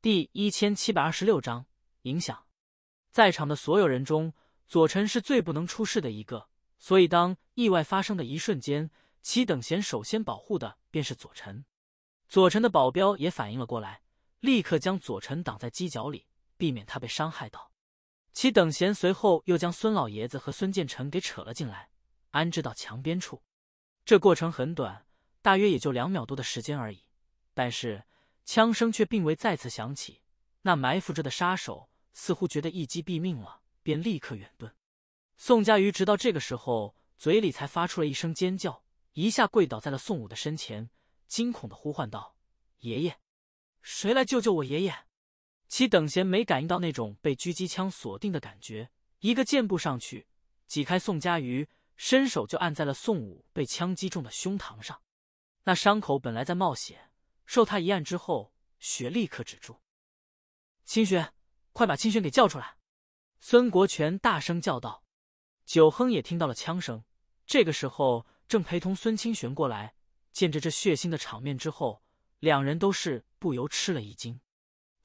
第一千七百二十六章影响。在场的所有人中，左晨是最不能出事的一个，所以当意外发生的一瞬间，其等闲首先保护的便是左晨。左晨的保镖也反应了过来，立刻将左晨挡在犄角里，避免他被伤害到。其等闲随后又将孙老爷子和孙建成给扯了进来，安置到墙边处。这过程很短，大约也就两秒多的时间而已，但是。枪声却并未再次响起，那埋伏着的杀手似乎觉得一击毙命了，便立刻远遁。宋佳瑜直到这个时候，嘴里才发出了一声尖叫，一下跪倒在了宋武的身前，惊恐的呼唤道：“爷爷，谁来救救我爷爷？”其等闲没感应到那种被狙击枪锁定的感觉，一个箭步上去，挤开宋佳瑜，伸手就按在了宋武被枪击中的胸膛上，那伤口本来在冒血。受他一按之后，血立刻止住。清玄，快把清玄给叫出来！孙国权大声叫道。九亨也听到了枪声，这个时候正陪同孙清玄过来，见着这血腥的场面之后，两人都是不由吃了一惊。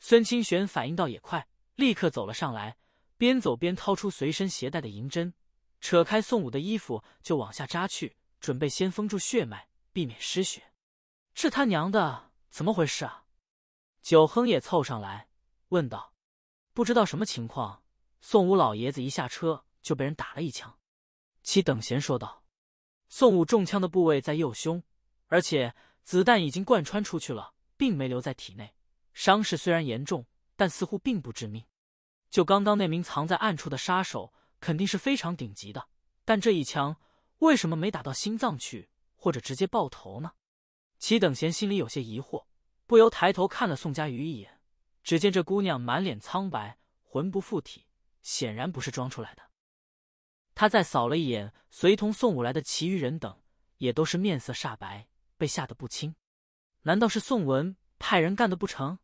孙清玄反应倒也快，立刻走了上来，边走边掏出随身携带的银针，扯开宋武的衣服就往下扎去，准备先封住血脉，避免失血。这他娘的！怎么回事啊？九亨也凑上来问道：“不知道什么情况，宋武老爷子一下车就被人打了一枪。”其等闲说道：“宋武中枪的部位在右胸，而且子弹已经贯穿出去了，并没留在体内。伤势虽然严重，但似乎并不致命。就刚刚那名藏在暗处的杀手，肯定是非常顶级的，但这一枪为什么没打到心脏去，或者直接爆头呢？”齐等闲心里有些疑惑，不由抬头看了宋佳瑜一眼。只见这姑娘满脸苍白，魂不附体，显然不是装出来的。他再扫了一眼随同宋武来的其余人等，也都是面色煞白，被吓得不轻。难道是宋文派人干的不成？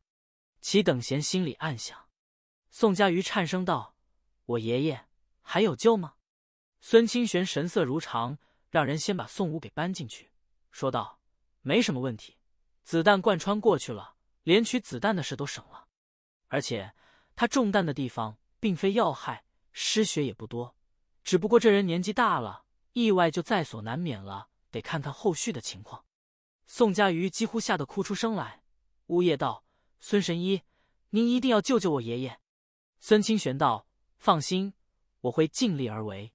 齐等闲心里暗想。宋佳瑜颤声道：“我爷爷还有救吗？”孙清玄神色如常，让人先把宋武给搬进去，说道。没什么问题，子弹贯穿过去了，连取子弹的事都省了。而且他中弹的地方并非要害，失血也不多。只不过这人年纪大了，意外就在所难免了，得看看后续的情况。宋佳瑜几乎吓得哭出声来，呜咽道：“孙神医，您一定要救救我爷爷。”孙清玄道：“放心，我会尽力而为。”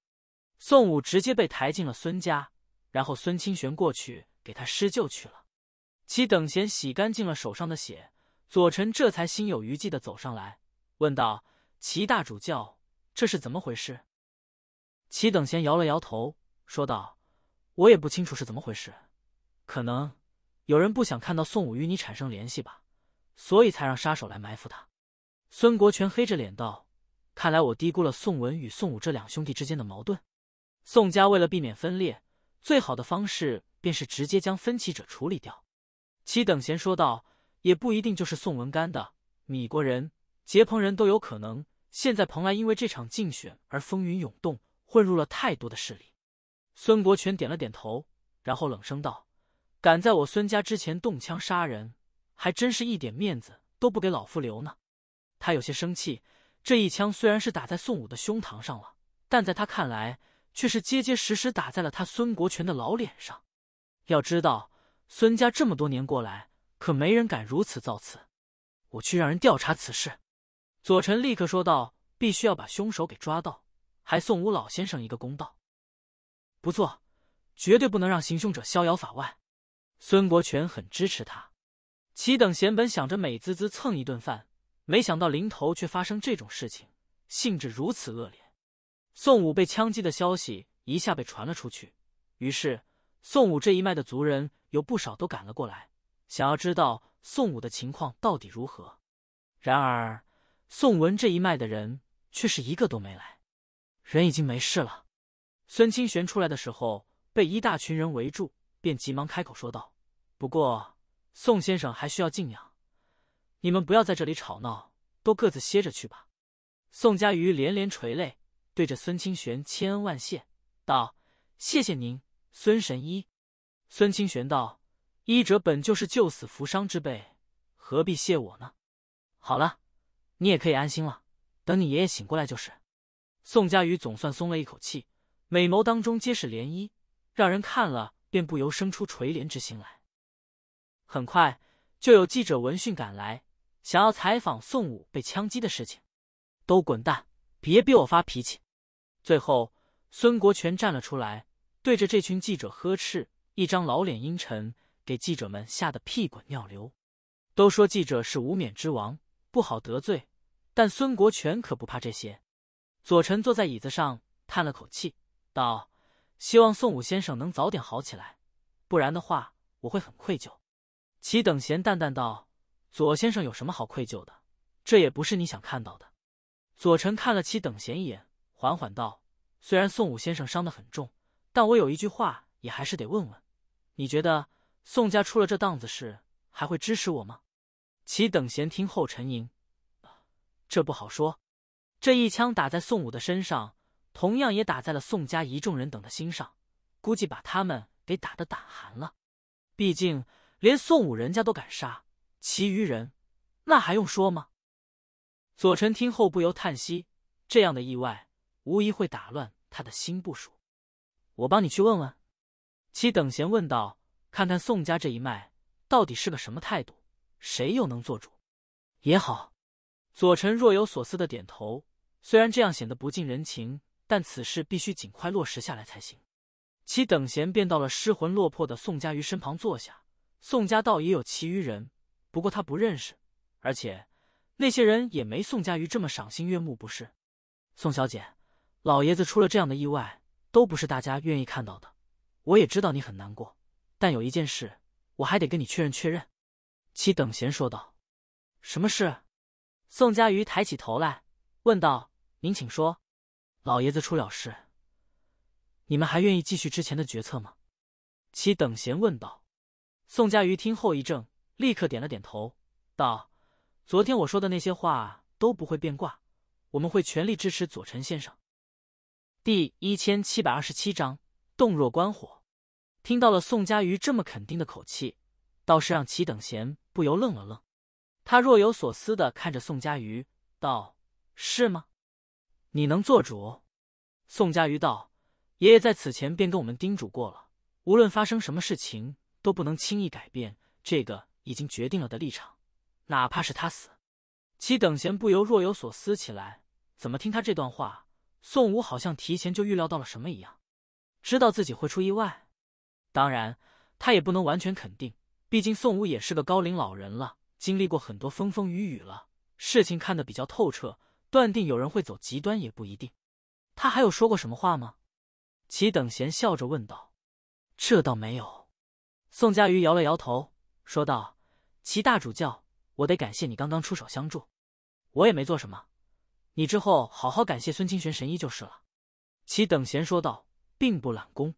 宋武直接被抬进了孙家，然后孙清玄过去。给他施救去了。齐等贤洗干净了手上的血，左臣这才心有余悸的走上来，问道：“齐大主教，这是怎么回事？”齐等贤摇了摇头，说道：“我也不清楚是怎么回事，可能有人不想看到宋武与你产生联系吧，所以才让杀手来埋伏他。”孙国权黑着脸道：“看来我低估了宋文与宋武这两兄弟之间的矛盾。宋家为了避免分裂，最好的方式……”便是直接将分歧者处理掉，齐等闲说道：“也不一定就是宋文干的，米国人、杰蓬人都有可能。”现在蓬莱因为这场竞选而风云涌动，混入了太多的势力。孙国权点了点头，然后冷声道：“敢在我孙家之前动枪杀人，还真是一点面子都不给老夫留呢！”他有些生气，这一枪虽然是打在宋武的胸膛上了，但在他看来却是结结实实打在了他孙国权的老脸上。要知道，孙家这么多年过来，可没人敢如此造次。我去让人调查此事。左臣立刻说道：“必须要把凶手给抓到，还宋武老先生一个公道。”不错，绝对不能让行凶者逍遥法外。孙国权很支持他。齐等闲本想着美滋滋蹭一顿饭，没想到临头却发生这种事情，性质如此恶劣。宋武被枪击的消息一下被传了出去，于是。宋武这一脉的族人有不少都赶了过来，想要知道宋武的情况到底如何。然而，宋文这一脉的人却是一个都没来。人已经没事了。孙清玄出来的时候被一大群人围住，便急忙开口说道：“不过宋先生还需要静养，你们不要在这里吵闹，都各自歇着去吧。”宋家瑜连连垂泪，对着孙清玄千恩万谢道：“谢谢您。”孙神医，孙清玄道：“医者本就是救死扶伤之辈，何必谢我呢？”好了，你也可以安心了。等你爷爷醒过来就是。宋佳雨总算松了一口气，美眸当中皆是涟漪，让人看了便不由生出垂怜之心来。很快就有记者闻讯赶来，想要采访宋武被枪击的事情。都滚蛋，别逼我发脾气！最后，孙国权站了出来。对着这群记者呵斥，一张老脸阴沉，给记者们吓得屁滚尿流。都说记者是无冕之王，不好得罪，但孙国权可不怕这些。左晨坐在椅子上，叹了口气，道：“希望宋武先生能早点好起来，不然的话，我会很愧疚。”齐等闲淡淡道：“左先生有什么好愧疚的？这也不是你想看到的。”左晨看了齐等闲一眼，缓缓道：“虽然宋武先生伤得很重。”但我有一句话，也还是得问问，你觉得宋家出了这档子事，还会支持我吗？齐等闲听后沉吟，这不好说。这一枪打在宋武的身上，同样也打在了宋家一众人等的心上，估计把他们给打得胆寒了。毕竟连宋武人家都敢杀，其余人那还用说吗？左臣听后不由叹息，这样的意外无疑会打乱他的新部署。我帮你去问问，齐等闲问道：“看看宋家这一脉到底是个什么态度，谁又能做主？”也好。左臣若有所思的点头，虽然这样显得不近人情，但此事必须尽快落实下来才行。齐等闲便到了失魂落魄的宋家瑜身旁坐下。宋家倒也有其余人，不过他不认识，而且那些人也没宋家瑜这么赏心悦目，不是？宋小姐，老爷子出了这样的意外。都不是大家愿意看到的，我也知道你很难过，但有一件事我还得跟你确认确认。”齐等闲说道。“什么事？”宋佳瑜抬起头来问道。“您请说。”老爷子出了事，你们还愿意继续之前的决策吗？”齐等闲问道。宋佳瑜听后一怔，立刻点了点头，道：“昨天我说的那些话都不会变卦，我们会全力支持左辰先生。”第一千七百二十七章，动若观火。听到了宋佳瑜这么肯定的口气，倒是让齐等闲不由愣了愣。他若有所思的看着宋佳瑜，道：“是吗？你能做主？”宋佳瑜道：“爷爷在此前便跟我们叮嘱过了，无论发生什么事情，都不能轻易改变这个已经决定了的立场，哪怕是他死。”齐等闲不由若有所思起来，怎么听他这段话？宋武好像提前就预料到了什么一样，知道自己会出意外。当然，他也不能完全肯定，毕竟宋武也是个高龄老人了，经历过很多风风雨雨了，事情看得比较透彻，断定有人会走极端也不一定。他还有说过什么话吗？齐等闲笑着问道。这倒没有。宋佳瑜摇了摇头，说道：“齐大主教，我得感谢你刚刚出手相助，我也没做什么。”你之后好好感谢孙清玄神医就是了，其等闲说道，并不揽功。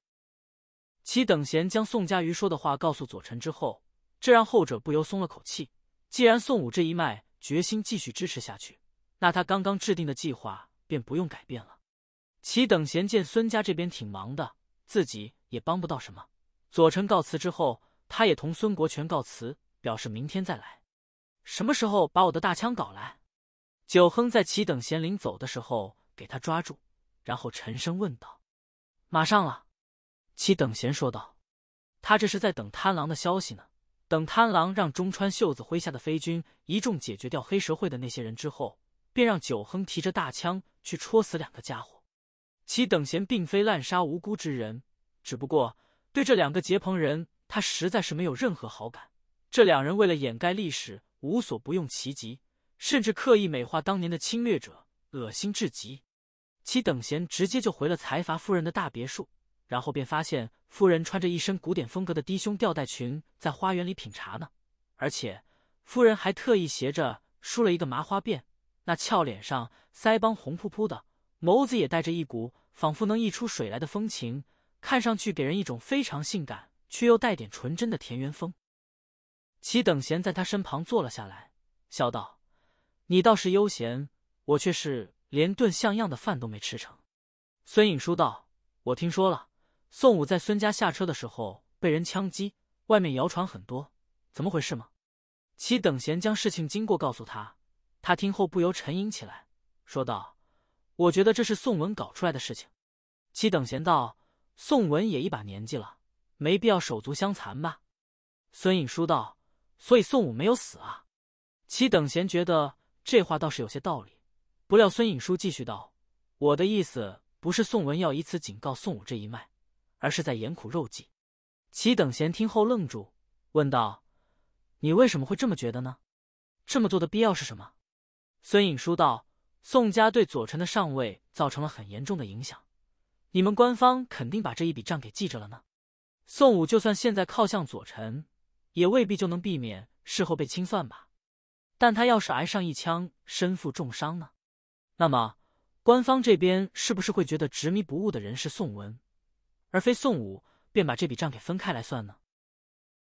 其等闲将宋佳瑜说的话告诉左臣之后，这让后者不由松了口气。既然宋武这一脉决心继续支持下去，那他刚刚制定的计划便不用改变了。其等闲见孙家这边挺忙的，自己也帮不到什么。左臣告辞之后，他也同孙国权告辞，表示明天再来。什么时候把我的大枪搞来？九亨在齐等贤临走的时候给他抓住，然后沉声问道：“马上了。”齐等贤说道：“他这是在等贪狼的消息呢。等贪狼让中川秀子麾下的飞军一众解决掉黑蛇会的那些人之后，便让九亨提着大枪去戳死两个家伙。”齐等贤并非滥杀无辜之人，只不过对这两个结朋人，他实在是没有任何好感。这两人为了掩盖历史，无所不用其极。甚至刻意美化当年的侵略者，恶心至极。其等闲直接就回了财阀夫人的大别墅，然后便发现夫人穿着一身古典风格的低胸吊带裙，在花园里品茶呢。而且夫人还特意斜着梳了一个麻花辫，那俏脸上腮帮红扑扑的，眸子也带着一股仿佛能溢出水来的风情，看上去给人一种非常性感却又带点纯真的田园风。其等闲在他身旁坐了下来，笑道。你倒是悠闲，我却是连顿像样的饭都没吃成。孙颖书道：“我听说了，宋武在孙家下车的时候被人枪击，外面谣传很多，怎么回事吗？”齐等闲将事情经过告诉他，他听后不由沉吟起来，说道：“我觉得这是宋文搞出来的事情。”齐等闲道：“宋文也一把年纪了，没必要手足相残吧？”孙颖书道：“所以宋武没有死啊？”齐等闲觉得。这话倒是有些道理。不料孙颖书继续道：“我的意思不是宋文要以此警告宋武这一脉，而是在严苦肉计。”齐等贤听后愣住，问道：“你为什么会这么觉得呢？这么做的必要是什么？”孙颖书道：“宋家对左臣的上位造成了很严重的影响，你们官方肯定把这一笔账给记着了呢。宋武就算现在靠向左臣，也未必就能避免事后被清算吧。”但他要是挨上一枪，身负重伤呢？那么，官方这边是不是会觉得执迷不悟的人是宋文，而非宋武，便把这笔账给分开来算呢？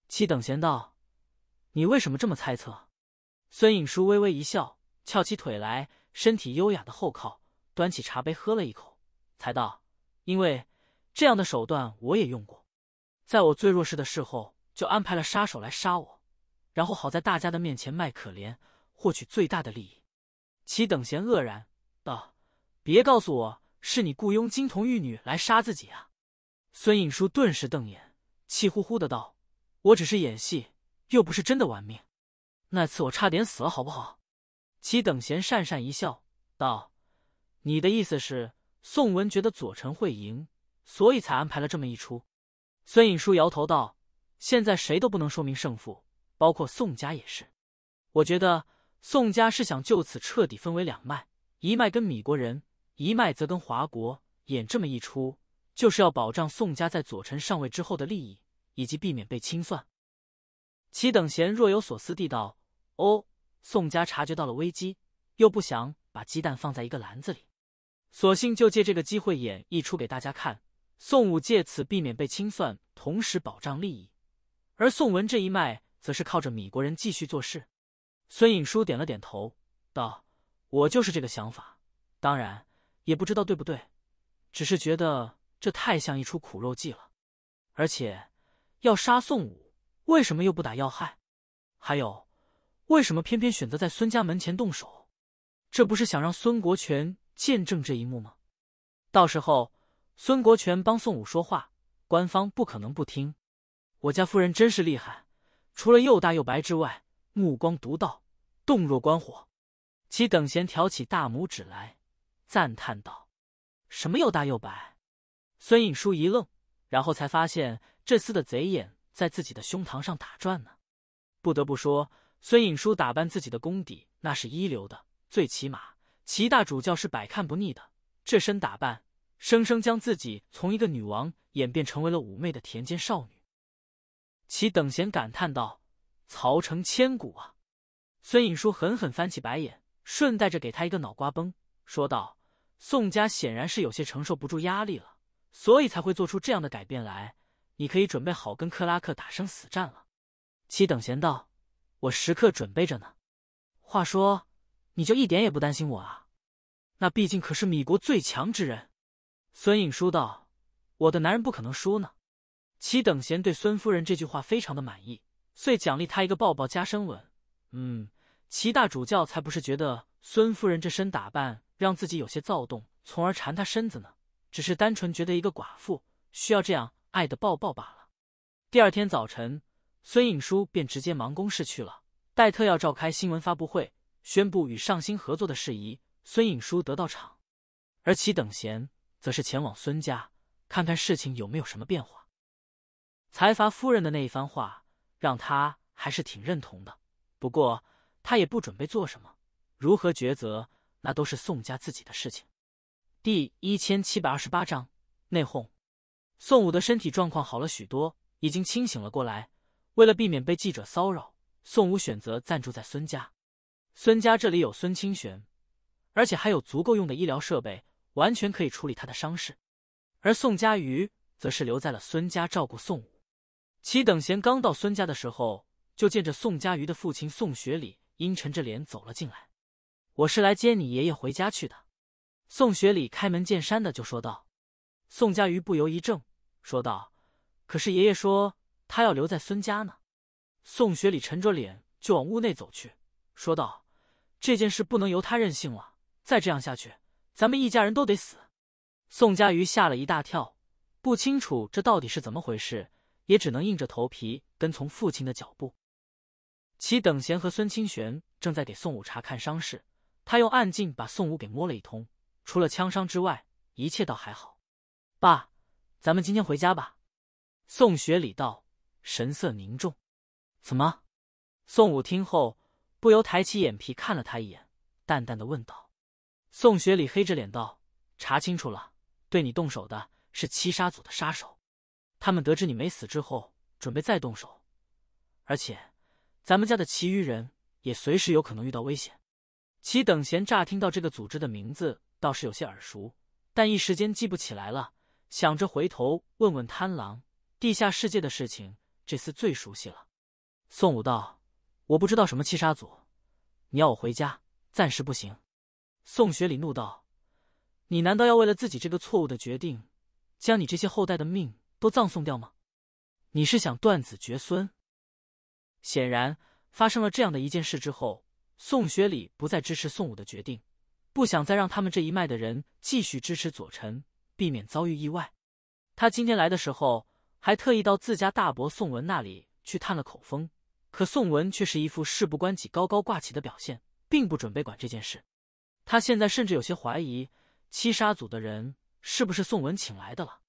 七等闲道：“你为什么这么猜测？”孙颖书微微一笑，翘起腿来，身体优雅的后靠，端起茶杯喝了一口，才道：“因为这样的手段我也用过，在我最弱势的时候，就安排了杀手来杀我。”然后好在大家的面前卖可怜，获取最大的利益。齐等闲愕然道：“别告诉我是你雇佣金童玉女来杀自己啊！”孙颖书顿时瞪眼，气呼呼的道：“我只是演戏，又不是真的玩命。那次我差点死了，好不好？”齐等闲讪讪一笑，道：“你的意思是，宋文觉得左丞会赢，所以才安排了这么一出？”孙颖书摇头道：“现在谁都不能说明胜负。”包括宋家也是，我觉得宋家是想就此彻底分为两脉，一脉跟米国人，一脉则跟华国演这么一出，就是要保障宋家在左臣上位之后的利益，以及避免被清算。齐等贤若有所思地道：“哦，宋家察觉到了危机，又不想把鸡蛋放在一个篮子里，索性就借这个机会演一出给大家看。宋武借此避免被清算，同时保障利益，而宋文这一脉。”则是靠着米国人继续做事。孙颖书点了点头，道：“我就是这个想法，当然也不知道对不对，只是觉得这太像一出苦肉计了。而且要杀宋武，为什么又不打要害？还有，为什么偏偏选择在孙家门前动手？这不是想让孙国权见证这一幕吗？到时候孙国权帮宋武说话，官方不可能不听。我家夫人真是厉害。”除了又大又白之外，目光独到，动若观火。其等闲挑起大拇指来，赞叹道：“什么又大又白？”孙颖书一愣，然后才发现这厮的贼眼在自己的胸膛上打转呢。不得不说，孙颖书打扮自己的功底那是一流的，最起码齐大主教是百看不腻的。这身打扮，生生将自己从一个女王演变成为了妩媚的田间少女。其等闲感叹道：“曹成千古啊！”孙颖书狠狠翻起白眼，顺带着给他一个脑瓜崩，说道：“宋家显然是有些承受不住压力了，所以才会做出这样的改变来。你可以准备好跟克拉克打生死战了。”齐等闲道：“我时刻准备着呢。”话说，你就一点也不担心我啊？那毕竟可是米国最强之人。”孙颖书道：“我的男人不可能输呢。”齐等闲对孙夫人这句话非常的满意，遂奖励她一个抱抱加深吻。嗯，齐大主教才不是觉得孙夫人这身打扮让自己有些躁动，从而缠她身子呢，只是单纯觉得一个寡妇需要这样爱的抱抱罢了。第二天早晨，孙颖书便直接忙公事去了。戴特要召开新闻发布会，宣布与上星合作的事宜。孙颖书得到场，而齐等闲则是前往孙家，看看事情有没有什么变化。财阀夫人的那一番话，让他还是挺认同的。不过他也不准备做什么，如何抉择，那都是宋家自己的事情。第一千七百二十八章内讧。宋武的身体状况好了许多，已经清醒了过来。为了避免被记者骚扰，宋武选择暂住在孙家。孙家这里有孙清玄，而且还有足够用的医疗设备，完全可以处理他的伤势。而宋佳瑜则是留在了孙家照顾宋武。齐等贤刚到孙家的时候，就见着宋佳瑜的父亲宋学礼阴沉着脸走了进来。我是来接你爷爷回家去的。”宋学礼开门见山的就说道。宋佳瑜不由一怔，说道：“可是爷爷说他要留在孙家呢。”宋学礼沉着脸就往屋内走去，说道：“这件事不能由他任性了，再这样下去，咱们一家人都得死。”宋佳瑜吓了一大跳，不清楚这到底是怎么回事。也只能硬着头皮跟从父亲的脚步。齐等闲和孙清玄正在给宋武查看伤势，他用暗镜把宋武给摸了一通，除了枪伤之外，一切倒还好。爸，咱们今天回家吧。宋学礼道，神色凝重。怎么？宋武听后不由抬起眼皮看了他一眼，淡淡的问道。宋学礼黑着脸道：“查清楚了，对你动手的是七杀组的杀手。”他们得知你没死之后，准备再动手，而且咱们家的其余人也随时有可能遇到危险。齐等闲乍听到这个组织的名字，倒是有些耳熟，但一时间记不起来了，想着回头问问贪狼，地下世界的事情，这厮最熟悉了。宋武道，我不知道什么七杀组，你要我回家，暂时不行。宋学礼怒道：“你难道要为了自己这个错误的决定，将你这些后代的命？”都葬送掉吗？你是想断子绝孙？显然，发生了这样的一件事之后，宋学礼不再支持宋武的决定，不想再让他们这一脉的人继续支持左臣，避免遭遇意外。他今天来的时候，还特意到自家大伯宋文那里去探了口风，可宋文却是一副事不关己、高高挂起的表现，并不准备管这件事。他现在甚至有些怀疑，七杀组的人是不是宋文请来的了？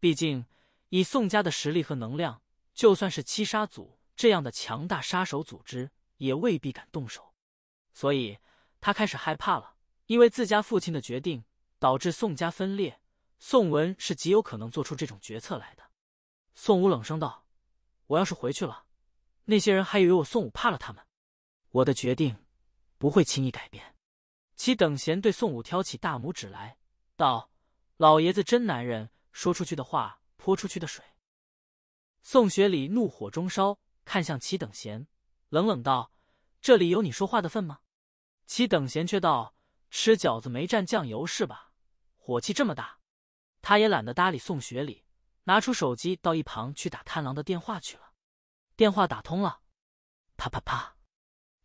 毕竟。以宋家的实力和能量，就算是七杀组这样的强大杀手组织，也未必敢动手。所以他开始害怕了，因为自家父亲的决定导致宋家分裂。宋文是极有可能做出这种决策来的。宋武冷声道：“我要是回去了，那些人还以为我宋武怕了他们。我的决定不会轻易改变。”齐等闲对宋武挑起大拇指来道：“老爷子真男人，说出去的话。”泼出去的水，宋学礼怒火中烧，看向齐等闲，冷冷道：“这里有你说话的份吗？”齐等闲却道：“吃饺子没蘸酱油是吧？火气这么大，他也懒得搭理宋学礼，拿出手机到一旁去打贪狼的电话去了。电话打通了，啪啪啪，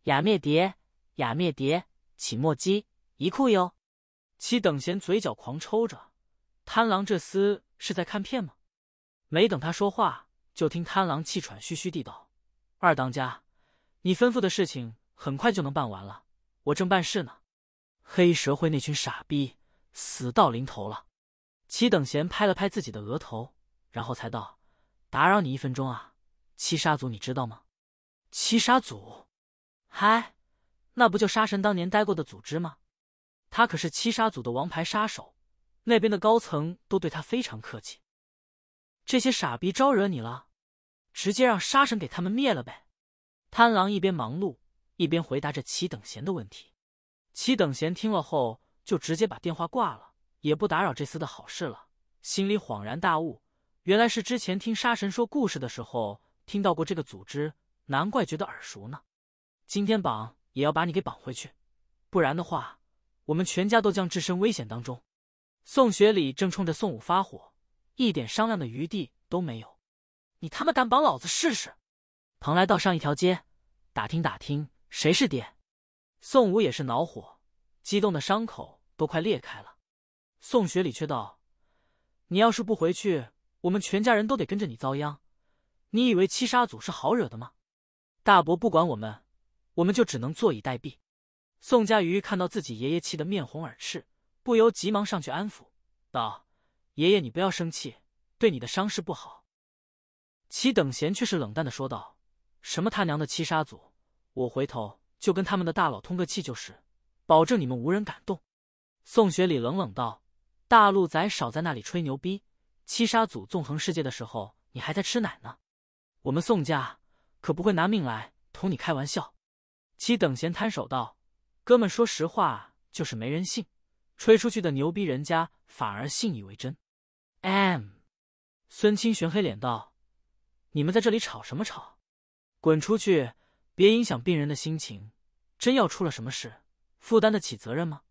雅灭蝶、雅灭蝶、起墨鸡、一库哟。齐等闲嘴角狂抽着，贪狼这厮是在看片吗？”没等他说话，就听贪狼气喘吁吁地道：“二当家，你吩咐的事情很快就能办完了，我正办事呢。”黑蛇会那群傻逼死到临头了。齐等闲拍了拍自己的额头，然后才道：“打扰你一分钟啊。”七杀组你知道吗？七杀组，嗨，那不就杀神当年待过的组织吗？他可是七杀组的王牌杀手，那边的高层都对他非常客气。这些傻逼招惹你了，直接让杀神给他们灭了呗！贪狼一边忙碌一边回答着齐等闲的问题。齐等闲听了后，就直接把电话挂了，也不打扰这厮的好事了。心里恍然大悟，原来是之前听杀神说故事的时候听到过这个组织，难怪觉得耳熟呢。今天绑也要把你给绑回去，不然的话，我们全家都将置身危险当中。宋学礼正冲着宋武发火。一点商量的余地都没有，你他妈敢绑老子试试！蓬莱道上一条街，打听打听谁是爹。宋武也是恼火，激动的伤口都快裂开了。宋学礼却道：“你要是不回去，我们全家人都得跟着你遭殃。你以为七杀祖是好惹的吗？大伯不管我们，我们就只能坐以待毙。”宋家瑜看到自己爷爷气得面红耳赤，不由急忙上去安抚道。爷爷，你不要生气，对你的伤势不好。齐等闲却是冷淡的说道：“什么他娘的七杀组，我回头就跟他们的大佬通个气就是，保证你们无人敢动。”宋学礼冷冷道：“大陆仔少在那里吹牛逼，七杀组纵横世界的时候，你还在吃奶呢。我们宋家可不会拿命来同你开玩笑。”齐等闲摊手道：“哥们，说实话，就是没人信，吹出去的牛逼，人家反而信以为真。” m，孙清玄黑脸道：“你们在这里吵什么吵？滚出去，别影响病人的心情。真要出了什么事，负担得起责任吗？”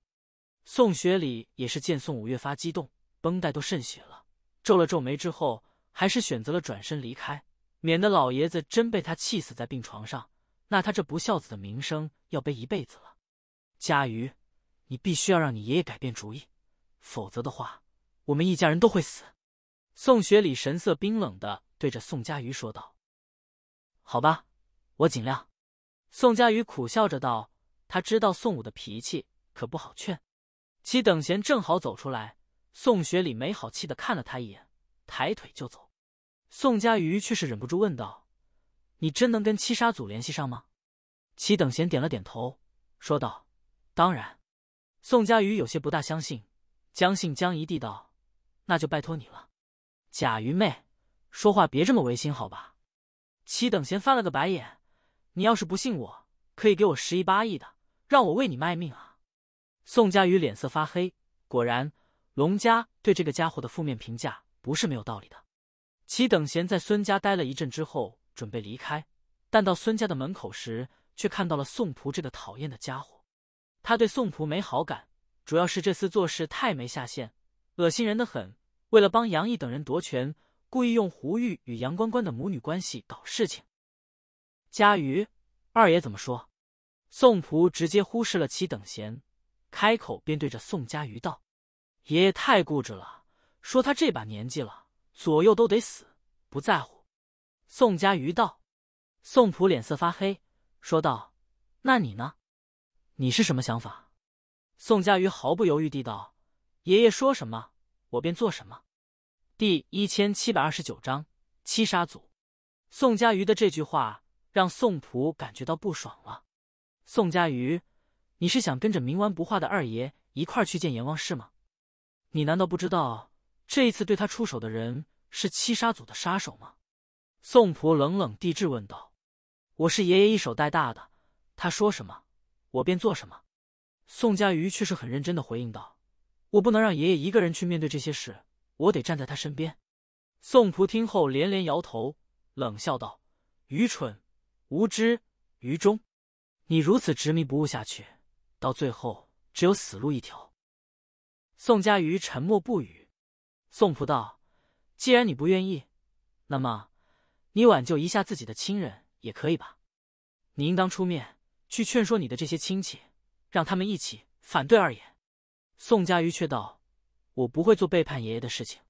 宋学礼也是见宋武越发激动，绷带都渗血了，皱了皱眉之后，还是选择了转身离开，免得老爷子真被他气死在病床上，那他这不孝子的名声要背一辈子了。佳瑜，你必须要让你爷爷改变主意，否则的话。我们一家人都会死。”宋学礼神色冰冷的对着宋佳瑜说道。“好吧，我尽量。”宋佳瑜苦笑着道。他知道宋武的脾气可不好劝。齐等闲正好走出来，宋学礼没好气的看了他一眼，抬腿就走。宋佳瑜却是忍不住问道：“你真能跟七杀组联系上吗？”齐等闲点了点头，说道：“当然。”宋佳瑜有些不大相信，将信将疑地道。那就拜托你了，甲鱼妹，说话别这么违心，好吧？齐等闲翻了个白眼。你要是不信，我可以给我十亿、八亿的，让我为你卖命啊！宋佳宇脸色发黑，果然，龙家对这个家伙的负面评价不是没有道理的。齐等闲在孙家待了一阵之后，准备离开，但到孙家的门口时，却看到了宋璞这个讨厌的家伙。他对宋璞没好感，主要是这次做事太没下限，恶心人的很。为了帮杨毅等人夺权，故意用胡玉与杨关关的母女关系搞事情。佳瑜，二爷怎么说？宋璞直接忽视了其等闲，开口便对着宋佳瑜道：“爷爷太固执了，说他这把年纪了，左右都得死，不在乎。”宋佳瑜道。宋璞脸色发黑，说道：“那你呢？你是什么想法？”宋佳瑜毫不犹豫地道：“爷爷说什么？”我便做什么。第一千七百二十九章七杀组。宋佳瑜的这句话让宋普感觉到不爽了。宋佳瑜，你是想跟着冥顽不化的二爷一块去见阎王是吗？你难道不知道这一次对他出手的人是七杀组的杀手吗？宋普冷冷地质问道。我是爷爷一手带大的，他说什么，我便做什么。宋佳瑜却是很认真的回应道。我不能让爷爷一个人去面对这些事，我得站在他身边。宋璞听后连连摇头，冷笑道：“愚蠢、无知、愚忠，你如此执迷不悟下去，到最后只有死路一条。”宋佳瑜沉默不语。宋璞道：“既然你不愿意，那么你挽救一下自己的亲人也可以吧？你应当出面去劝说你的这些亲戚，让他们一起反对二爷。”宋佳瑜却道：“我不会做背叛爷爷的事情。”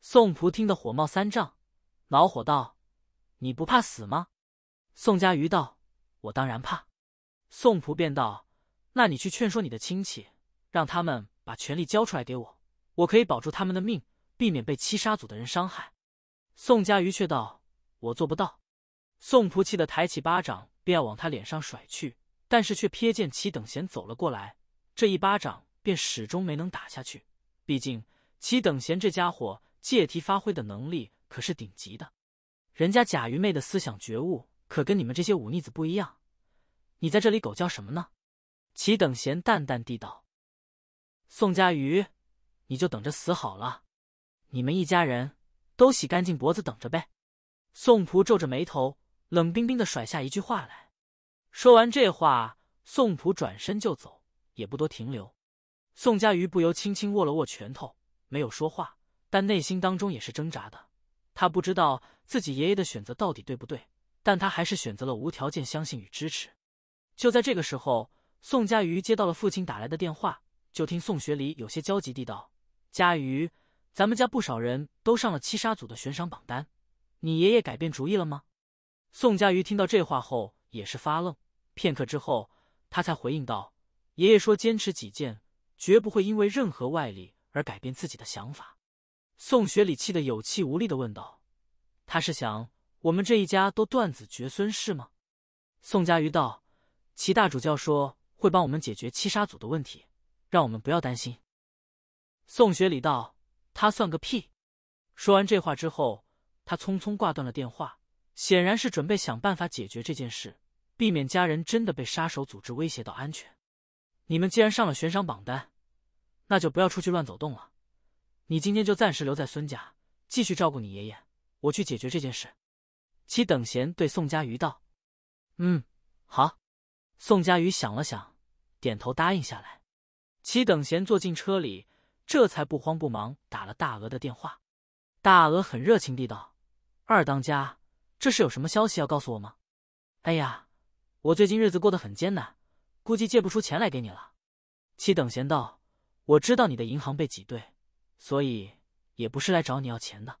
宋仆听得火冒三丈，恼火道：“你不怕死吗？”宋佳瑜道：“我当然怕。”宋仆便道：“那你去劝说你的亲戚，让他们把权力交出来给我，我可以保住他们的命，避免被七杀组的人伤害。”宋佳瑜却道：“我做不到。”宋仆气得抬起巴掌，便要往他脸上甩去，但是却瞥见齐等贤走了过来，这一巴掌。便始终没能打下去。毕竟齐等闲这家伙借题发挥的能力可是顶级的，人家贾鱼妹的思想觉悟可跟你们这些忤逆子不一样。你在这里狗叫什么呢？齐等闲淡淡地道：“宋佳瑜，你就等着死好了。你们一家人都洗干净脖子等着呗。”宋璞皱着眉头，冷冰冰的甩下一句话来。说完这话，宋璞转身就走，也不多停留。宋佳瑜不由轻轻握了握拳头，没有说话，但内心当中也是挣扎的。他不知道自己爷爷的选择到底对不对，但他还是选择了无条件相信与支持。就在这个时候，宋佳瑜接到了父亲打来的电话，就听宋学礼有些焦急地道：“佳瑜，咱们家不少人都上了七杀组的悬赏榜单，你爷爷改变主意了吗？”宋佳瑜听到这话后也是发愣，片刻之后，他才回应道：“爷爷说坚持己见。”绝不会因为任何外力而改变自己的想法。宋学礼气得有气无力的问道：“他是想我们这一家都断子绝孙是吗？”宋佳瑜道：“齐大主教说会帮我们解决七杀组的问题，让我们不要担心。”宋学礼道：“他算个屁！”说完这话之后，他匆匆挂断了电话，显然是准备想办法解决这件事，避免家人真的被杀手组织威胁到安全。你们既然上了悬赏榜单。那就不要出去乱走动了，你今天就暂时留在孙家，继续照顾你爷爷。我去解决这件事。齐等贤对宋佳瑜道：“嗯，好。”宋佳瑜想了想，点头答应下来。齐等贤坐进车里，这才不慌不忙打了大鹅的电话。大鹅很热情地道：“二当家，这是有什么消息要告诉我吗？”“哎呀，我最近日子过得很艰难，估计借不出钱来给你了。”齐等贤道。我知道你的银行被挤兑，所以也不是来找你要钱的。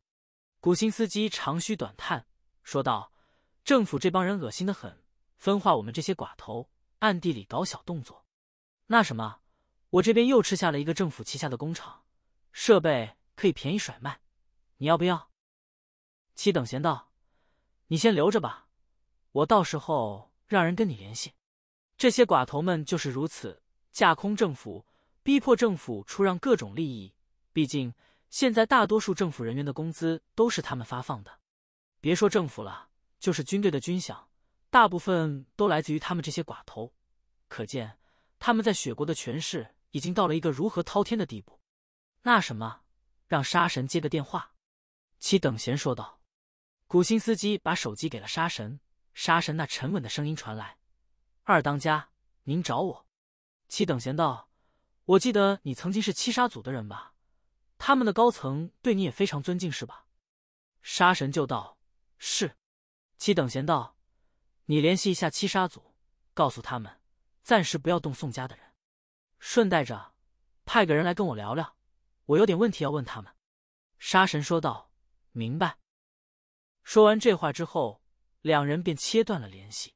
古新司机长吁短叹说道：“政府这帮人恶心的很，分化我们这些寡头，暗地里搞小动作。那什么，我这边又吃下了一个政府旗下的工厂，设备可以便宜甩卖，你要不要？”七等闲道：“你先留着吧，我到时候让人跟你联系。这些寡头们就是如此，架空政府。”逼迫政府出让各种利益，毕竟现在大多数政府人员的工资都是他们发放的，别说政府了，就是军队的军饷，大部分都来自于他们这些寡头。可见他们在雪国的权势已经到了一个如何滔天的地步。那什么，让杀神接个电话。”七等闲说道。古新斯基把手机给了杀神，杀神那沉稳的声音传来：“二当家，您找我。”七等闲道。我记得你曾经是七杀组的人吧？他们的高层对你也非常尊敬，是吧？杀神就道：“是。”七等闲道：“你联系一下七杀组，告诉他们暂时不要动宋家的人，顺带着派个人来跟我聊聊，我有点问题要问他们。”杀神说道：“明白。”说完这话之后，两人便切断了联系。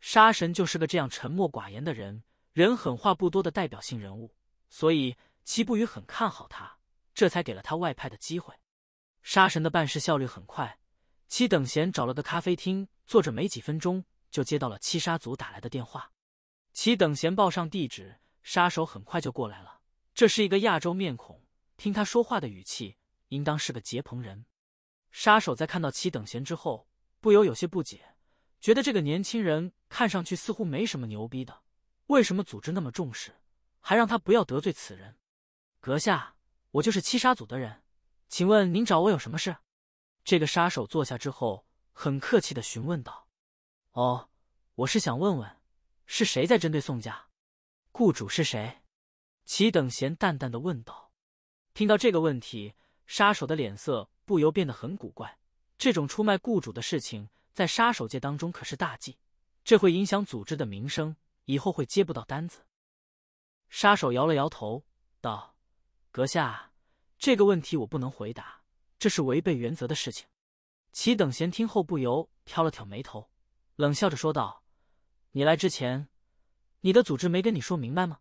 杀神就是个这样沉默寡言的人，人狠话不多的代表性人物。所以齐不语很看好他，这才给了他外派的机会。杀神的办事效率很快，齐等闲找了个咖啡厅坐着，没几分钟就接到了七杀组打来的电话。齐等闲报上地址，杀手很快就过来了。这是一个亚洲面孔，听他说话的语气，应当是个捷蓬人。杀手在看到齐等闲之后，不由有些不解，觉得这个年轻人看上去似乎没什么牛逼的，为什么组织那么重视？还让他不要得罪此人，阁下，我就是七杀组的人，请问您找我有什么事？这个杀手坐下之后，很客气的询问道：“哦，我是想问问，是谁在针对宋家？雇主是谁？”齐等闲淡淡的问道。听到这个问题，杀手的脸色不由变得很古怪。这种出卖雇主的事情，在杀手界当中可是大忌，这会影响组织的名声，以后会接不到单子。杀手摇了摇头，道：“阁下，这个问题我不能回答，这是违背原则的事情。”齐等闲听后不由挑了挑眉头，冷笑着说道：“你来之前，你的组织没跟你说明白吗？”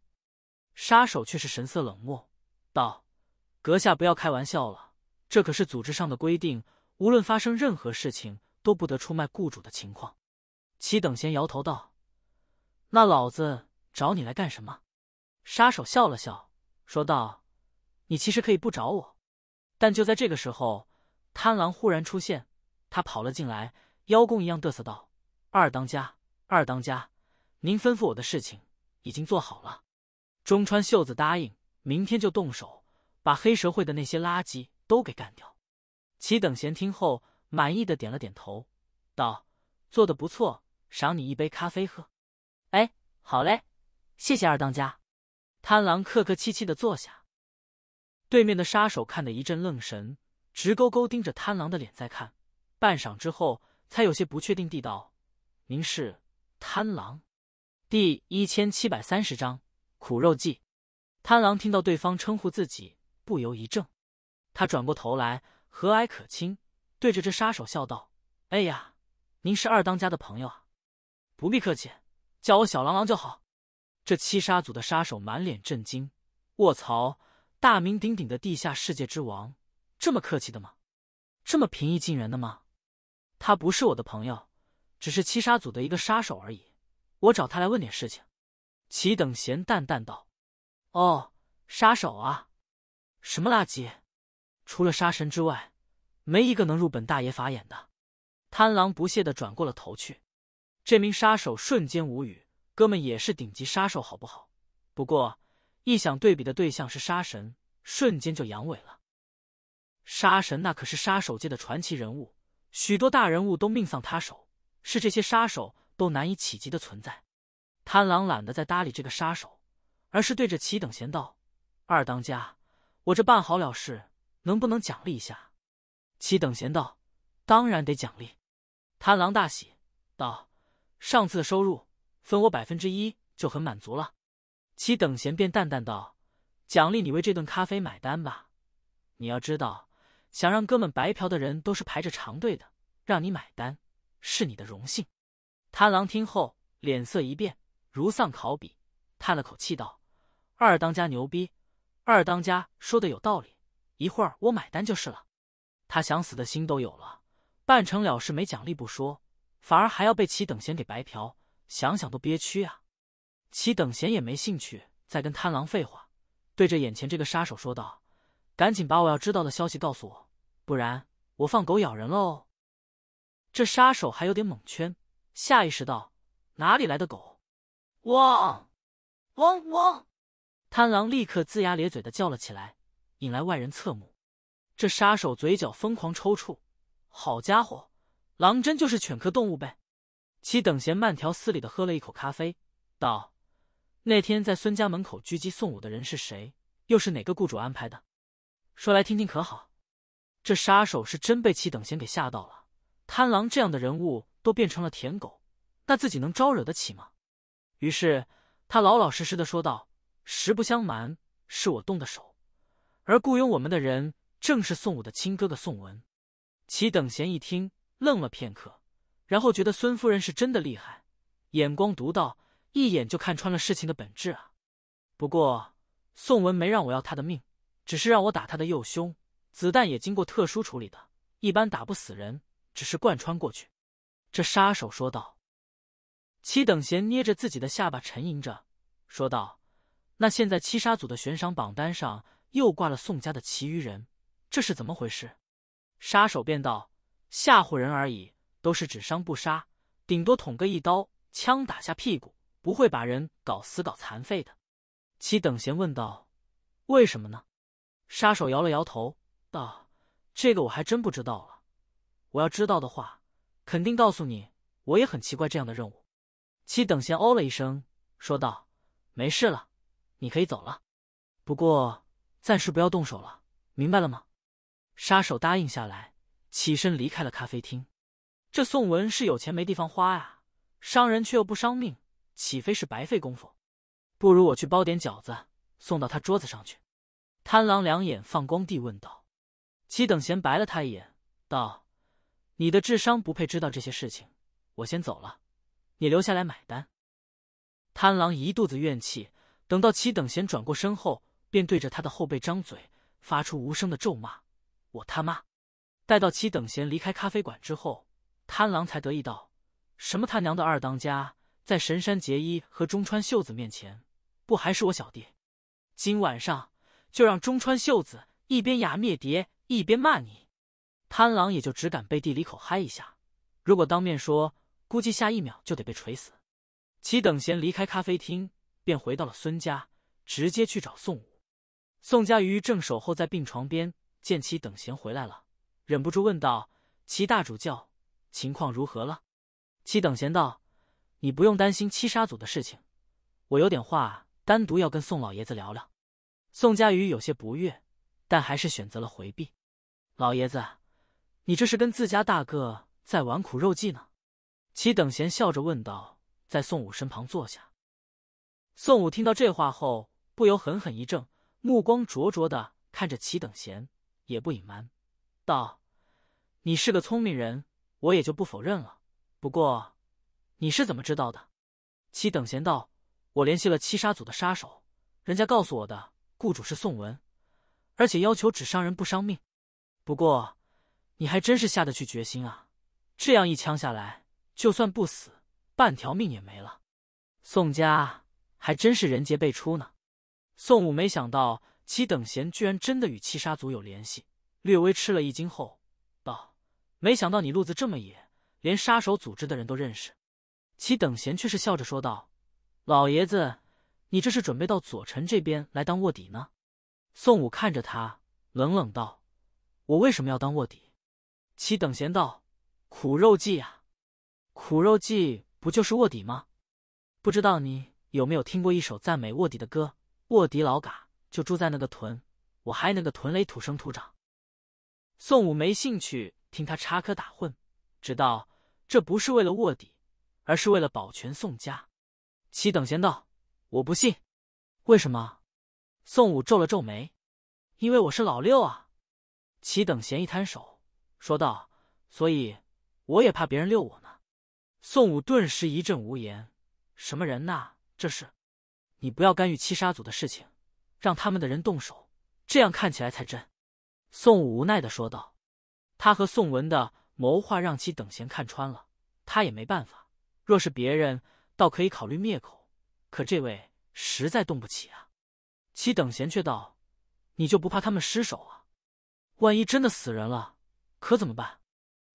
杀手却是神色冷漠，道：“阁下不要开玩笑了，这可是组织上的规定，无论发生任何事情，都不得出卖雇主的情况。”齐等闲摇头道：“那老子找你来干什么？”杀手笑了笑，说道：“你其实可以不找我。”但就在这个时候，贪狼忽然出现，他跑了进来，邀功一样嘚瑟道：“二当家，二当家，您吩咐我的事情已经做好了。”中川秀子答应，明天就动手把黑蛇会的那些垃圾都给干掉。齐等贤听后满意的点了点头，道：“做的不错，赏你一杯咖啡喝。”哎，好嘞，谢谢二当家。贪狼客客气气的坐下，对面的杀手看得一阵愣神，直勾勾盯着贪狼的脸在看，半晌之后才有些不确定地道：“您是贪狼？”第一千七百三十章苦肉计。贪狼听到对方称呼自己，不由一怔，他转过头来，和蔼可亲，对着这杀手笑道：“哎呀，您是二当家的朋友啊，不必客气，叫我小狼狼就好。”这七杀组的杀手满脸震惊：“卧槽！大名鼎鼎的地下世界之王，这么客气的吗？这么平易近人的吗？”“他不是我的朋友，只是七杀组的一个杀手而已。我找他来问点事情。”齐等闲淡淡道：“哦，杀手啊？什么垃圾？除了杀神之外，没一个能入本大爷法眼的。”贪狼不屑的转过了头去，这名杀手瞬间无语。哥们也是顶级杀手，好不好？不过一想对比的对象是杀神，瞬间就阳痿了。杀神那可是杀手界的传奇人物，许多大人物都命丧他手，是这些杀手都难以企及的存在。贪狼懒得再搭理这个杀手，而是对着齐等贤道：“二当家，我这办好了事，能不能奖励一下？”齐等贤道：“当然得奖励。”贪狼大喜道：“上次的收入……”分我百分之一就很满足了，齐等闲便淡淡道：“奖励你为这顿咖啡买单吧，你要知道，想让哥们白嫖的人都是排着长队的，让你买单是你的荣幸。”贪狼听后脸色一变，如丧考妣，叹了口气道：“二当家牛逼，二当家说的有道理，一会儿我买单就是了。”他想死的心都有了，办成了事没奖励不说，反而还要被齐等闲给白嫖。想想都憋屈啊！齐等闲也没兴趣再跟贪狼废话，对着眼前这个杀手说道：“赶紧把我要知道的消息告诉我，不然我放狗咬人了哦！”这杀手还有点懵圈，下意识道：“哪里来的狗？”汪！汪汪！贪狼立刻龇牙咧嘴的叫了起来，引来外人侧目。这杀手嘴角疯狂抽搐，好家伙，狼真就是犬科动物呗！其等闲慢条斯理的喝了一口咖啡，道：“那天在孙家门口狙击宋武的人是谁？又是哪个雇主安排的？说来听听可好？”这杀手是真被齐等闲给吓到了，贪狼这样的人物都变成了舔狗，那自己能招惹得起吗？于是他老老实实的说道：“实不相瞒，是我动的手，而雇佣我们的人正是宋武的亲哥哥宋文。”齐等闲一听，愣了片刻。然后觉得孙夫人是真的厉害，眼光独到，一眼就看穿了事情的本质啊。不过宋文没让我要他的命，只是让我打他的右胸，子弹也经过特殊处理的，一般打不死人，只是贯穿过去。这杀手说道。七等闲捏着自己的下巴沉吟着说道：“那现在七杀组的悬赏榜单上又挂了宋家的其余人，这是怎么回事？”杀手便道：“吓唬人而已。”都是只伤不杀，顶多捅个一刀，枪打下屁股，不会把人搞死搞残废的。七等闲问道：“为什么呢？”杀手摇了摇头道：“这个我还真不知道了。我要知道的话，肯定告诉你。我也很奇怪这样的任务。”七等闲哦了一声，说道：“没事了，你可以走了。不过暂时不要动手了，明白了吗？”杀手答应下来，起身离开了咖啡厅。这宋文是有钱没地方花呀，伤人却又不伤命，岂非是白费功夫？不如我去包点饺子送到他桌子上去。”贪狼两眼放光地问道。“齐等闲白了他一眼，道：‘你的智商不配知道这些事情。’我先走了，你留下来买单。”贪狼一肚子怨气，等到齐等闲转过身后，便对着他的后背张嘴，发出无声的咒骂：“我他妈！”待到齐等闲离开咖啡馆之后。贪狼才得意道：“什么他娘的二当家，在神山结衣和中川秀子面前，不还是我小弟？今晚上就让中川秀子一边哑灭蝶，一边骂你。”贪狼也就只敢背地里口嗨一下，如果当面说，估计下一秒就得被锤死。齐等闲离开咖啡厅，便回到了孙家，直接去找宋武。宋家瑜正守候在病床边，见齐等闲回来了，忍不住问道：“齐大主教？”情况如何了？齐等闲道：“你不用担心七杀组的事情，我有点话单独要跟宋老爷子聊聊。”宋佳宇有些不悦，但还是选择了回避。老爷子，你这是跟自家大哥在玩苦肉计呢？”齐等闲笑着问道，在宋武身旁坐下。宋武听到这话后，不由狠狠一怔，目光灼灼的看着齐等闲，也不隐瞒，道：“你是个聪明人。”我也就不否认了，不过，你是怎么知道的？七等闲道，我联系了七杀组的杀手，人家告诉我的，雇主是宋文，而且要求只伤人不伤命。不过，你还真是下得去决心啊！这样一枪下来，就算不死，半条命也没了。宋家还真是人杰辈出呢。宋武没想到七等闲居然真的与七杀组有联系，略微吃了一惊后。没想到你路子这么野，连杀手组织的人都认识。齐等闲却是笑着说道：“老爷子，你这是准备到左臣这边来当卧底呢？”宋武看着他，冷冷道：“我为什么要当卧底？”齐等闲道：“苦肉计啊，苦肉计不就是卧底吗？不知道你有没有听过一首赞美卧底的歌？卧底老嘎就住在那个屯，我还那个屯里土生土长。”宋武没兴趣。听他插科打诨，只道这不是为了卧底，而是为了保全宋家。齐等闲道：“我不信，为什么？”宋武皱了皱眉：“因为我是老六啊。”齐等闲一摊手说道：“所以我也怕别人溜我呢。”宋武顿时一阵无言：“什么人呐？这是？你不要干预七杀组的事情，让他们的人动手，这样看起来才真。”宋武无奈的说道。他和宋文的谋划让其等闲看穿了，他也没办法。若是别人，倒可以考虑灭口，可这位实在动不起啊。其等闲却道：“你就不怕他们失手啊？万一真的死人了，可怎么办？”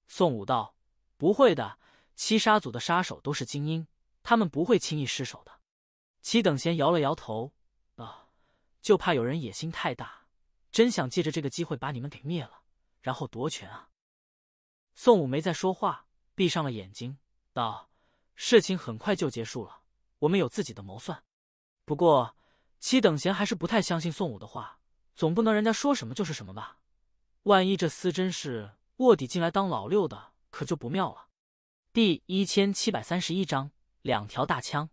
宋武道：“不会的，七杀组的杀手都是精英，他们不会轻易失手的。”其等闲摇了摇头：“啊，就怕有人野心太大，真想借着这个机会把你们给灭了。”然后夺权啊！宋武没再说话，闭上了眼睛，道：“事情很快就结束了，我们有自己的谋算。”不过七等闲还是不太相信宋武的话，总不能人家说什么就是什么吧？万一这厮真是卧底进来当老六的，可就不妙了。第一千七百三十一章两条大枪。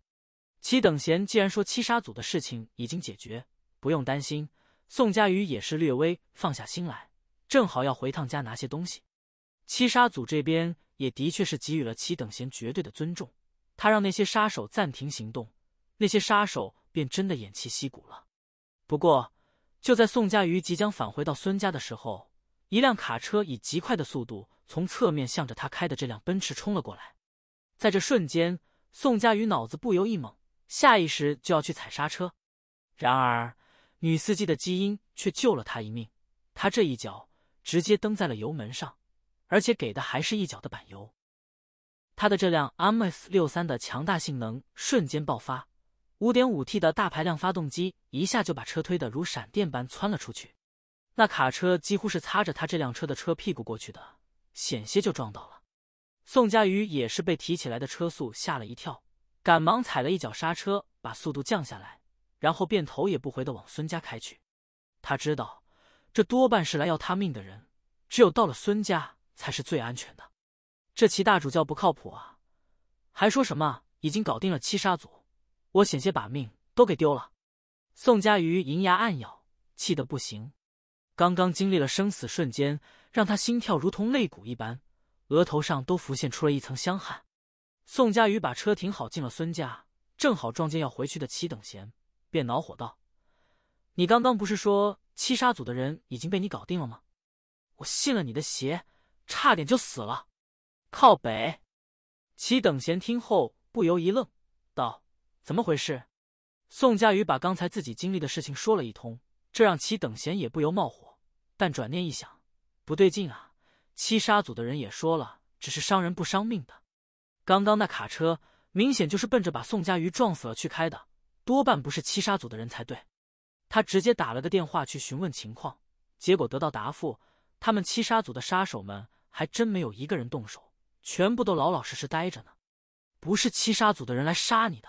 七等闲既然说七杀组的事情已经解决，不用担心，宋佳瑜也是略微放下心来。正好要回趟家拿些东西，七杀组这边也的确是给予了七等闲绝对的尊重。他让那些杀手暂停行动，那些杀手便真的偃旗息鼓了。不过，就在宋佳瑜即将返回到孙家的时候，一辆卡车以极快的速度从侧面向着他开的这辆奔驰冲了过来。在这瞬间，宋佳瑜脑子不由一懵，下意识就要去踩刹车，然而女司机的基因却救了他一命，她这一脚。直接蹬在了油门上，而且给的还是一脚的板油。他的这辆 MS 六三的强大性能瞬间爆发，五点五 T 的大排量发动机一下就把车推得如闪电般窜了出去。那卡车几乎是擦着他这辆车的车屁股过去的，险些就撞到了。宋佳瑜也是被提起来的车速吓了一跳，赶忙踩了一脚刹车，把速度降下来，然后便头也不回的往孙家开去。他知道。这多半是来要他命的人，只有到了孙家才是最安全的。这齐大主教不靠谱啊！还说什么已经搞定了七杀组，我险些把命都给丢了。宋佳瑜银牙暗咬，气得不行。刚刚经历了生死瞬间，让他心跳如同肋骨一般，额头上都浮现出了一层香汗。宋佳瑜把车停好，进了孙家，正好撞见要回去的齐等闲，便恼火道。你刚刚不是说七杀组的人已经被你搞定了吗？我信了你的邪，差点就死了。靠北，齐等闲听后不由一愣，道：“怎么回事？”宋佳瑜把刚才自己经历的事情说了一通，这让齐等闲也不由冒火。但转念一想，不对劲啊！七杀组的人也说了，只是伤人不伤命的。刚刚那卡车明显就是奔着把宋佳瑜撞死了去开的，多半不是七杀组的人才对。他直接打了个电话去询问情况，结果得到答复：他们七杀组的杀手们还真没有一个人动手，全部都老老实实待着呢。不是七杀组的人来杀你的，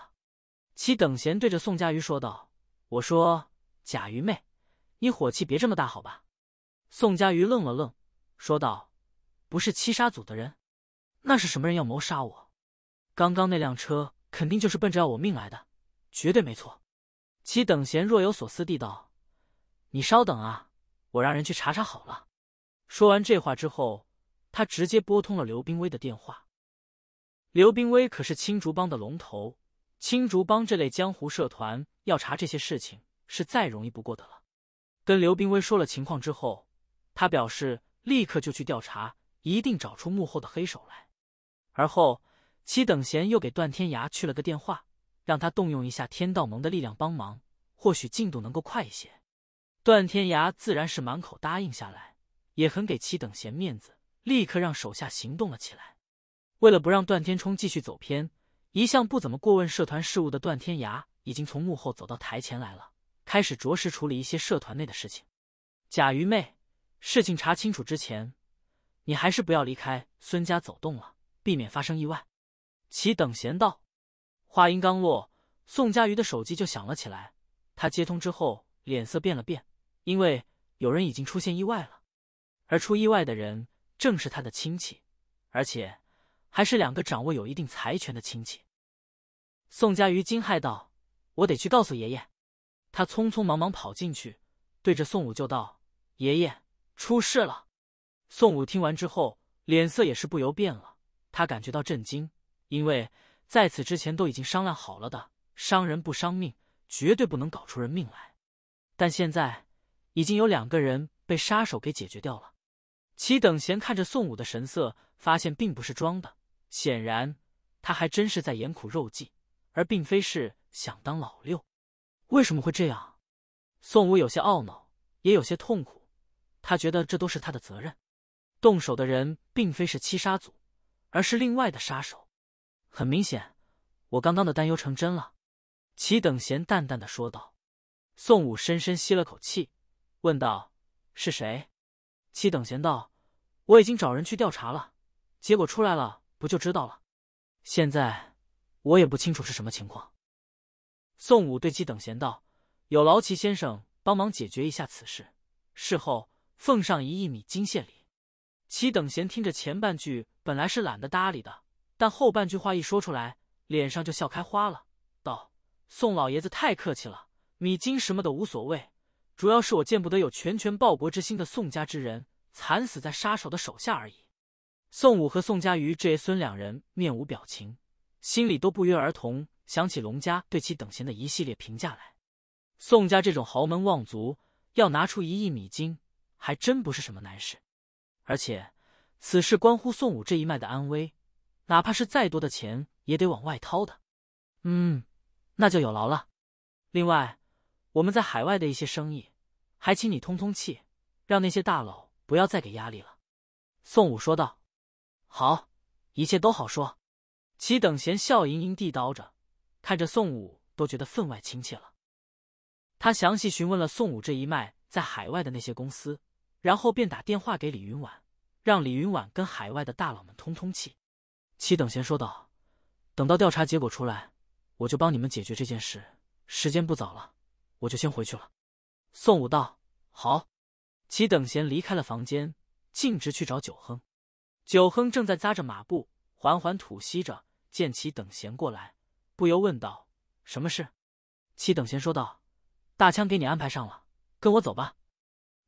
齐等闲对着宋佳瑜说道：“我说，甲鱼妹，你火气别这么大，好吧？”宋佳瑜愣了愣，说道：“不是七杀组的人，那是什么人要谋杀我？刚刚那辆车肯定就是奔着要我命来的，绝对没错。”齐等闲若有所思地道：“你稍等啊，我让人去查查好了。”说完这话之后，他直接拨通了刘冰威的电话。刘冰威可是青竹帮的龙头，青竹帮这类江湖社团要查这些事情是再容易不过的了。跟刘冰威说了情况之后，他表示立刻就去调查，一定找出幕后的黑手来。而后，齐等闲又给段天涯去了个电话。让他动用一下天道盟的力量帮忙，或许进度能够快一些。段天涯自然是满口答应下来，也很给齐等闲面子，立刻让手下行动了起来。为了不让段天冲继续走偏，一向不怎么过问社团事务的段天涯已经从幕后走到台前来了，开始着实处理一些社团内的事情。甲鱼妹，事情查清楚之前，你还是不要离开孙家走动了，避免发生意外。齐等闲道。话音刚落，宋佳瑜的手机就响了起来。他接通之后，脸色变了变，因为有人已经出现意外了。而出意外的人正是他的亲戚，而且还是两个掌握有一定财权的亲戚。宋佳瑜惊骇道：“我得去告诉爷爷。”他匆匆忙忙跑进去，对着宋武就道：“爷爷，出事了。”宋武听完之后，脸色也是不由变了，他感觉到震惊，因为。在此之前都已经商量好了的，伤人不伤命，绝对不能搞出人命来。但现在已经有两个人被杀手给解决掉了。齐等闲看着宋武的神色，发现并不是装的，显然他还真是在演苦肉计，而并非是想当老六。为什么会这样？宋武有些懊恼，也有些痛苦。他觉得这都是他的责任。动手的人并非是七杀组，而是另外的杀手。很明显，我刚刚的担忧成真了。”齐等闲淡淡的说道。宋武深深吸了口气，问道：“是谁？”齐等闲道：“我已经找人去调查了，结果出来了，不就知道了。现在我也不清楚是什么情况。”宋武对齐等闲道：“有劳齐先生帮忙解决一下此事，事后奉上一亿米金谢礼。”齐等闲听着前半句，本来是懒得搭理的。但后半句话一说出来，脸上就笑开花了，道：“宋老爷子太客气了，米金什么的无所谓，主要是我见不得有拳拳报国之心的宋家之人惨死在杀手的手下而已。”宋武和宋家瑜这爷孙两人面无表情，心里都不约而同想起龙家对其等闲的一系列评价来。宋家这种豪门望族要拿出一亿米金，还真不是什么难事，而且此事关乎宋武这一脉的安危。哪怕是再多的钱也得往外掏的，嗯，那就有劳了。另外，我们在海外的一些生意，还请你通通气，让那些大佬不要再给压力了。”宋武说道。“好，一切都好说。”齐等闲笑盈盈地叨着，看着宋武都觉得分外亲切了。他详细询问了宋武这一脉在海外的那些公司，然后便打电话给李云婉，让李云婉跟海外的大佬们通通气。七等闲说道：“等到调查结果出来，我就帮你们解决这件事。时间不早了，我就先回去了。”宋武道：“好。”七等闲离开了房间，径直去找九亨。九亨正在扎着马步，缓缓吐息着。见齐等闲过来，不由问道：“什么事？”七等闲说道：“大枪给你安排上了，跟我走吧。”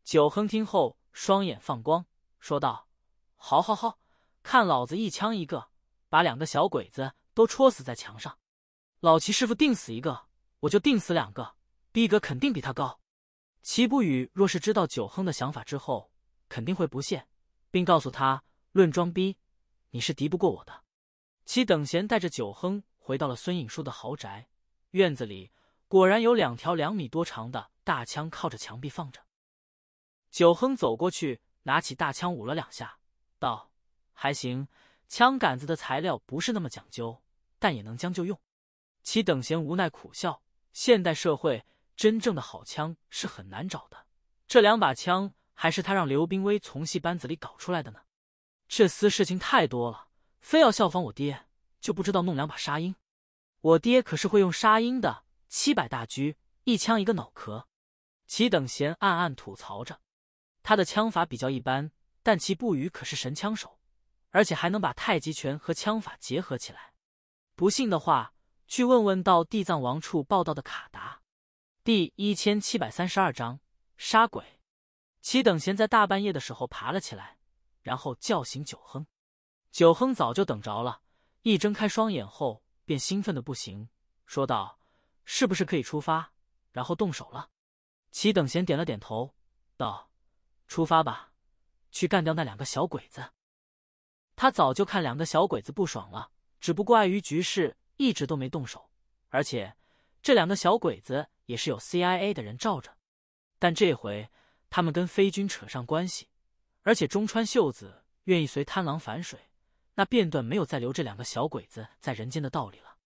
九亨听后，双眼放光，说道：“好，好，好！看老子一枪一个！”把两个小鬼子都戳死在墙上，老齐师傅定死一个，我就定死两个，逼格肯定比他高。齐不语，若是知道九亨的想法之后，肯定会不屑，并告诉他：论装逼，你是敌不过我的。齐等闲带着九亨回到了孙颖叔的豪宅院子里，果然有两条两米多长的大枪靠着墙壁放着。九亨走过去，拿起大枪舞了两下，道：“还行。”枪杆子的材料不是那么讲究，但也能将就用。齐等闲无奈苦笑：现代社会真正的好枪是很难找的。这两把枪还是他让刘冰威从戏班子里搞出来的呢。这厮事情太多了，非要效仿我爹，就不知道弄两把沙鹰。我爹可是会用沙鹰的，七百大狙，一枪一个脑壳。齐等闲暗暗吐槽着：他的枪法比较一般，但其不语可是神枪手。而且还能把太极拳和枪法结合起来，不信的话，去问问到地藏王处报道的卡达。第一千七百三十二章杀鬼。齐等闲在大半夜的时候爬了起来，然后叫醒九亨。九亨早就等着了，一睁开双眼后便兴奋的不行，说道：“是不是可以出发？然后动手了？”齐等闲点了点头，道：“出发吧，去干掉那两个小鬼子。”他早就看两个小鬼子不爽了，只不过碍于局势，一直都没动手。而且这两个小鬼子也是有 CIA 的人罩着。但这回他们跟飞军扯上关系，而且中川秀子愿意随贪狼反水，那便断没有再留这两个小鬼子在人间的道理了。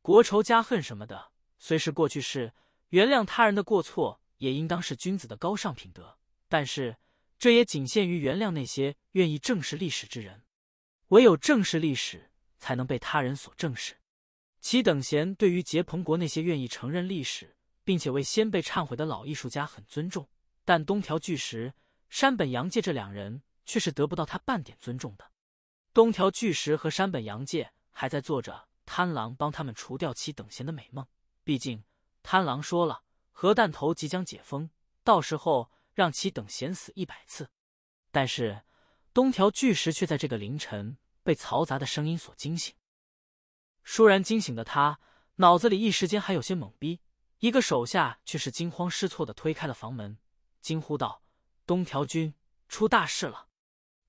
国仇家恨什么的，虽是过去式，原谅他人的过错也应当是君子的高尚品德。但是这也仅限于原谅那些愿意正视历史之人。唯有正视历史，才能被他人所正视。其等闲对于结朋国那些愿意承认历史，并且为先辈忏悔的老艺术家很尊重，但东条巨石、山本洋介这两人却是得不到他半点尊重的。东条巨石和山本洋介还在做着贪狼帮他们除掉其等闲的美梦，毕竟贪狼说了，核弹头即将解封，到时候让其等闲死一百次。但是东条巨石却在这个凌晨。被嘈杂的声音所惊醒，倏然惊醒的他脑子里一时间还有些懵逼。一个手下却是惊慌失措的推开了房门，惊呼道：“东条君，出大事了！”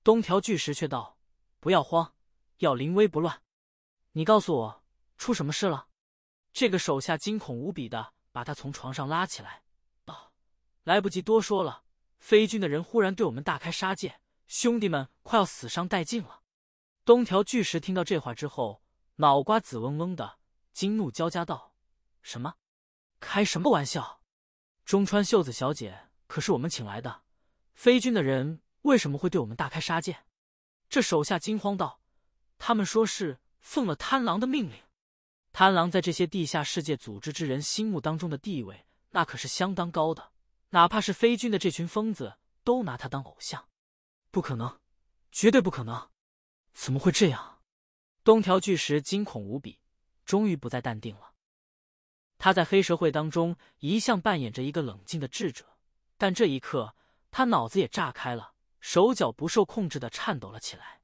东条巨石却道：“不要慌，要临危不乱。你告诉我，出什么事了？”这个手下惊恐无比的把他从床上拉起来，道：“来不及多说了，飞军的人忽然对我们大开杀戒，兄弟们快要死伤殆尽了。”东条巨石听到这话之后，脑瓜子嗡嗡的，惊怒交加道：“什么？开什么玩笑？中川秀子小姐可是我们请来的，飞君的人为什么会对我们大开杀戒？”这手下惊慌道：“他们说是奉了贪狼的命令。贪狼在这些地下世界组织之人心目当中的地位，那可是相当高的，哪怕是飞君的这群疯子，都拿他当偶像。不可能，绝对不可能！”怎么会这样？东条巨石惊恐无比，终于不再淡定了。他在黑社会当中一向扮演着一个冷静的智者，但这一刻他脑子也炸开了，手脚不受控制的颤抖了起来。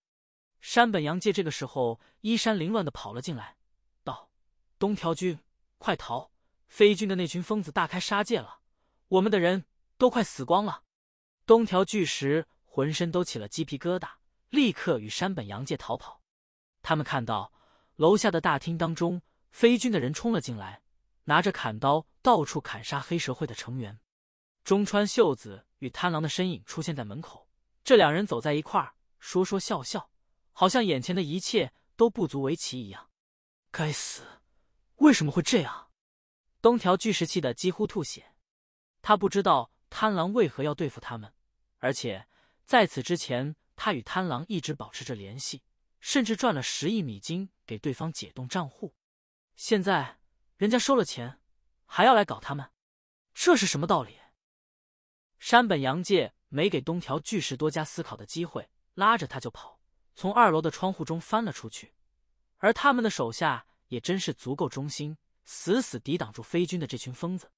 山本洋介这个时候衣衫凌乱的跑了进来，道：“东条君，快逃！飞军的那群疯子大开杀戒了，我们的人都快死光了。”东条巨石浑身都起了鸡皮疙瘩。立刻与山本洋介逃跑。他们看到楼下的大厅当中，飞军的人冲了进来，拿着砍刀到处砍杀黑蛇会的成员。中川秀子与贪狼的身影出现在门口，这两人走在一块儿，说说笑笑，好像眼前的一切都不足为奇一样。该死，为什么会这样？东条巨石气得几乎吐血。他不知道贪狼为何要对付他们，而且在此之前。他与贪狼一直保持着联系，甚至赚了十亿米金给对方解冻账户。现在人家收了钱，还要来搞他们，这是什么道理？山本洋介没给东条巨石多加思考的机会，拉着他就跑，从二楼的窗户中翻了出去。而他们的手下也真是足够忠心，死死抵挡住飞军的这群疯子。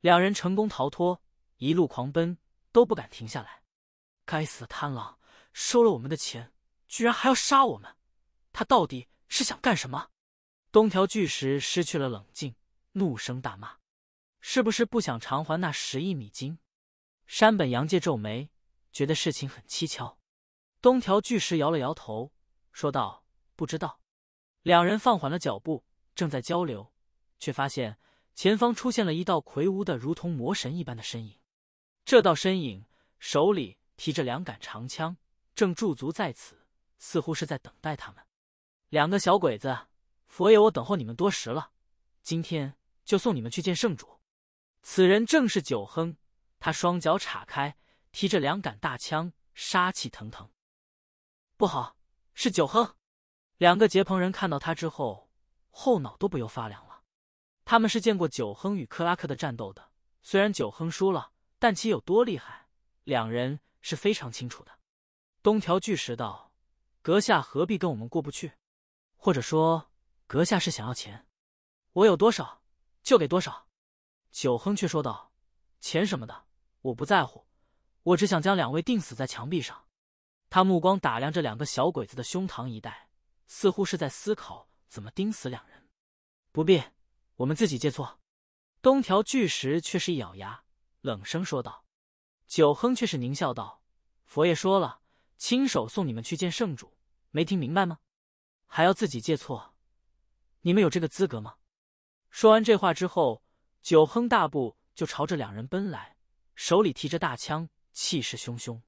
两人成功逃脱，一路狂奔，都不敢停下来。该死的贪狼！收了我们的钱，居然还要杀我们，他到底是想干什么？东条巨石失去了冷静，怒声大骂：“是不是不想偿还那十亿米金？”山本洋介皱眉，觉得事情很蹊跷。东条巨石摇了摇头，说道：“不知道。”两人放缓了脚步，正在交流，却发现前方出现了一道魁梧的、如同魔神一般的身影。这道身影手里提着两杆长枪。正驻足在此，似乎是在等待他们。两个小鬼子，佛爷，我等候你们多时了。今天就送你们去见圣主。此人正是九亨，他双脚岔开，提着两杆大枪，杀气腾腾。不好，是九亨！两个结朋人看到他之后，后脑都不由发凉了。他们是见过九亨与克拉克的战斗的，虽然九亨输了，但其有多厉害，两人是非常清楚的。东条巨石道：“阁下何必跟我们过不去？或者说，阁下是想要钱？我有多少就给多少。”九亨却说道：“钱什么的我不在乎，我只想将两位钉死在墙壁上。”他目光打量着两个小鬼子的胸膛一带，似乎是在思考怎么钉死两人。不必，我们自己接错。东条巨石却是一咬牙，冷声说道：“九亨却是狞笑道：‘佛爷说了。’”亲手送你们去见圣主，没听明白吗？还要自己借错，你们有这个资格吗？说完这话之后，九亨大步就朝着两人奔来，手里提着大枪，气势汹汹。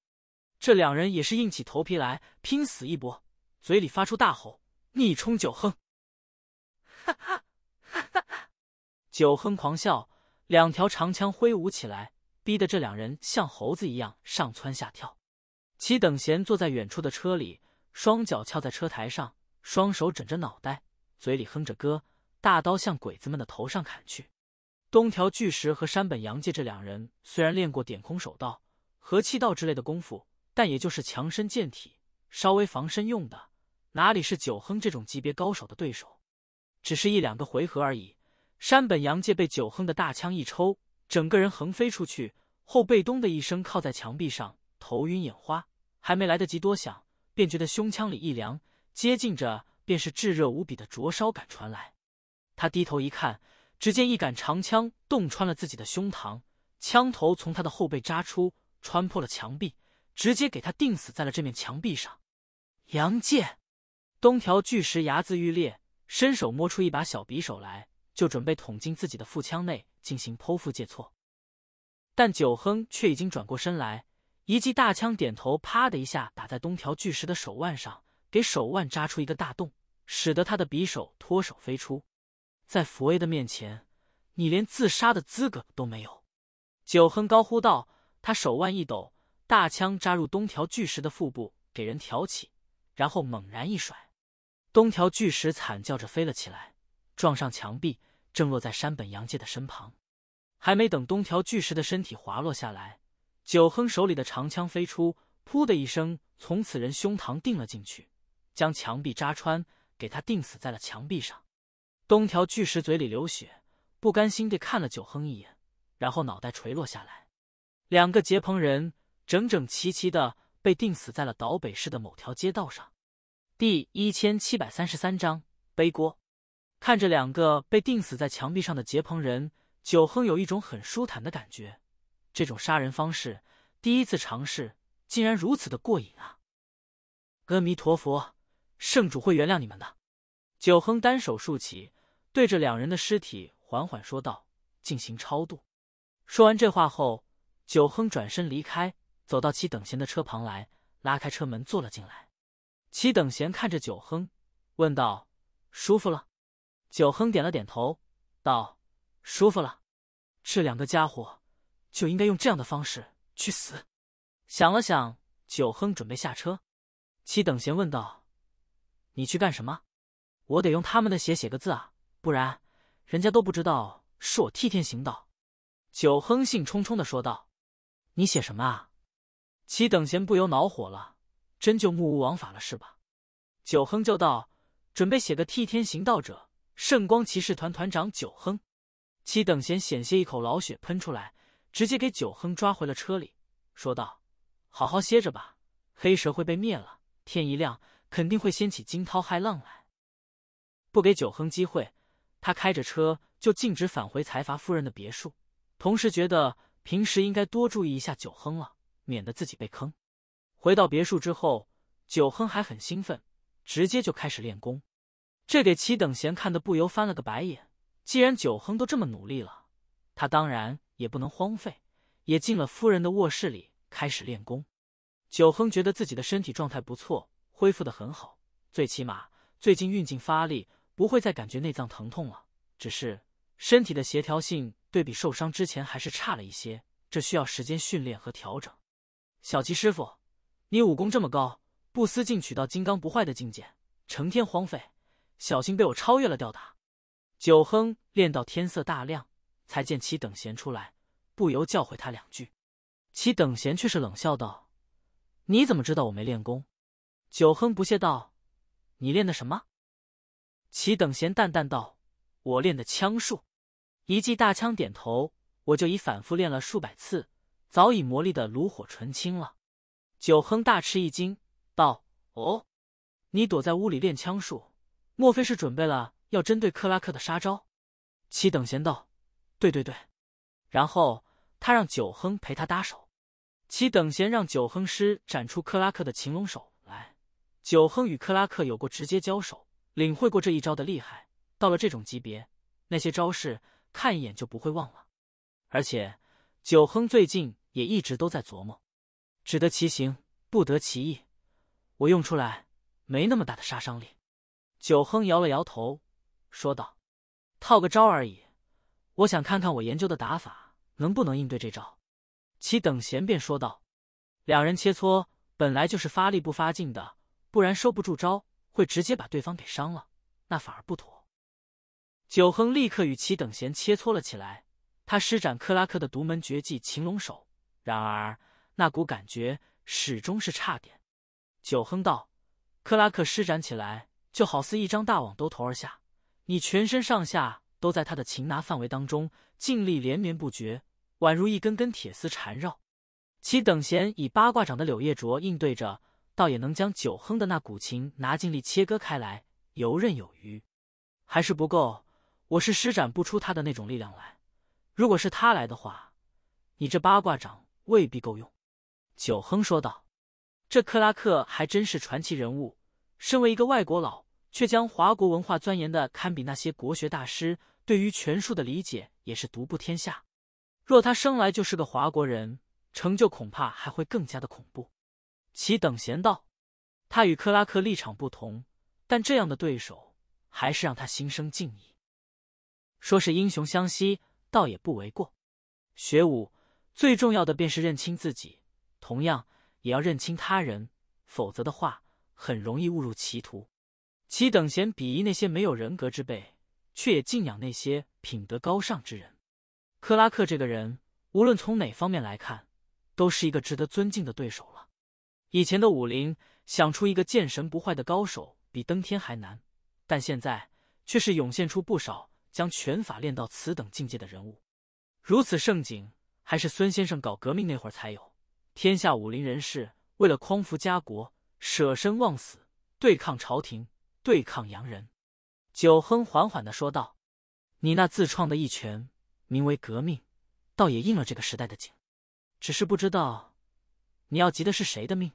这两人也是硬起头皮来，拼死一搏，嘴里发出大吼，逆冲九亨！”哈哈哈哈哈！九亨狂笑，两条长枪挥舞起来，逼得这两人像猴子一样上蹿下跳。齐等闲坐在远处的车里，双脚翘在车台上，双手枕着脑袋，嘴里哼着歌。大刀向鬼子们的头上砍去。东条巨石和山本洋介这两人虽然练过点空手道、和气道之类的功夫，但也就是强身健体、稍微防身用的，哪里是九亨这种级别高手的对手？只是一两个回合而已。山本洋介被九亨的大枪一抽，整个人横飞出去，后背咚的一声靠在墙壁上，头晕眼花。还没来得及多想，便觉得胸腔里一凉，接近着便是炙热无比的灼烧感传来。他低头一看，只见一杆长枪洞穿了自己的胸膛，枪头从他的后背扎出，穿破了墙壁，直接给他钉死在了这面墙壁上。杨健，东条巨石牙眦欲裂，伸手摸出一把小匕首来，就准备捅进自己的腹腔内进行剖腹借错。但九亨却已经转过身来。一记大枪，点头，啪的一下打在东条巨石的手腕上，给手腕扎出一个大洞，使得他的匕首脱手飞出。在佛爷的面前，你连自杀的资格都没有！九亨高呼道。他手腕一抖，大枪扎入东条巨石的腹部，给人挑起，然后猛然一甩，东条巨石惨叫着飞了起来，撞上墙壁，正落在山本洋介的身旁。还没等东条巨石的身体滑落下来。九亨手里的长枪飞出，噗的一声，从此人胸膛钉了进去，将墙壁扎穿，给他钉死在了墙壁上。东条巨石嘴里流血，不甘心地看了九亨一眼，然后脑袋垂落下来。两个劫棚人整整齐齐的被钉死在了岛北市的某条街道上。第一千七百三十三章背锅。看着两个被钉死在墙壁上的劫棚人，九亨有一种很舒坦的感觉。这种杀人方式，第一次尝试竟然如此的过瘾啊！阿弥陀佛，圣主会原谅你们的。九亨单手竖起，对着两人的尸体缓缓说道：“进行超度。”说完这话后，九亨转身离开，走到齐等贤的车旁来，拉开车门坐了进来。齐等贤看着九亨，问道：“舒服了？”九亨点了点头，道：“舒服了。”这两个家伙。就应该用这样的方式去死。想了想，九亨准备下车。七等闲问道：“你去干什么？”“我得用他们的血写个字啊，不然人家都不知道是我替天行道。”九亨兴冲冲的说道。“你写什么啊？”七等闲不由恼火了：“真就目无王法了是吧？”九亨就道：“准备写个替天行道者，圣光骑士团团长九亨。”七等闲险些一口老血喷出来。直接给九亨抓回了车里，说道：“好好歇着吧，黑蛇会被灭了。天一亮，肯定会掀起惊涛骇浪来。”不给九亨机会，他开着车就径直返回财阀夫人的别墅。同时觉得平时应该多注意一下九亨了，免得自己被坑。回到别墅之后，九亨还很兴奋，直接就开始练功。这给齐等贤看的不由翻了个白眼。既然九亨都这么努力了，他当然。也不能荒废，也进了夫人的卧室里开始练功。九亨觉得自己的身体状态不错，恢复的很好，最起码最近运劲发力不会再感觉内脏疼痛了。只是身体的协调性对比受伤之前还是差了一些，这需要时间训练和调整。小齐师傅，你武功这么高，不思进取到金刚不坏的境界，成天荒废，小心被我超越了吊打。九亨练到天色大亮。才见其等闲出来，不由教诲他两句。其等闲却是冷笑道：“你怎么知道我没练功？”九亨不屑道：“你练的什么？”齐等闲淡淡道：“我练的枪术，一记大枪，点头，我就已反复练了数百次，早已磨砺的炉火纯青了。”九亨大吃一惊，道：“哦，你躲在屋里练枪术，莫非是准备了要针对克拉克的杀招？”齐等闲道。对对对，然后他让九亨陪他搭手，其等闲让九亨师展出克拉克的擒龙手来。九亨与克拉克有过直接交手，领会过这一招的厉害。到了这种级别，那些招式看一眼就不会忘了。而且九亨最近也一直都在琢磨，只得其形不得其意。我用出来没那么大的杀伤力。九亨摇了摇头，说道：“套个招而已。”我想看看我研究的打法能不能应对这招。齐等闲便说道：“两人切磋本来就是发力不发劲的，不然收不住招，会直接把对方给伤了，那反而不妥。”九亨立刻与齐等闲切磋了起来，他施展克拉克的独门绝技擒龙手，然而那股感觉始终是差点。九亨道：“克拉克施展起来就好似一张大网兜头而下，你全身上下……”都在他的擒拿范围当中，劲力连绵不绝，宛如一根根铁丝缠绕。其等闲以八卦掌的柳叶镯应对着，倒也能将九亨的那股琴拿尽力切割开来，游刃有余。还是不够，我是施展不出他的那种力量来。如果是他来的话，你这八卦掌未必够用。”九亨说道，“这克拉克还真是传奇人物，身为一个外国佬，却将华国文化钻研的堪比那些国学大师。”对于拳术的理解也是独步天下，若他生来就是个华国人，成就恐怕还会更加的恐怖。其等闲道，他与克拉克立场不同，但这样的对手还是让他心生敬意。说是英雄相惜，倒也不为过。学武最重要的便是认清自己，同样也要认清他人，否则的话很容易误入歧途。其等闲鄙夷那些没有人格之辈。却也敬仰那些品德高尚之人。克拉克这个人，无论从哪方面来看，都是一个值得尊敬的对手了。以前的武林，想出一个剑神不坏的高手，比登天还难；但现在却是涌现出不少将拳法练到此等境界的人物。如此盛景，还是孙先生搞革命那会儿才有。天下武林人士为了匡扶家国，舍身忘死，对抗朝廷，对抗洋人。九亨缓缓的说道：“你那自创的一拳名为革命，倒也应了这个时代的景。只是不知道你要急的是谁的命。”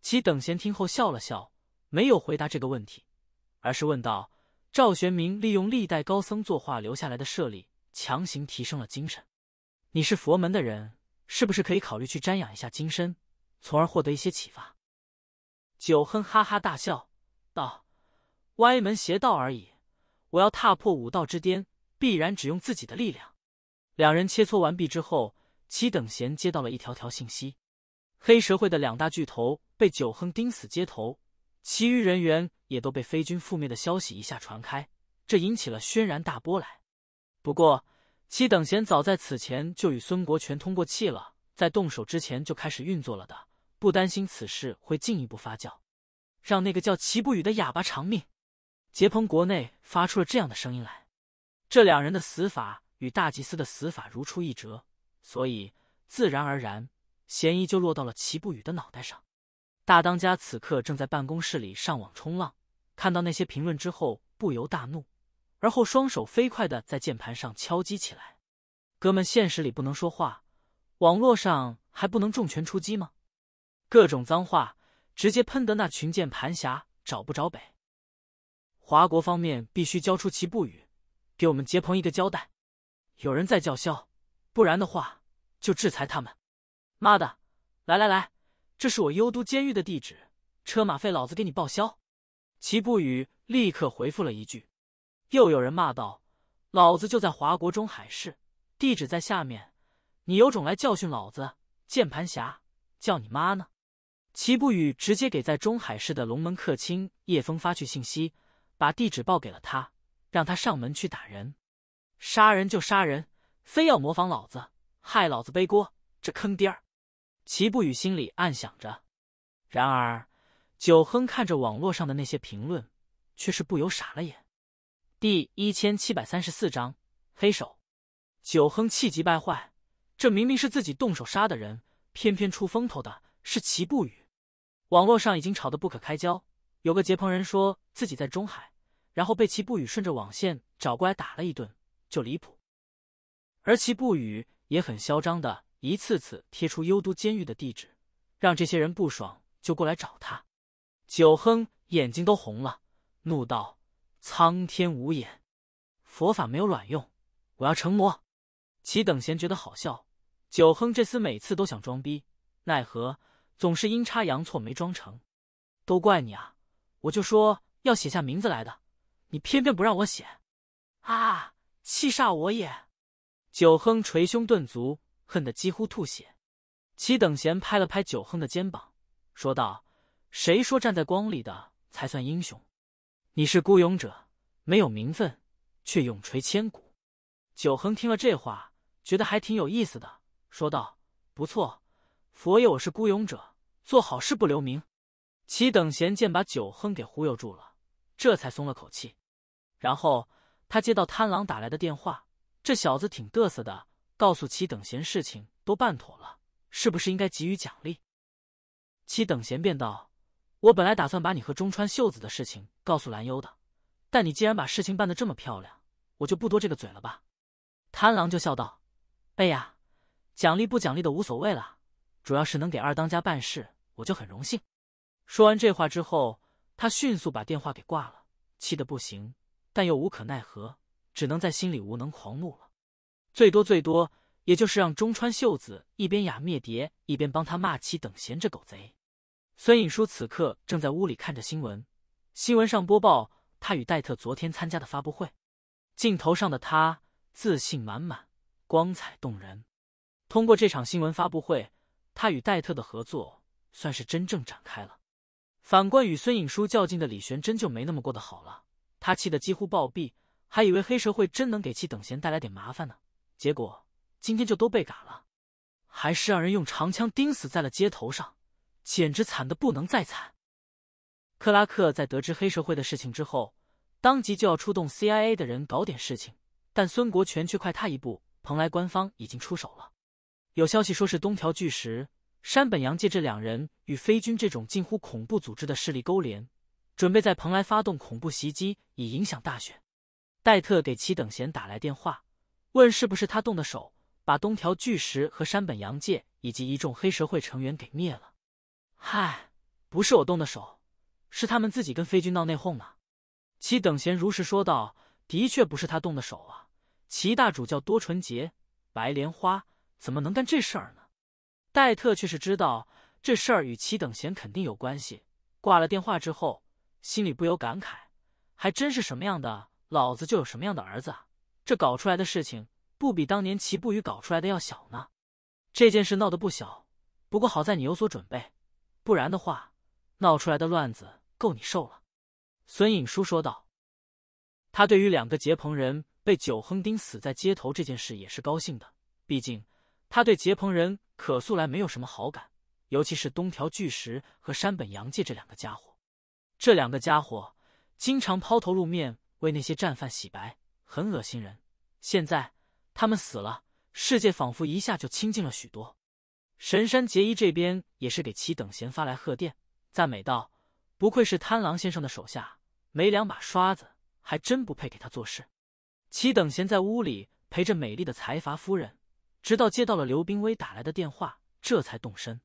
其等闲听后笑了笑，没有回答这个问题，而是问道：“赵玄明利用历代高僧作画留下来的舍利，强行提升了精神。你是佛门的人，是不是可以考虑去瞻仰一下金身，从而获得一些启发？”九亨哈哈大笑，道：“歪门邪道而已。”我要踏破武道之巅，必然只用自己的力量。两人切磋完毕之后，齐等闲接到了一条条信息：黑蛇会的两大巨头被九亨钉死街头，其余人员也都被飞军覆灭的消息一下传开，这引起了轩然大波来。不过，齐等闲早在此前就与孙国权通过气了，在动手之前就开始运作了的，不担心此事会进一步发酵，让那个叫齐不语的哑巴偿命。杰鹏国内发出了这样的声音来，这两人的死法与大祭司的死法如出一辙，所以自然而然，嫌疑就落到了齐不语的脑袋上。大当家此刻正在办公室里上网冲浪，看到那些评论之后，不由大怒，而后双手飞快的在键盘上敲击起来。哥们，现实里不能说话，网络上还不能重拳出击吗？各种脏话直接喷得那群键盘侠找不着北。华国方面必须交出齐步语，给我们杰鹏一个交代。有人在叫嚣，不然的话就制裁他们。妈的，来来来，这是我幽都监狱的地址，车马费老子给你报销。齐不语立刻回复了一句。又有人骂道：“老子就在华国中海市，地址在下面，你有种来教训老子！”键盘侠叫你妈呢。齐不语直接给在中海市的龙门客卿叶峰发去信息。把地址报给了他，让他上门去打人，杀人就杀人，非要模仿老子，害老子背锅，这坑爹！齐步宇心里暗想着。然而，九亨看着网络上的那些评论，却是不由傻了眼。第一千七百三十四章黑手。九亨气急败坏，这明明是自己动手杀的人，偏偏出风头的是齐步宇。网络上已经吵得不可开交，有个结朋人说自己在中海。然后被齐不语顺着网线找过来打了一顿，就离谱。而齐不语也很嚣张的，一次次贴出幽都监狱的地址，让这些人不爽就过来找他。九亨眼睛都红了，怒道：“苍天无眼，佛法没有卵用，我要成魔！”齐等闲觉得好笑，九亨这厮每次都想装逼，奈何总是阴差阳错没装成，都怪你啊！我就说要写下名字来的。你偏偏不让我写，啊！气煞我也！九亨捶胸顿足，恨得几乎吐血。齐等闲拍了拍九亨的肩膀，说道：“谁说站在光里的才算英雄？你是孤勇者，没有名分，却永垂千古。”九亨听了这话，觉得还挺有意思的，说道：“不错，佛爷，我是孤勇者，做好事不留名。”齐等闲见把九亨给忽悠住了，这才松了口气。然后他接到贪狼打来的电话，这小子挺嘚瑟的，告诉其等闲事情都办妥了，是不是应该给予奖励？其等闲便道：“我本来打算把你和中川秀子的事情告诉兰幽的，但你既然把事情办得这么漂亮，我就不多这个嘴了吧。”贪狼就笑道：“哎呀，奖励不奖励的无所谓了，主要是能给二当家办事，我就很荣幸。”说完这话之后，他迅速把电话给挂了，气得不行。但又无可奈何，只能在心里无能狂怒了。最多最多，也就是让中川秀子一边哑灭蝶，一边帮他骂起等闲这狗贼。孙颖舒此刻正在屋里看着新闻，新闻上播报他与戴特昨天参加的发布会，镜头上的他自信满满，光彩动人。通过这场新闻发布会，他与戴特的合作算是真正展开了。反观与孙颖舒较劲的李玄真，就没那么过得好了。他气得几乎暴毙，还以为黑社会真能给其等闲带来点麻烦呢，结果今天就都被嘎了，还是让人用长枪钉死在了街头上，简直惨的不能再惨。克拉克在得知黑社会的事情之后，当即就要出动 CIA 的人搞点事情，但孙国权却快他一步，蓬莱官方已经出手了，有消息说是东条巨石、山本洋介这两人与非军这种近乎恐怖组织的势力勾连。准备在蓬莱发动恐怖袭击，以影响大选。戴特给齐等贤打来电话，问是不是他动的手，把东条巨石和山本洋介以及一众黑社会成员给灭了。嗨，不是我动的手，是他们自己跟飞军闹内讧呢。齐等贤如实说道：“的确不是他动的手啊，齐大主教多纯洁，白莲花怎么能干这事儿呢？”戴特却是知道这事儿与齐等贤肯定有关系。挂了电话之后。心里不由感慨，还真是什么样的老子就有什么样的儿子。啊！这搞出来的事情，不比当年齐步雨搞出来的要小呢。这件事闹得不小，不过好在你有所准备，不然的话，闹出来的乱子够你受了。”孙颖书说道。他对于两个结朋人被九亨钉死在街头这件事也是高兴的，毕竟他对结朋人可素来没有什么好感，尤其是东条巨石和山本洋介这两个家伙。这两个家伙经常抛头露面为那些战犯洗白，很恶心人。现在他们死了，世界仿佛一下就清静了许多。神山结衣这边也是给齐等贤发来贺电，赞美道：“不愧是贪狼先生的手下，没两把刷子还真不配给他做事。”齐等贤在屋里陪着美丽的财阀夫人，直到接到了刘冰威打来的电话，这才动身。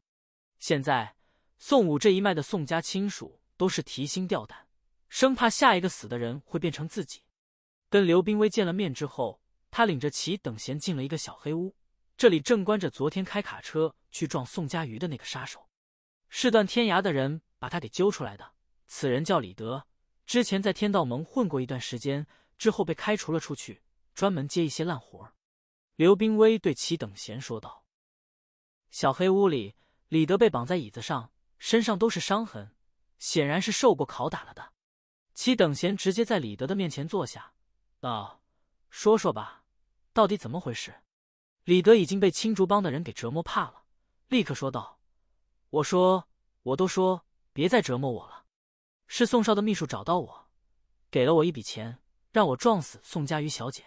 现在宋武这一脉的宋家亲属。都是提心吊胆，生怕下一个死的人会变成自己。跟刘冰威见了面之后，他领着齐等闲进了一个小黑屋，这里正关着昨天开卡车去撞宋佳瑜的那个杀手，是段天涯的人把他给揪出来的。此人叫李德，之前在天道盟混过一段时间，之后被开除了出去，专门接一些烂活。刘冰威对齐等闲说道：“小黑屋里，李德被绑在椅子上，身上都是伤痕。”显然是受过拷打了的，其等闲直接在李德的面前坐下，道：“说说吧，到底怎么回事？”李德已经被青竹帮的人给折磨怕了，立刻说道：“我说，我都说，别再折磨我了。是宋少的秘书找到我，给了我一笔钱，让我撞死宋佳瑜小姐。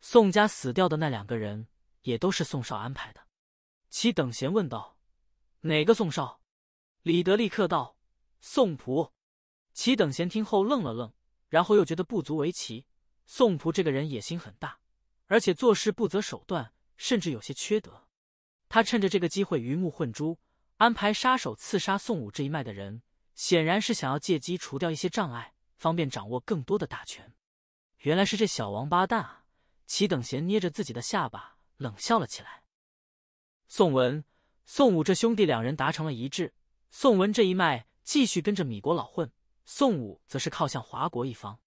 宋家死掉的那两个人也都是宋少安排的。”其等闲问道：“哪个宋少？”李德立刻道。宋仆，齐等闲听后愣了愣，然后又觉得不足为奇。宋仆这个人野心很大，而且做事不择手段，甚至有些缺德。他趁着这个机会鱼目混珠，安排杀手刺杀宋武这一脉的人，显然是想要借机除掉一些障碍，方便掌握更多的大权。原来是这小王八蛋啊！齐等闲捏着自己的下巴冷笑了起来。宋文、宋武这兄弟两人达成了一致，宋文这一脉。继续跟着米国老混，宋武则是靠向华国一方。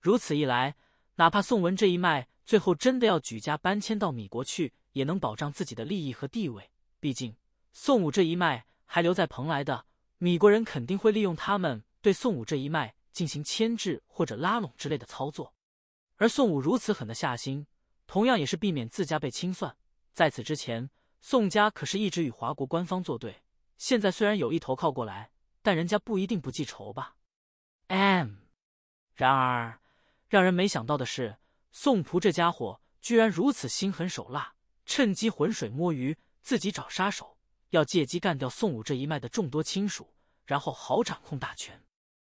如此一来，哪怕宋文这一脉最后真的要举家搬迁到米国去，也能保障自己的利益和地位。毕竟宋武这一脉还留在蓬莱的，米国人肯定会利用他们对宋武这一脉进行牵制或者拉拢之类的操作。而宋武如此狠的下心，同样也是避免自家被清算。在此之前，宋家可是一直与华国官方作对，现在虽然有意投靠过来。但人家不一定不记仇吧？M。然而，让人没想到的是，宋仆这家伙居然如此心狠手辣，趁机浑水摸鱼，自己找杀手，要借机干掉宋武这一脉的众多亲属，然后好掌控大权。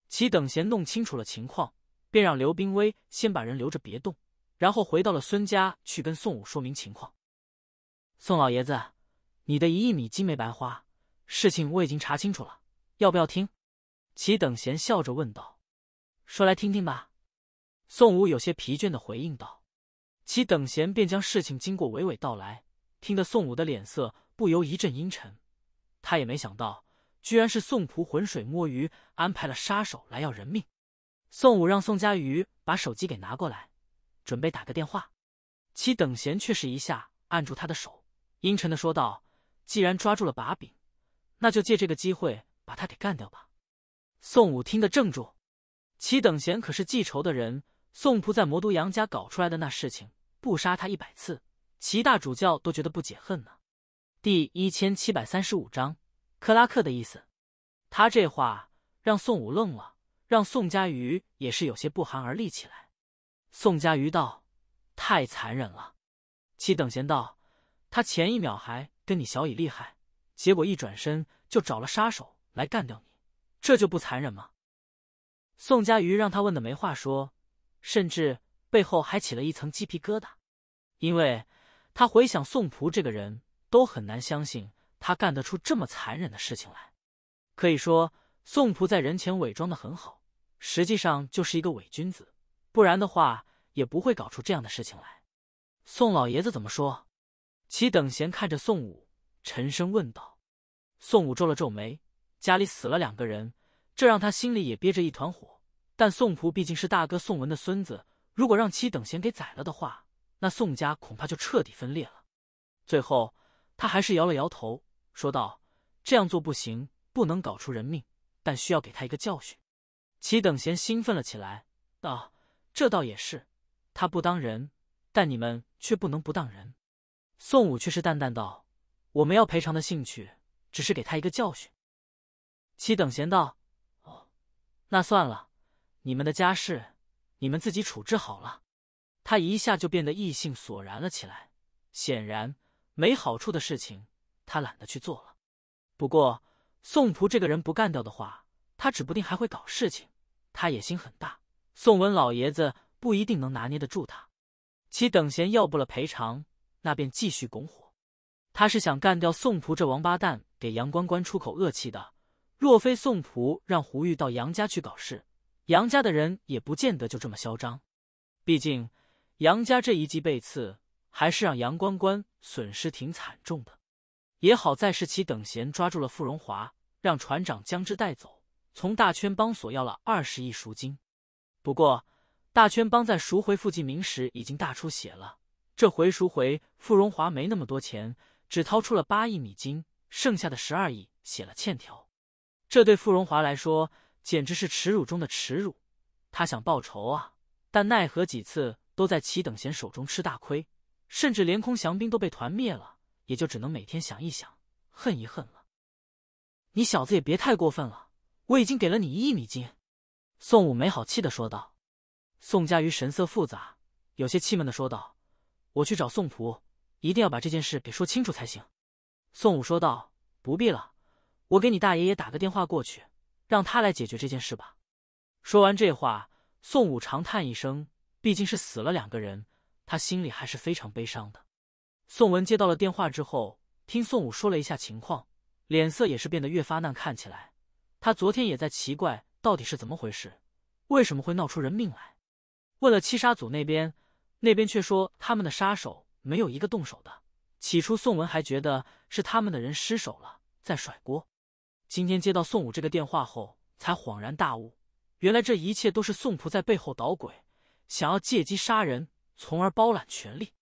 其等闲弄清楚了情况，便让刘冰威先把人留着别动，然后回到了孙家去跟宋武说明情况。宋老爷子，你的一亿米金没白花，事情我已经查清楚了。要不要听？其等闲笑着问道：“说来听听吧。”宋武有些疲倦的回应道：“其等闲便将事情经过娓娓道来，听得宋武的脸色不由一阵阴沉。他也没想到，居然是宋仆浑水摸鱼，安排了杀手来要人命。”宋武让宋佳瑜把手机给拿过来，准备打个电话。其等闲却是一下按住他的手，阴沉的说道：“既然抓住了把柄，那就借这个机会。”把他给干掉吧！宋武听得怔住。齐等贤可是记仇的人，宋璞在魔都杨家搞出来的那事情，不杀他一百次，齐大主教都觉得不解恨呢。第一千七百三十五章克拉克的意思。他这话让宋武愣了，让宋佳瑜也是有些不寒而栗起来。宋佳瑜道：“太残忍了。”齐等贤道：“他前一秒还跟你小以厉害，结果一转身就找了杀手。”来干掉你，这就不残忍吗？宋佳瑜让他问的没话说，甚至背后还起了一层鸡皮疙瘩，因为他回想宋璞这个人都很难相信他干得出这么残忍的事情来。可以说，宋璞在人前伪装的很好，实际上就是一个伪君子，不然的话也不会搞出这样的事情来。宋老爷子怎么说？齐等闲看着宋武，沉声问道。宋武皱了皱眉。家里死了两个人，这让他心里也憋着一团火。但宋璞毕竟是大哥宋文的孙子，如果让齐等闲给宰了的话，那宋家恐怕就彻底分裂了。最后，他还是摇了摇头，说道：“这样做不行，不能搞出人命，但需要给他一个教训。”齐等闲兴奋了起来，道：“这倒也是，他不当人，但你们却不能不当人。”宋武却是淡淡道：“我们要赔偿的兴趣，只是给他一个教训。”其等闲道：“哦，那算了，你们的家事，你们自己处置好了。”他一下就变得意兴索然了起来，显然没好处的事情，他懒得去做了。不过宋璞这个人不干掉的话，他指不定还会搞事情。他野心很大，宋文老爷子不一定能拿捏得住他。其等闲要不了赔偿，那便继续拱火。他是想干掉宋璞这王八蛋，给杨关关出口恶气的。若非宋仆让胡玉到杨家去搞事，杨家的人也不见得就这么嚣张。毕竟杨家这一记被刺，还是让杨关关损失挺惨重的。也好在是其等闲抓住了傅荣华，让船长将之带走，从大圈帮索要了二十亿赎金。不过大圈帮在赎回傅继明时已经大出血了，这回赎回傅荣华没那么多钱，只掏出了八亿米金，剩下的十二亿写了欠条。这对傅荣华来说简直是耻辱中的耻辱，他想报仇啊，但奈何几次都在齐等贤手中吃大亏，甚至连空降兵都被团灭了，也就只能每天想一想，恨一恨了。你小子也别太过分了，我已经给了你一亿米金。”宋武没好气的说道。宋佳瑜神色复杂，有些气闷的说道：“我去找宋璞，一定要把这件事给说清楚才行。”宋武说道：“不必了。”我给你大爷爷打个电话过去，让他来解决这件事吧。说完这话，宋武长叹一声，毕竟是死了两个人，他心里还是非常悲伤的。宋文接到了电话之后，听宋武说了一下情况，脸色也是变得越发难看起来。他昨天也在奇怪到底是怎么回事，为什么会闹出人命来？问了七杀组那边，那边却说他们的杀手没有一个动手的。起初宋文还觉得是他们的人失手了，在甩锅。今天接到宋武这个电话后，才恍然大悟，原来这一切都是宋仆在背后捣鬼，想要借机杀人，从而包揽权力。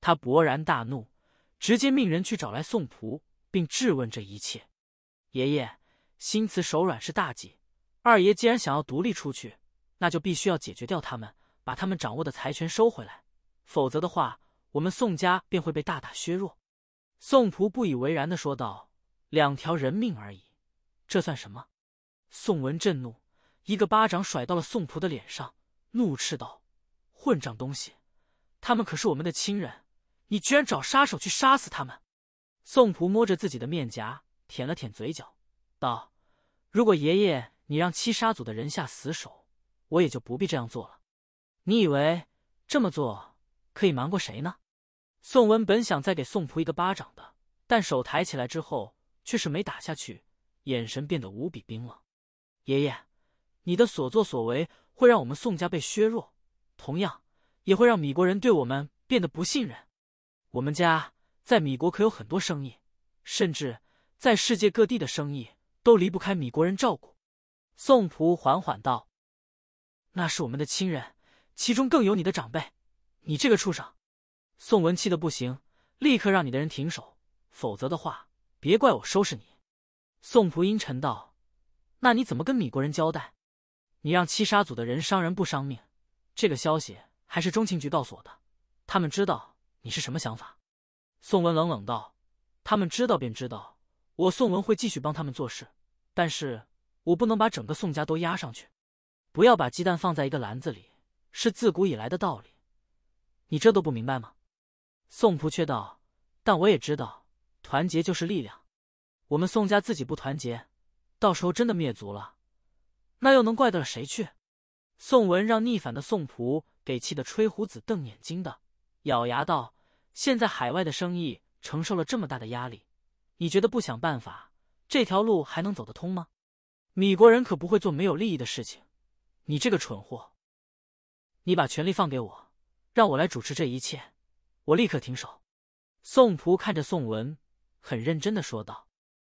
他勃然大怒，直接命人去找来宋仆，并质问这一切。爷爷心慈手软是大忌，二爷既然想要独立出去，那就必须要解决掉他们，把他们掌握的财权收回来，否则的话，我们宋家便会被大大削弱。宋仆不以为然的说道。两条人命而已，这算什么？宋文震怒，一个巴掌甩到了宋仆的脸上，怒斥道：“混账东西！他们可是我们的亲人，你居然找杀手去杀死他们！”宋仆摸着自己的面颊，舔了舔嘴角，道：“如果爷爷你让七杀组的人下死手，我也就不必这样做了。你以为这么做可以瞒过谁呢？”宋文本想再给宋仆一个巴掌的，但手抬起来之后。却是没打下去，眼神变得无比冰冷。爷爷，你的所作所为会让我们宋家被削弱，同样也会让米国人对我们变得不信任。我们家在米国可有很多生意，甚至在世界各地的生意都离不开米国人照顾。宋璞缓缓道：“那是我们的亲人，其中更有你的长辈。你这个畜生！”宋文气得不行，立刻让你的人停手，否则的话。别怪我收拾你，宋仆阴沉道：“那你怎么跟米国人交代？你让七杀组的人伤人不伤命？这个消息还是中情局告诉我的，他们知道你是什么想法。”宋文冷冷道：“他们知道便知道，我宋文会继续帮他们做事，但是我不能把整个宋家都压上去。不要把鸡蛋放在一个篮子里，是自古以来的道理，你这都不明白吗？”宋仆却道：“但我也知道。”团结就是力量，我们宋家自己不团结，到时候真的灭族了，那又能怪得了谁去？宋文让逆反的宋仆给气得吹胡子瞪眼睛的，咬牙道：“现在海外的生意承受了这么大的压力，你觉得不想办法，这条路还能走得通吗？米国人可不会做没有利益的事情，你这个蠢货！你把权力放给我，让我来主持这一切，我立刻停手。”宋仆看着宋文。很认真的说道，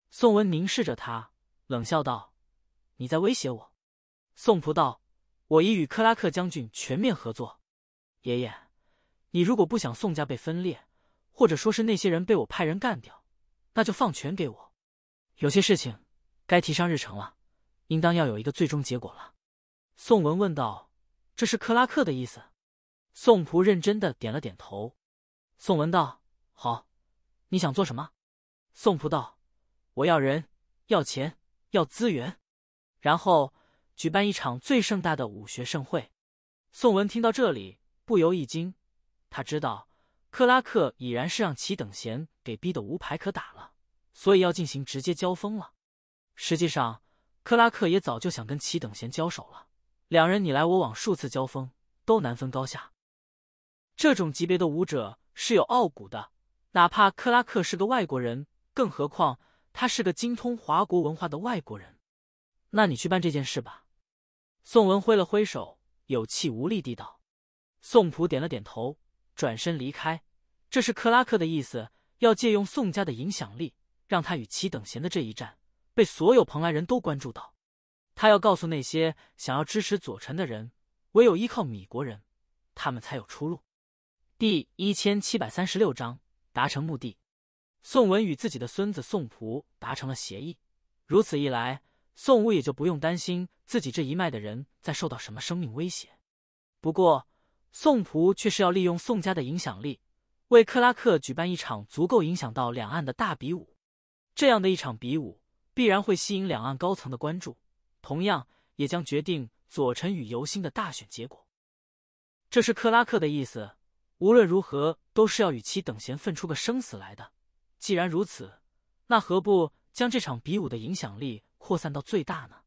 宋文凝视着他，冷笑道：“你在威胁我？”宋仆道：“我已与克拉克将军全面合作，爷爷，你如果不想宋家被分裂，或者说是那些人被我派人干掉，那就放权给我。有些事情该提上日程了，应当要有一个最终结果了。”宋文问道：“这是克拉克的意思？”宋仆认真的点了点头。宋文道：“好，你想做什么？”宋普道：“我要人，要钱，要资源，然后举办一场最盛大的武学盛会。”宋文听到这里，不由一惊。他知道克拉克已然是让齐等贤给逼得无牌可打了，所以要进行直接交锋了。实际上，克拉克也早就想跟齐等贤交手了。两人你来我往，数次交锋都难分高下。这种级别的武者是有傲骨的，哪怕克拉克是个外国人。更何况，他是个精通华国文化的外国人。那你去办这件事吧。宋文挥了挥手，有气无力地道。宋普点了点头，转身离开。这是克拉克的意思，要借用宋家的影响力，让他与其等闲的这一战被所有蓬莱人都关注到。他要告诉那些想要支持左臣的人，唯有依靠米国人，他们才有出路。第一千七百三十六章达成目的。宋文与自己的孙子宋璞达成了协议，如此一来，宋武也就不用担心自己这一脉的人在受到什么生命威胁。不过，宋璞却是要利用宋家的影响力，为克拉克举办一场足够影响到两岸的大比武。这样的一场比武必然会吸引两岸高层的关注，同样也将决定左臣与游星的大选结果。这是克拉克的意思，无论如何都是要与其等闲分出个生死来的。既然如此，那何不将这场比武的影响力扩散到最大呢？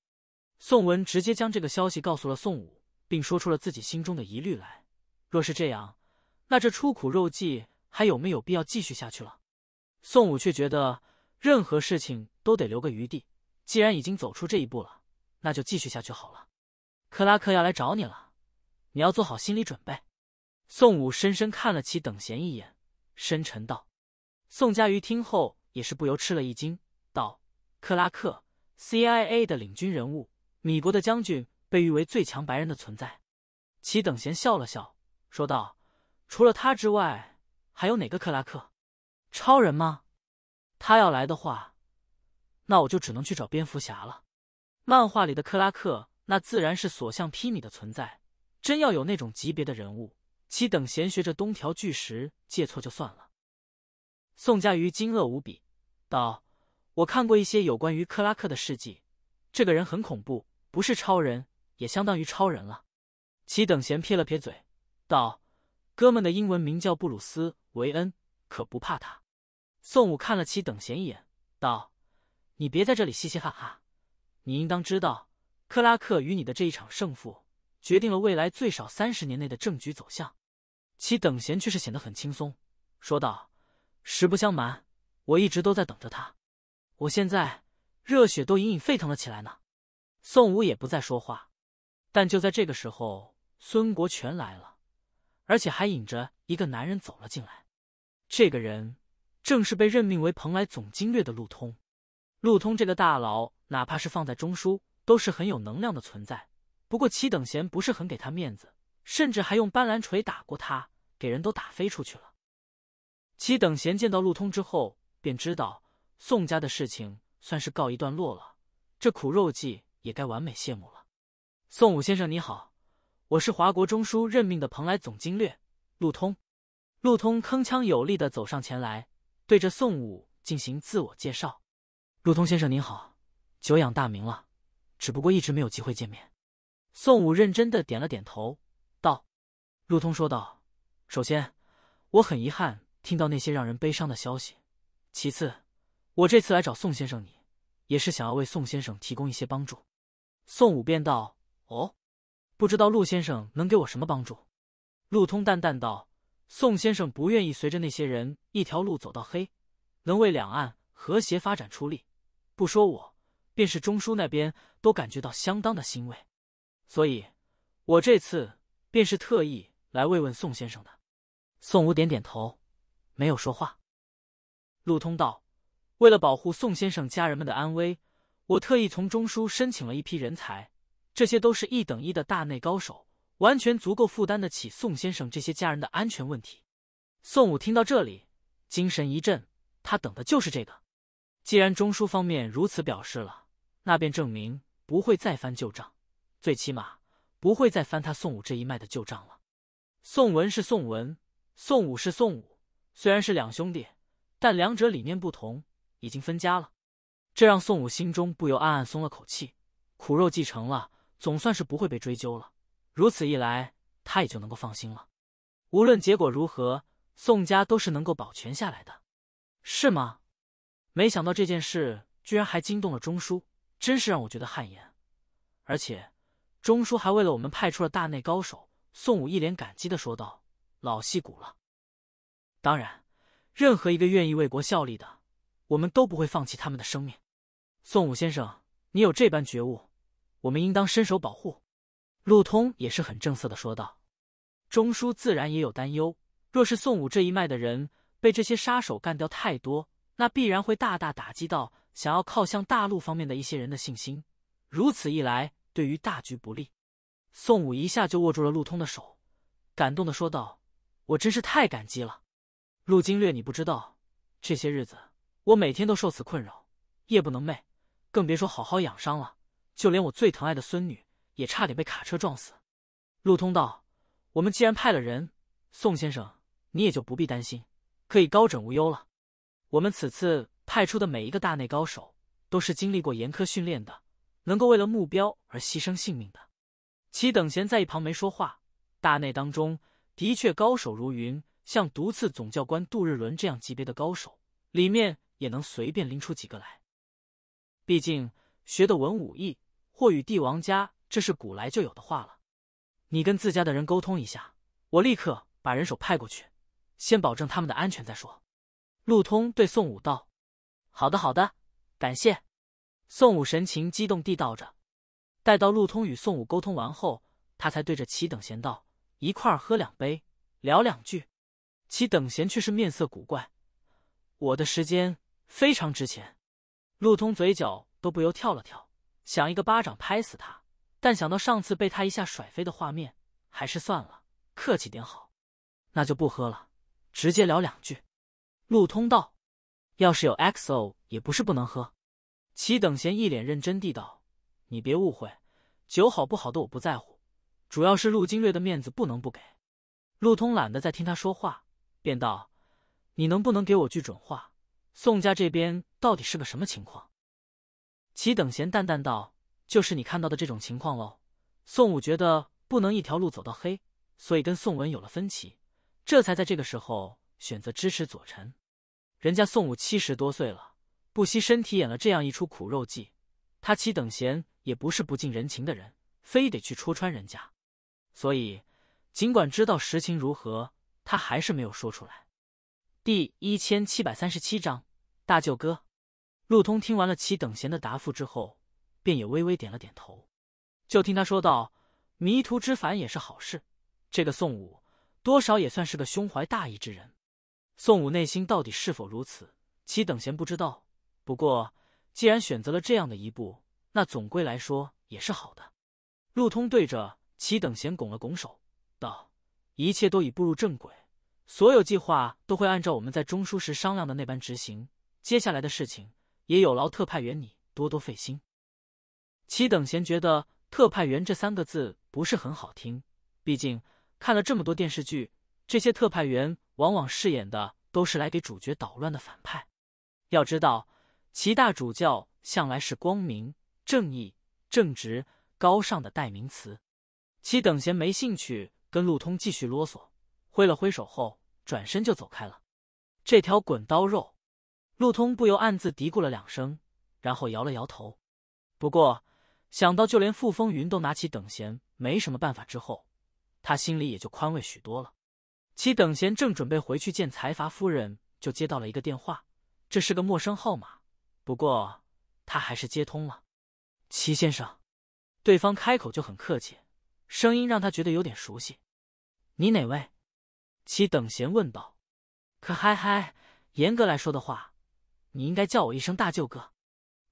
宋文直接将这个消息告诉了宋武，并说出了自己心中的疑虑来。若是这样，那这出苦肉计还有没有必要继续下去了？宋武却觉得任何事情都得留个余地，既然已经走出这一步了，那就继续下去好了。克拉克要来找你了，你要做好心理准备。宋武深深看了其等闲一眼，深沉道。宋佳瑜听后也是不由吃了一惊，道：“克拉克，CIA 的领军人物，米国的将军，被誉为最强白人的存在。”齐等闲笑了笑，说道：“除了他之外，还有哪个克拉克？超人吗？他要来的话，那我就只能去找蝙蝠侠了。漫画里的克拉克，那自然是所向披靡的存在。真要有那种级别的人物，齐等闲学着东条巨石借错就算了。”宋佳瑜惊愕无比，道：“我看过一些有关于克拉克的事迹，这个人很恐怖，不是超人，也相当于超人了。”齐等闲撇了撇嘴，道：“哥们的英文名叫布鲁斯·维恩，可不怕他。”宋武看了齐等闲一眼，道：“你别在这里嘻嘻哈哈，你应当知道，克拉克与你的这一场胜负，决定了未来最少三十年内的政局走向。”其等闲却是显得很轻松，说道。实不相瞒，我一直都在等着他，我现在热血都隐隐沸腾了起来呢。宋武也不再说话，但就在这个时候，孙国权来了，而且还引着一个男人走了进来。这个人正是被任命为蓬莱总经略的陆通。陆通这个大佬，哪怕是放在中枢，都是很有能量的存在。不过齐等闲不是很给他面子，甚至还用斑斓锤打过他，给人都打飞出去了。其等闲见到陆通之后，便知道宋家的事情算是告一段落了，这苦肉计也该完美谢幕了。宋武先生你好，我是华国中枢任命的蓬莱总经略陆通。陆通铿锵有力的走上前来，对着宋武进行自我介绍。陆通先生您好，久仰大名了，只不过一直没有机会见面。宋武认真的点了点头，道：“陆通说道，首先，我很遗憾。”听到那些让人悲伤的消息，其次，我这次来找宋先生你，也是想要为宋先生提供一些帮助。宋武便道：“哦，不知道陆先生能给我什么帮助？”陆通淡淡道：“宋先生不愿意随着那些人一条路走到黑，能为两岸和谐发展出力，不说我，便是中枢那边都感觉到相当的欣慰。所以，我这次便是特意来慰问宋先生的。”宋武点点头。没有说话，陆通道为了保护宋先生家人们的安危，我特意从中书申请了一批人才，这些都是一等一的大内高手，完全足够负担得起宋先生这些家人的安全问题。宋武听到这里，精神一振，他等的就是这个。既然中枢方面如此表示了，那便证明不会再翻旧账，最起码不会再翻他宋武这一脉的旧账了。宋文是宋文，宋武是宋武。虽然是两兄弟，但两者理念不同，已经分家了。这让宋武心中不由暗暗松了口气，苦肉计成了，总算是不会被追究了。如此一来，他也就能够放心了。无论结果如何，宋家都是能够保全下来的，是吗？没想到这件事居然还惊动了钟叔，真是让我觉得汗颜。而且，钟叔还为了我们派出了大内高手。宋武一脸感激的说道：“老戏骨了。”当然，任何一个愿意为国效力的，我们都不会放弃他们的生命。宋武先生，你有这般觉悟，我们应当伸手保护。”陆通也是很正色的说道。钟叔自然也有担忧，若是宋武这一脉的人被这些杀手干掉太多，那必然会大大打击到想要靠向大陆方面的一些人的信心。如此一来，对于大局不利。宋武一下就握住了陆通的手，感动的说道：“我真是太感激了。”陆金略，你不知道，这些日子我每天都受此困扰，夜不能寐，更别说好好养伤了。就连我最疼爱的孙女，也差点被卡车撞死。陆通道，我们既然派了人，宋先生你也就不必担心，可以高枕无忧了。我们此次派出的每一个大内高手，都是经历过严苛训练的，能够为了目标而牺牲性命的。齐等闲在一旁没说话，大内当中的确高手如云。像独刺总教官杜日伦这样级别的高手，里面也能随便拎出几个来。毕竟学的文武艺，或与帝王家，这是古来就有的话了。你跟自家的人沟通一下，我立刻把人手派过去，先保证他们的安全再说。陆通对宋武道：“好的，好的，感谢。”宋武神情激动地道着。待到陆通与宋武沟通完后，他才对着齐等闲道：“一块儿喝两杯，聊两句。”其等闲却是面色古怪。我的时间非常值钱。陆通嘴角都不由跳了跳，想一个巴掌拍死他，但想到上次被他一下甩飞的画面，还是算了，客气点好。那就不喝了，直接聊两句。陆通道：“要是有 XO，也不是不能喝。”齐等闲一脸认真地道：“你别误会，酒好不好的我不在乎，主要是陆金瑞的面子不能不给。”陆通懒得再听他说话。便道：“你能不能给我句准话？宋家这边到底是个什么情况？”齐等闲淡淡道：“就是你看到的这种情况喽。”宋武觉得不能一条路走到黑，所以跟宋文有了分歧，这才在这个时候选择支持左臣。人家宋武七十多岁了，不惜身体演了这样一出苦肉计，他齐等闲也不是不近人情的人，非得去戳穿人家。所以，尽管知道实情如何。他还是没有说出来。第一千七百三十七章大舅哥。陆通听完了齐等闲的答复之后，便也微微点了点头。就听他说道：“迷途知返也是好事。这个宋武多少也算是个胸怀大义之人。宋武内心到底是否如此，齐等闲不知道。不过既然选择了这样的一步，那总归来说也是好的。”陆通对着齐等闲拱了拱手，道。一切都已步入正轨，所有计划都会按照我们在中书时商量的那般执行。接下来的事情，也有劳特派员你多多费心。齐等闲觉得“特派员”这三个字不是很好听，毕竟看了这么多电视剧，这些特派员往往饰演的都是来给主角捣乱的反派。要知道，齐大主教向来是光明、正义、正直、高尚的代名词。齐等闲没兴趣。跟陆通继续啰嗦，挥了挥手后，转身就走开了。这条滚刀肉，陆通不由暗自嘀咕了两声，然后摇了摇头。不过想到就连傅风云都拿起等闲没什么办法之后，他心里也就宽慰许多了。齐等闲正准备回去见财阀夫人，就接到了一个电话，这是个陌生号码，不过他还是接通了。齐先生，对方开口就很客气，声音让他觉得有点熟悉。你哪位？齐等闲问道。可嗨嗨，严格来说的话，你应该叫我一声大舅哥。”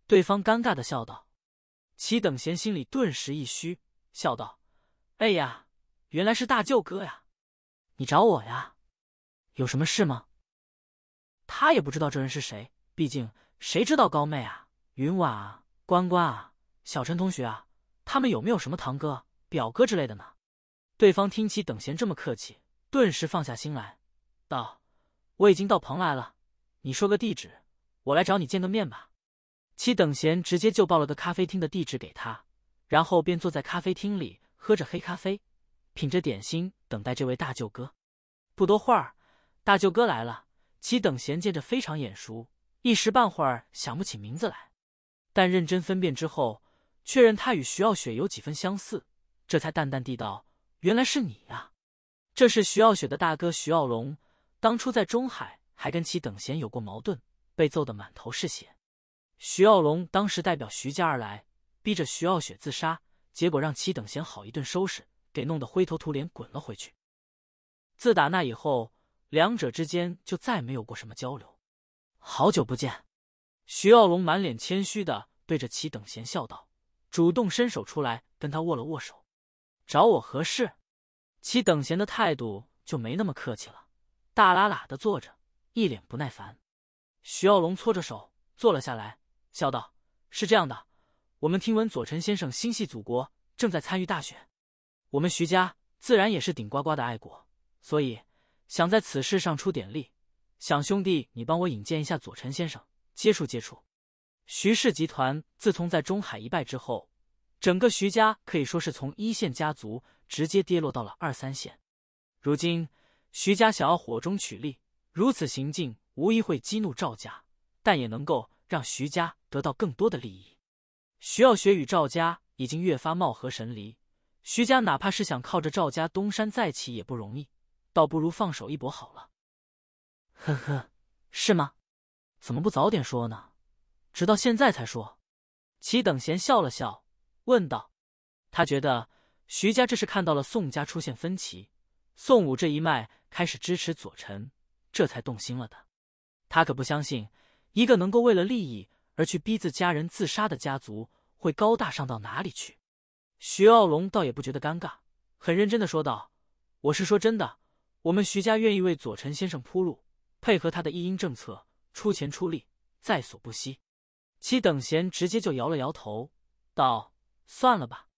对方尴尬的笑道。齐等闲心里顿时一虚，笑道：“哎呀，原来是大舅哥呀！你找我呀？有什么事吗？”他也不知道这人是谁，毕竟谁知道高妹啊、云婉啊、关关啊、小陈同学啊，他们有没有什么堂哥、表哥之类的呢？对方听其等闲这么客气，顿时放下心来，道：“我已经到蓬莱了，你说个地址，我来找你见个面吧。”其等闲直接就报了个咖啡厅的地址给他，然后便坐在咖啡厅里喝着黑咖啡，品着点心，等待这位大舅哥。不多会儿，大舅哥来了，其等闲见着非常眼熟，一时半会儿想不起名字来，但认真分辨之后，确认他与徐傲雪有几分相似，这才淡淡地道。原来是你呀！这是徐傲雪的大哥徐傲龙，当初在中海还跟其等闲有过矛盾，被揍得满头是血。徐傲龙当时代表徐家而来，逼着徐傲雪自杀，结果让其等闲好一顿收拾，给弄得灰头土脸滚了回去。自打那以后，两者之间就再没有过什么交流。好久不见，徐傲龙满脸谦虚的对着其等闲笑道，主动伸手出来跟他握了握手。找我何事？其等闲的态度就没那么客气了，大喇喇的坐着，一脸不耐烦。徐耀龙搓着手坐了下来，笑道：“是这样的，我们听闻左晨先生心系祖国，正在参与大选，我们徐家自然也是顶呱呱的爱国，所以想在此事上出点力，想兄弟你帮我引荐一下左晨先生，接触接触。”徐氏集团自从在中海一败之后。整个徐家可以说是从一线家族直接跌落到了二三线。如今徐家想要火中取栗，如此行径无疑会激怒赵家，但也能够让徐家得到更多的利益。徐耀学与赵家已经越发貌合神离，徐家哪怕是想靠着赵家东山再起也不容易，倒不如放手一搏好了。呵呵，是吗？怎么不早点说呢？直到现在才说。齐等闲笑了笑。问道：“他觉得徐家这是看到了宋家出现分歧，宋武这一脉开始支持左臣，这才动心了的。他可不相信一个能够为了利益而去逼自家人自杀的家族会高大上到哪里去。”徐傲龙倒也不觉得尴尬，很认真的说道：“我是说真的，我们徐家愿意为左臣先生铺路，配合他的一因政策，出钱出力，在所不惜。”其等闲直接就摇了摇头，道。算了吧，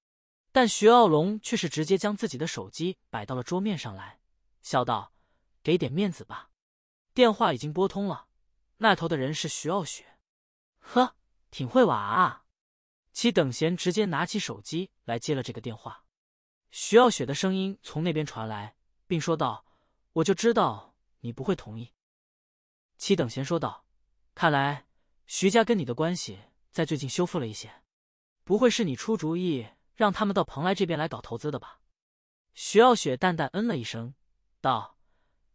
但徐傲龙却是直接将自己的手机摆到了桌面上来，笑道：“给点面子吧。”电话已经拨通了，那头的人是徐傲雪。呵，挺会玩啊！齐等闲直接拿起手机来接了这个电话。徐傲雪的声音从那边传来，并说道：“我就知道你不会同意。”齐等闲说道：“看来徐家跟你的关系在最近修复了一些。”不会是你出主意让他们到蓬莱这边来搞投资的吧？徐傲雪淡淡嗯了一声，道：“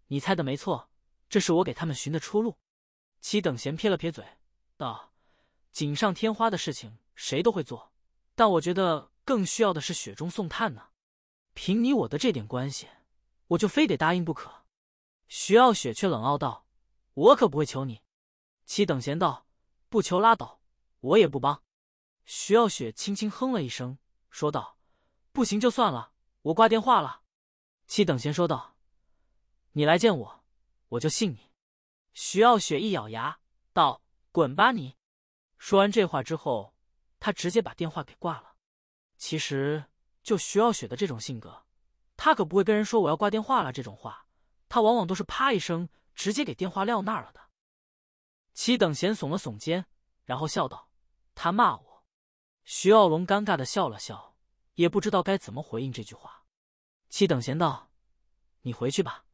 你猜的没错，这是我给他们寻的出路。”齐等闲撇了撇嘴，道：“锦上添花的事情谁都会做，但我觉得更需要的是雪中送炭呢。凭你我的这点关系，我就非得答应不可。”徐傲雪却冷傲道：“我可不会求你。”齐等闲道：“不求拉倒，我也不帮。”徐傲雪轻轻哼了一声，说道：“不行就算了，我挂电话了。”七等闲说道：“你来见我，我就信你。”徐傲雪一咬牙，道：“滚吧你！”说完这话之后，他直接把电话给挂了。其实，就徐傲雪的这种性格，他可不会跟人说“我要挂电话了”这种话，他往往都是啪一声直接给电话撂那儿了的。七等闲耸了耸肩，然后笑道：“他骂我。”徐傲龙尴尬的笑了笑，也不知道该怎么回应这句话。齐等闲道：“你回去吧。”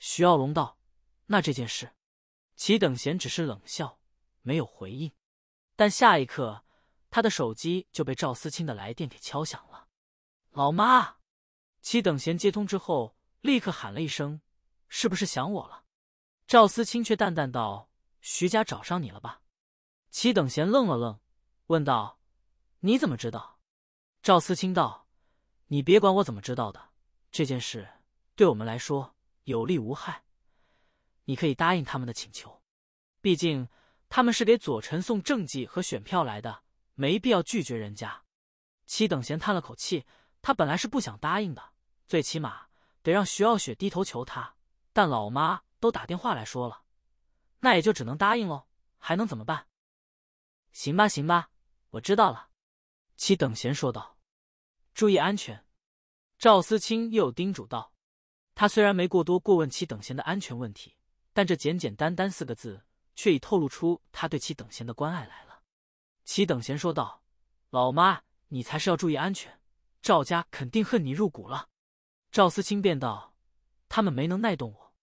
徐傲龙道：“那这件事。”齐等贤只是冷笑，没有回应。但下一刻，他的手机就被赵思清的来电给敲响了。老妈，齐等贤接通之后，立刻喊了一声：“是不是想我了？”赵思清却淡淡道：“徐家找上你了吧？”齐等贤愣了愣，问道。你怎么知道？赵思清道：“你别管我怎么知道的，这件事对我们来说有利无害。你可以答应他们的请求，毕竟他们是给左晨送政绩和选票来的，没必要拒绝人家。”七等闲叹了口气，他本来是不想答应的，最起码得让徐傲雪低头求他，但老妈都打电话来说了，那也就只能答应喽，还能怎么办？行吧，行吧，我知道了。齐等闲说道：“注意安全。”赵思清又叮嘱道：“他虽然没过多过问齐等闲的安全问题，但这简简单单四个字，却已透露出他对其等闲的关爱来了。”齐等闲说道：“老妈，你才是要注意安全。赵家肯定恨你入骨了。”赵思清便道：“他们没能耐动我。”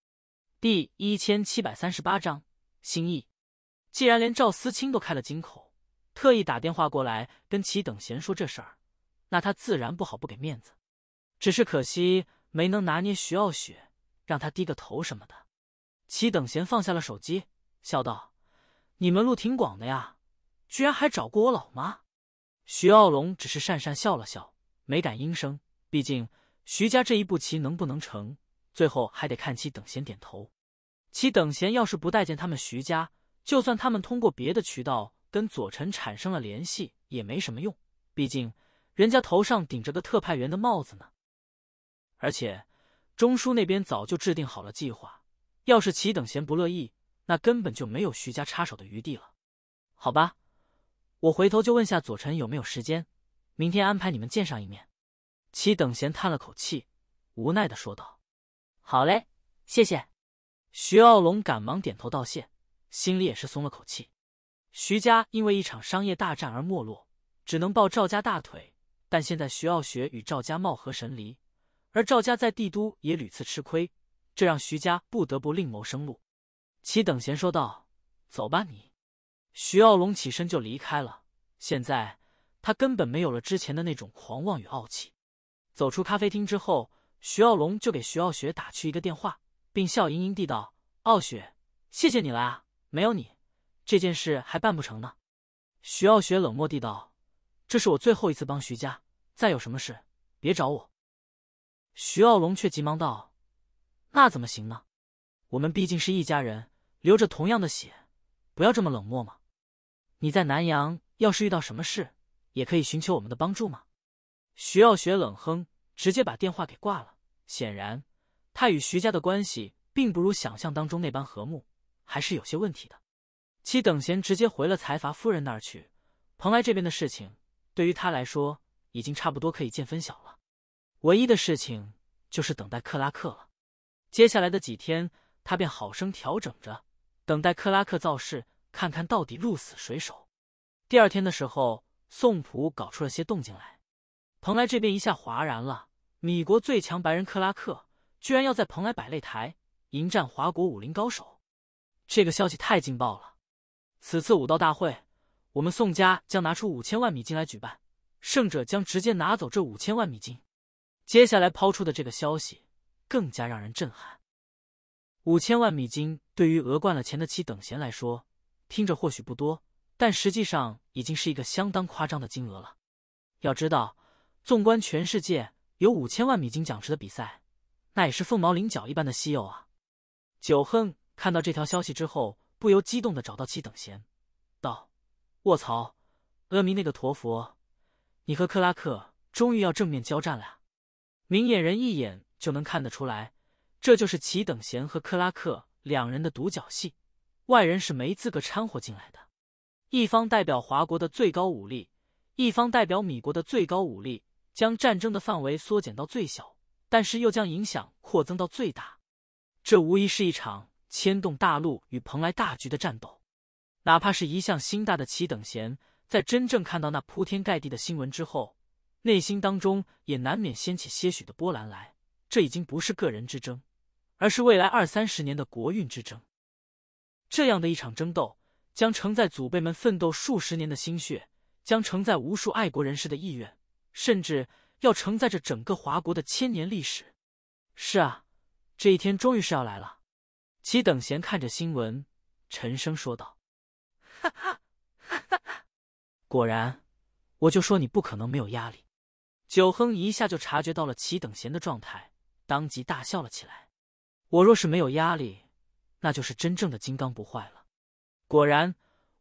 第一千七百三十八章心意。既然连赵思清都开了金口。特意打电话过来跟齐等闲说这事儿，那他自然不好不给面子。只是可惜没能拿捏徐傲雪，让他低个头什么的。齐等闲放下了手机，笑道：“你们路挺广的呀，居然还找过我老妈。”徐傲龙只是讪讪笑了笑，没敢应声。毕竟徐家这一步棋能不能成，最后还得看齐等闲点头。齐等闲要是不待见他们徐家，就算他们通过别的渠道。跟左辰产生了联系也没什么用，毕竟人家头上顶着个特派员的帽子呢。而且钟叔那边早就制定好了计划，要是齐等闲不乐意，那根本就没有徐家插手的余地了。好吧，我回头就问下左辰有没有时间，明天安排你们见上一面。齐等闲叹了口气，无奈的说道：“好嘞，谢谢。”徐傲龙赶忙点头道谢，心里也是松了口气。徐家因为一场商业大战而没落，只能抱赵家大腿。但现在徐傲雪与赵家貌合神离，而赵家在帝都也屡次吃亏，这让徐家不得不另谋生路。齐等闲说道：“走吧，你。”徐傲龙起身就离开了。现在他根本没有了之前的那种狂妄与傲气。走出咖啡厅之后，徐傲龙就给徐傲雪打去一个电话，并笑盈盈地道：“傲雪，谢谢你了啊，没有你。”这件事还办不成呢，徐傲雪冷漠地道：“这是我最后一次帮徐家，再有什么事别找我。”徐傲龙却急忙道：“那怎么行呢？我们毕竟是一家人，流着同样的血，不要这么冷漠嘛。你在南阳要是遇到什么事，也可以寻求我们的帮助吗？”徐傲雪冷哼，直接把电话给挂了。显然，他与徐家的关系并不如想象当中那般和睦，还是有些问题的。其等闲直接回了财阀夫人那儿去。蓬莱这边的事情，对于他来说已经差不多可以见分晓了。唯一的事情就是等待克拉克了。接下来的几天，他便好生调整着，等待克拉克造势，看看到底鹿死谁手。第二天的时候，宋普搞出了些动静来，蓬莱这边一下哗然了。米国最强白人克拉克，居然要在蓬莱摆擂台，迎战华国武林高手，这个消息太劲爆了！此次武道大会，我们宋家将拿出五千万米金来举办，胜者将直接拿走这五千万米金。接下来抛出的这个消息更加让人震撼。五千万米金对于讹惯了钱的齐等闲来说，听着或许不多，但实际上已经是一个相当夸张的金额了。要知道，纵观全世界有五千万米金奖池的比赛，那也是凤毛麟角一般的稀有啊。九横看到这条消息之后。不由激动的找到齐等闲，道：“卧槽，阿弥那个陀佛，你和克拉克终于要正面交战了呀！明眼人一眼就能看得出来，这就是齐等闲和克拉克两人的独角戏，外人是没资格掺和进来的。一方代表华国的最高武力，一方代表米国的最高武力，将战争的范围缩减到最小，但是又将影响扩增到最大，这无疑是一场。”牵动大陆与蓬莱大局的战斗，哪怕是一向心大的齐等闲，在真正看到那铺天盖地的新闻之后，内心当中也难免掀起些许的波澜来。这已经不是个人之争，而是未来二三十年的国运之争。这样的一场争斗，将承载祖辈们奋斗数十年的心血，将承载无数爱国人士的意愿，甚至要承载着整个华国的千年历史。是啊，这一天终于是要来了。齐等闲看着新闻，沉声说道：“哈哈哈哈哈！果然，我就说你不可能没有压力。”九亨一下就察觉到了齐等闲的状态，当即大笑了起来。我若是没有压力，那就是真正的金刚不坏了。果然，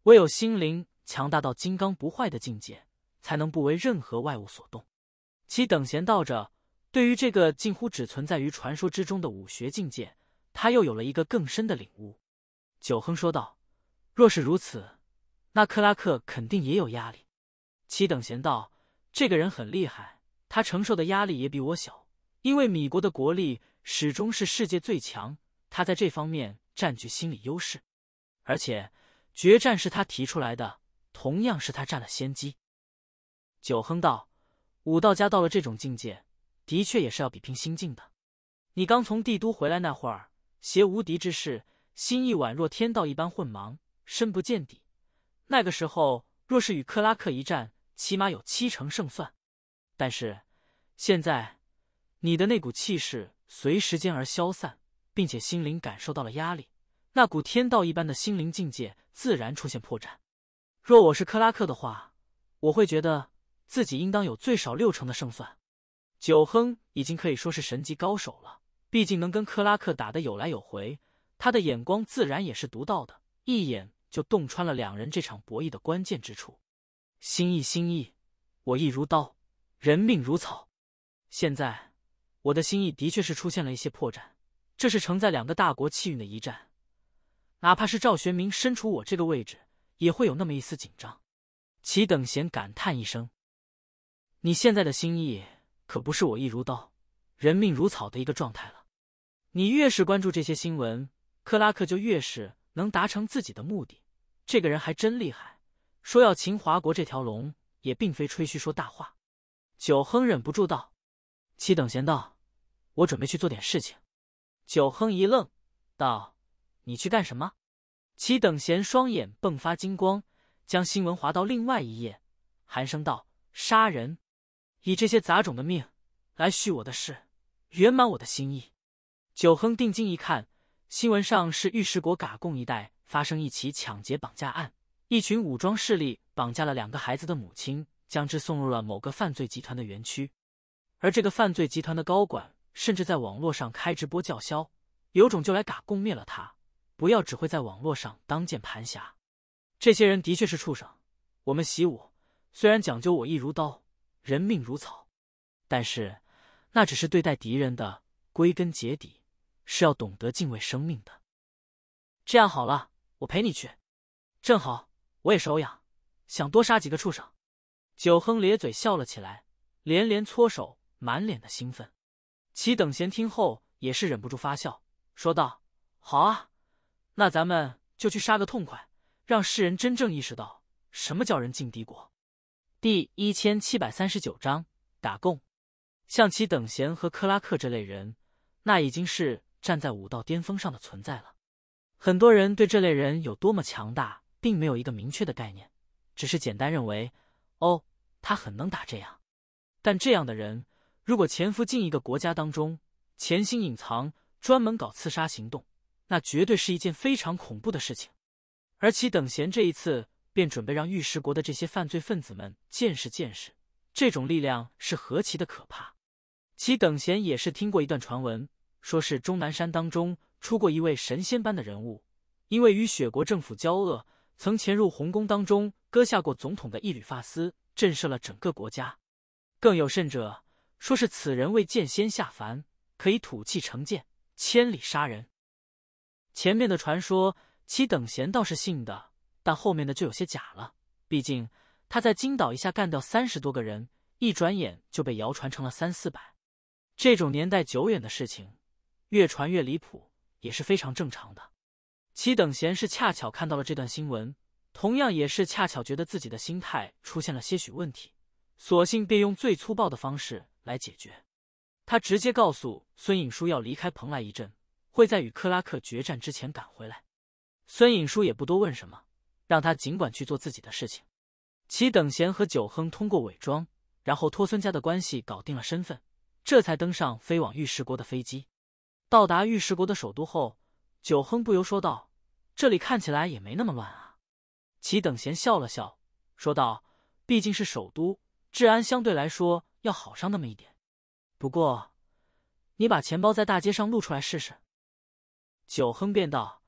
唯有心灵强大到金刚不坏的境界，才能不为任何外物所动。齐等闲道着：“对于这个近乎只存在于传说之中的武学境界。”他又有了一个更深的领悟，九亨说道：“若是如此，那克拉克肯定也有压力。”七等闲道：“这个人很厉害，他承受的压力也比我小，因为米国的国力始终是世界最强，他在这方面占据心理优势。而且决战是他提出来的，同样是他占了先机。”九亨道：“武道家到了这种境界，的确也是要比拼心境的。你刚从帝都回来那会儿。”携无敌之势，心意宛若天道一般混茫，深不见底。那个时候，若是与克拉克一战，起码有七成胜算。但是现在，你的那股气势随时间而消散，并且心灵感受到了压力，那股天道一般的心灵境界自然出现破绽。若我是克拉克的话，我会觉得自己应当有最少六成的胜算。九亨已经可以说是神级高手了。毕竟能跟克拉克打得有来有回，他的眼光自然也是独到的，一眼就洞穿了两人这场博弈的关键之处。心意，心意，我意如刀，人命如草。现在，我的心意的确是出现了一些破绽。这是承载两个大国气运的一战，哪怕是赵玄明身处我这个位置，也会有那么一丝紧张。齐等闲感叹一声：“你现在的心意可不是我意如刀，人命如草的一个状态了。”你越是关注这些新闻，克拉克就越是能达成自己的目的。这个人还真厉害，说要擒华国这条龙，也并非吹嘘说大话。九亨忍不住道：“齐等闲道，我准备去做点事情。”九亨一愣，道：“你去干什么？”齐等闲双眼迸发金光，将新闻划到另外一页，寒声道：“杀人，以这些杂种的命来续我的事，圆满我的心意。”九亨定睛一看，新闻上是玉石国嘎贡一带发生一起抢劫绑架案，一群武装势力绑架了两个孩子的母亲，将之送入了某个犯罪集团的园区，而这个犯罪集团的高管甚至在网络上开直播叫嚣：“有种就来嘎贡灭了他，不要只会在网络上当键盘侠。”这些人的确是畜生。我们习武虽然讲究“我一如刀，人命如草”，但是那只是对待敌人的，归根结底。是要懂得敬畏生命的，这样好了，我陪你去，正好我也手痒，想多杀几个畜生。九亨咧嘴笑了起来，连连搓手，满脸的兴奋。齐等闲听后也是忍不住发笑，说道：“好啊，那咱们就去杀个痛快，让世人真正意识到什么叫人尽敌国。”第一千七百三十九章打共。像齐等闲和克拉克这类人，那已经是。站在武道巅峰上的存在了，很多人对这类人有多么强大，并没有一个明确的概念，只是简单认为，哦，他很能打这样。但这样的人如果潜伏进一个国家当中，潜心隐藏，专门搞刺杀行动，那绝对是一件非常恐怖的事情。而其等闲这一次便准备让玉石国的这些犯罪分子们见识见识，这种力量是何其的可怕。其等闲也是听过一段传闻。说是终南山当中出过一位神仙般的人物，因为与雪国政府交恶，曾潜入皇宫当中割下过总统的一缕发丝，震慑了整个国家。更有甚者，说是此人为剑仙下凡，可以吐气成剑，千里杀人。前面的传说，其等闲倒是信的，但后面的就有些假了。毕竟他在金岛一下干掉三十多个人，一转眼就被谣传成了三四百。这种年代久远的事情。越传越离谱也是非常正常的。齐等闲是恰巧看到了这段新闻，同样也是恰巧觉得自己的心态出现了些许问题，索性便用最粗暴的方式来解决。他直接告诉孙颖书要离开蓬莱一阵，会在与克拉克决战之前赶回来。孙颖书也不多问什么，让他尽管去做自己的事情。齐等闲和九亨通过伪装，然后托孙家的关系搞定了身份，这才登上飞往玉石国的飞机。到达玉石国的首都后，九亨不由说道：“这里看起来也没那么乱啊。”齐等闲笑了笑，说道：“毕竟是首都，治安相对来说要好上那么一点。不过，你把钱包在大街上露出来试试。”九亨便道：“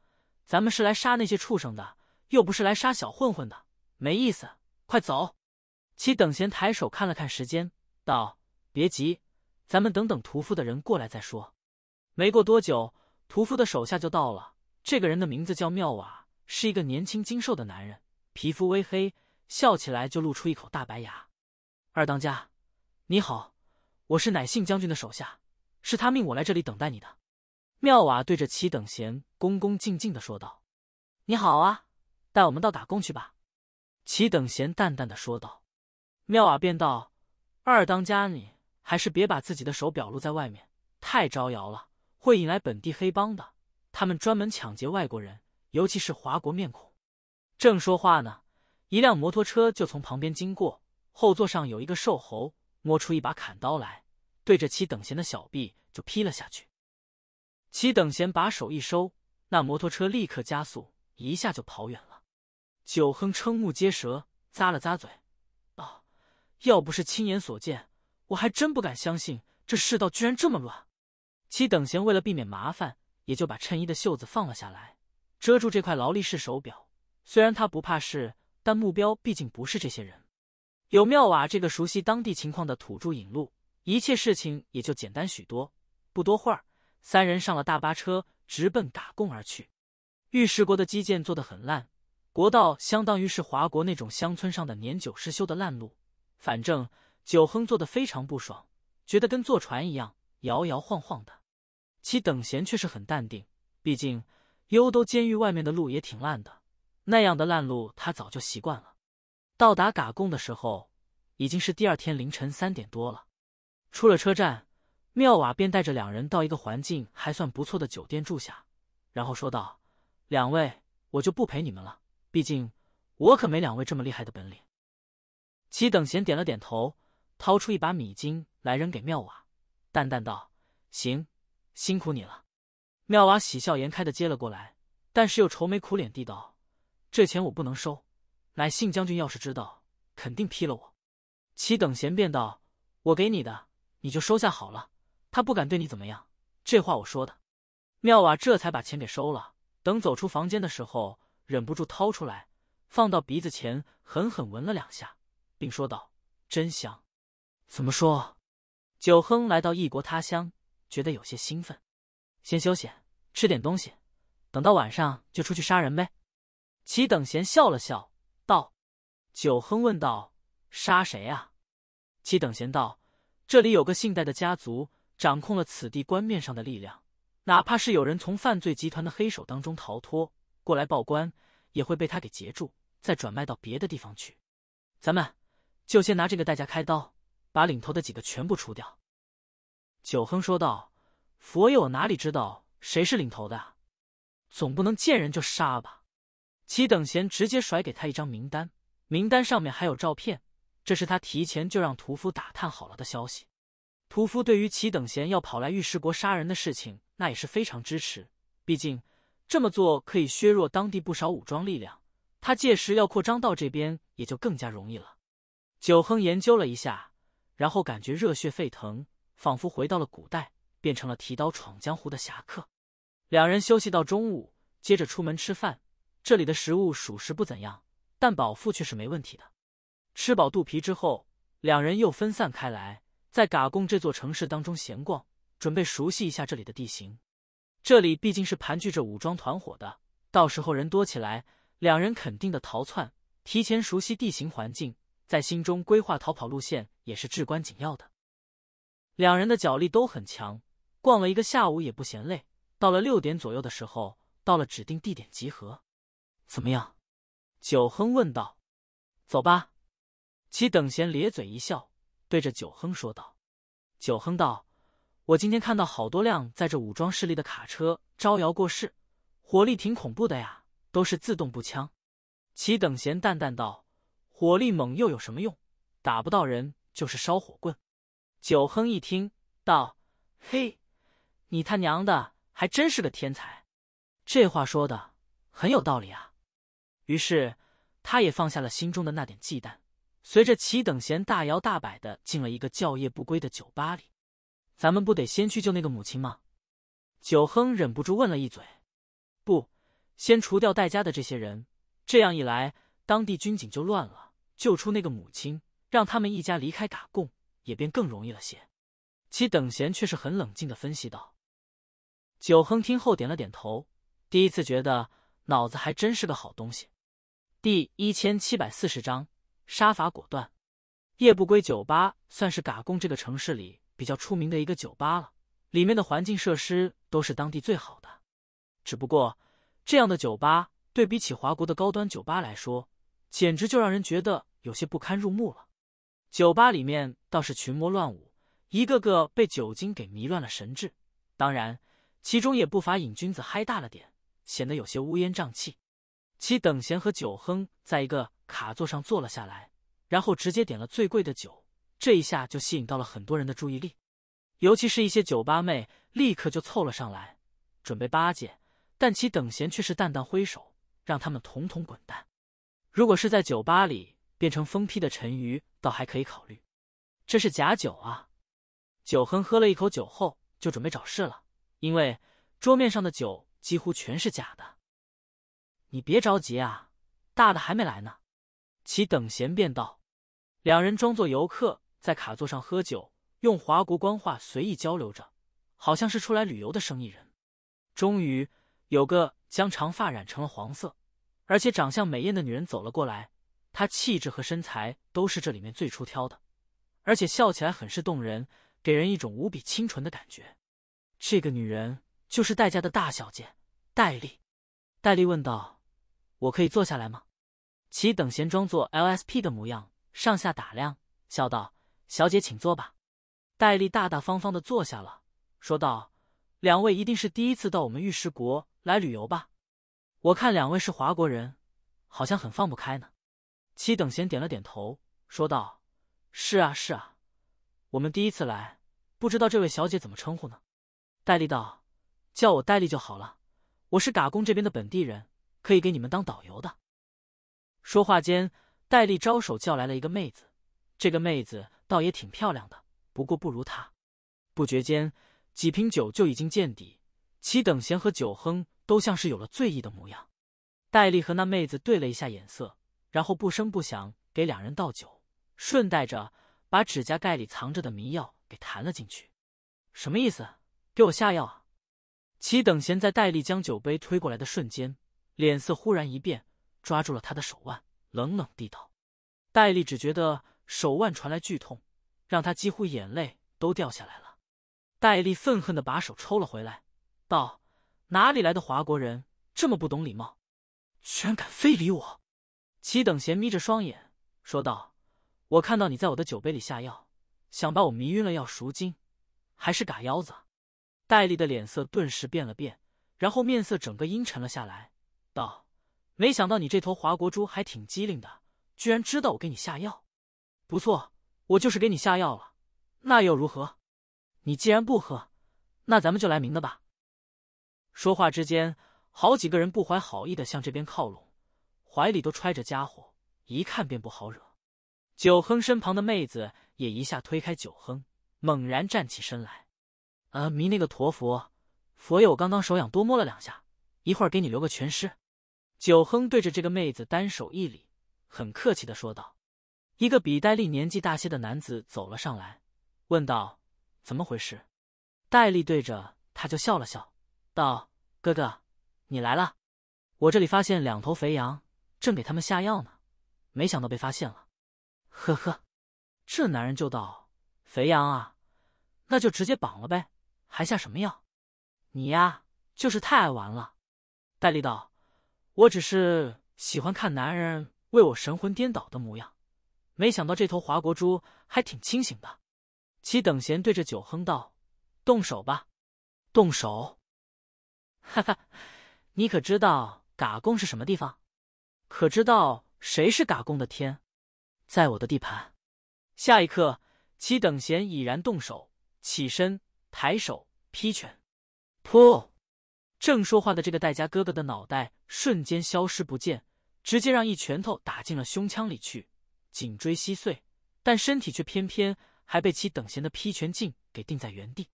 咱们是来杀那些畜生的，又不是来杀小混混的，没意思。快走。”齐等闲抬手看了看时间，道：“别急，咱们等等屠夫的人过来再说。”没过多久，屠夫的手下就到了。这个人的名字叫妙瓦，是一个年轻精瘦的男人，皮肤微黑，笑起来就露出一口大白牙。二当家，你好，我是乃信将军的手下，是他命我来这里等待你的。妙瓦对着齐等贤恭恭敬敬的说道：“你好啊，带我们到打工去吧。”齐等贤淡淡的说道。妙瓦便道：“二当家，你还是别把自己的手表露在外面，太招摇了。”会引来本地黑帮的，他们专门抢劫外国人，尤其是华国面孔。正说话呢，一辆摩托车就从旁边经过，后座上有一个瘦猴摸出一把砍刀来，对着齐等闲的小臂就劈了下去。齐等闲把手一收，那摩托车立刻加速，一下就跑远了。九亨瞠目结舌，咂了咂嘴，啊，要不是亲眼所见，我还真不敢相信这世道居然这么乱。”其等闲为了避免麻烦，也就把衬衣的袖子放了下来，遮住这块劳力士手表。虽然他不怕事，但目标毕竟不是这些人。有妙瓦这个熟悉当地情况的土著引路，一切事情也就简单许多。不多会儿，三人上了大巴车，直奔打工而去。玉石国的基建做的很烂，国道相当于是华国那种乡村上的年久失修的烂路。反正九亨坐的非常不爽，觉得跟坐船一样，摇摇晃晃的。其等闲却是很淡定，毕竟幽都监狱外面的路也挺烂的，那样的烂路他早就习惯了。到达嘎贡的时候，已经是第二天凌晨三点多了。出了车站，妙瓦便带着两人到一个环境还算不错的酒店住下，然后说道：“两位，我就不陪你们了，毕竟我可没两位这么厉害的本领。”齐等闲点了点头，掏出一把米金来扔给妙瓦，淡淡道：“行。”辛苦你了，妙娃喜笑颜开地接了过来，但是又愁眉苦脸地道：“这钱我不能收，乃信将军要是知道，肯定批了我。”齐等闲便道：“我给你的，你就收下好了，他不敢对你怎么样。”这话我说的。妙娃这才把钱给收了。等走出房间的时候，忍不住掏出来，放到鼻子前狠狠闻了两下，并说道：“真香。”怎么说？九亨来到异国他乡。觉得有些兴奋，先休息，吃点东西，等到晚上就出去杀人呗。齐等闲笑了笑，道：“九亨问道，杀谁啊？”齐等闲道：“这里有个姓戴的家族，掌控了此地官面上的力量，哪怕是有人从犯罪集团的黑手当中逃脱过来报官，也会被他给截住，再转卖到别的地方去。咱们就先拿这个代价开刀，把领头的几个全部除掉。”九亨说道：“佛爷，我哪里知道谁是领头的？总不能见人就杀吧？”齐等闲直接甩给他一张名单，名单上面还有照片。这是他提前就让屠夫打探好了的消息。屠夫对于齐等闲要跑来玉石国杀人的事情，那也是非常支持。毕竟这么做可以削弱当地不少武装力量，他届时要扩张到这边也就更加容易了。九亨研究了一下，然后感觉热血沸腾。仿佛回到了古代，变成了提刀闯江湖的侠客。两人休息到中午，接着出门吃饭。这里的食物属实不怎样，但饱腹却是没问题的。吃饱肚皮之后，两人又分散开来，在嘎贡这座城市当中闲逛，准备熟悉一下这里的地形。这里毕竟是盘踞着武装团伙的，到时候人多起来，两人肯定的逃窜。提前熟悉地形环境，在心中规划逃跑路线，也是至关紧要的。两人的脚力都很强，逛了一个下午也不嫌累。到了六点左右的时候，到了指定地点集合。怎么样？九亨问道。走吧。齐等闲咧嘴一笑，对着九亨说道。九亨道：我今天看到好多辆载着武装势力的卡车招摇过市，火力挺恐怖的呀，都是自动步枪。齐等闲淡淡道：火力猛又有什么用？打不到人就是烧火棍。九亨一听，道：“嘿，你他娘的还真是个天才，这话说的很有道理啊！”于是他也放下了心中的那点忌惮，随着齐等闲大摇大摆的进了一个叫夜不归的酒吧里。咱们不得先去救那个母亲吗？九亨忍不住问了一嘴：“不，先除掉戴家的这些人，这样一来，当地军警就乱了。救出那个母亲，让他们一家离开打贡，也便更容易了些，其等闲却是很冷静的分析道。九亨听后点了点头，第一次觉得脑子还真是个好东西。第一千七百四十章杀伐果断。夜不归酒吧算是嘎贡这个城市里比较出名的一个酒吧了，里面的环境设施都是当地最好的。只不过这样的酒吧对比起华国的高端酒吧来说，简直就让人觉得有些不堪入目了。酒吧里面倒是群魔乱舞，一个个被酒精给迷乱了神智，当然其中也不乏瘾君子嗨大了点，显得有些乌烟瘴气。其等闲和九亨在一个卡座上坐了下来，然后直接点了最贵的酒，这一下就吸引到了很多人的注意力，尤其是一些酒吧妹立刻就凑了上来，准备巴结，但其等闲却是淡淡挥手，让他们统统滚蛋。如果是在酒吧里变成疯批的陈鱼。倒还可以考虑，这是假酒啊！九亨喝了一口酒后，就准备找事了，因为桌面上的酒几乎全是假的。你别着急啊，大的还没来呢。其等闲便道，两人装作游客在卡座上喝酒，用华国官话随意交流着，好像是出来旅游的生意人。终于，有个将长发染成了黄色，而且长相美艳的女人走了过来。她气质和身材都是这里面最出挑的，而且笑起来很是动人，给人一种无比清纯的感觉。这个女人就是戴家的大小姐，戴丽。戴丽问道：“我可以坐下来吗？”其等闲装作 LSP 的模样，上下打量，笑道：“小姐，请坐吧。”戴丽大大方方的坐下了，说道：“两位一定是第一次到我们玉石国来旅游吧？我看两位是华国人，好像很放不开呢。”齐等贤点了点头，说道：“是啊，是啊，我们第一次来，不知道这位小姐怎么称呼呢？”戴笠道：“叫我戴笠就好了，我是打工这边的本地人，可以给你们当导游的。”说话间，戴笠招手叫来了一个妹子，这个妹子倒也挺漂亮的，不过不如她。不觉间，几瓶酒就已经见底，齐等贤和九亨都像是有了醉意的模样。戴笠和那妹子对了一下眼色。然后不声不响给两人倒酒，顺带着把指甲盖里藏着的迷药给弹了进去。什么意思？给我下药啊！齐等闲在戴笠将酒杯推过来的瞬间，脸色忽然一变，抓住了他的手腕，冷冷地道：“戴笠，只觉得手腕传来剧痛，让他几乎眼泪都掉下来了。”戴笠愤恨的把手抽了回来，道：“哪里来的华国人，这么不懂礼貌，居然敢非礼我！”齐等闲眯着双眼说道：“我看到你在我的酒杯里下药，想把我迷晕了要赎金，还是嘎腰子？”戴笠的脸色顿时变了变，然后面色整个阴沉了下来，道：“没想到你这头华国猪还挺机灵的，居然知道我给你下药。不错，我就是给你下药了。那又如何？你既然不喝，那咱们就来明的吧。”说话之间，好几个人不怀好意的向这边靠拢。怀里都揣着家伙，一看便不好惹。九亨身旁的妹子也一下推开九亨，猛然站起身来：“呃，弥那个陀佛，佛爷，我刚刚手痒，多摸了两下，一会儿给你留个全尸。”九亨对着这个妹子单手一礼，很客气的说道。一个比戴笠年纪大些的男子走了上来，问道：“怎么回事？”戴笠对着他就笑了笑，道：“哥哥，你来了，我这里发现两头肥羊。”正给他们下药呢，没想到被发现了。呵呵，这男人就道：“肥羊啊，那就直接绑了呗，还下什么药？你呀，就是太爱玩了。”戴笠道：“我只是喜欢看男人为我神魂颠倒的模样，没想到这头华国猪还挺清醒的。”齐等闲对着九哼道：“动手吧，动手。”哈哈，你可知道嘎贡是什么地方？可知道谁是打工的天？在我的地盘。下一刻，齐等闲已然动手，起身抬手劈拳，噗！正说话的这个戴家哥哥的脑袋瞬间消失不见，直接让一拳头打进了胸腔里去，颈椎稀碎，但身体却偏偏还被齐等闲的劈拳劲给定在原地。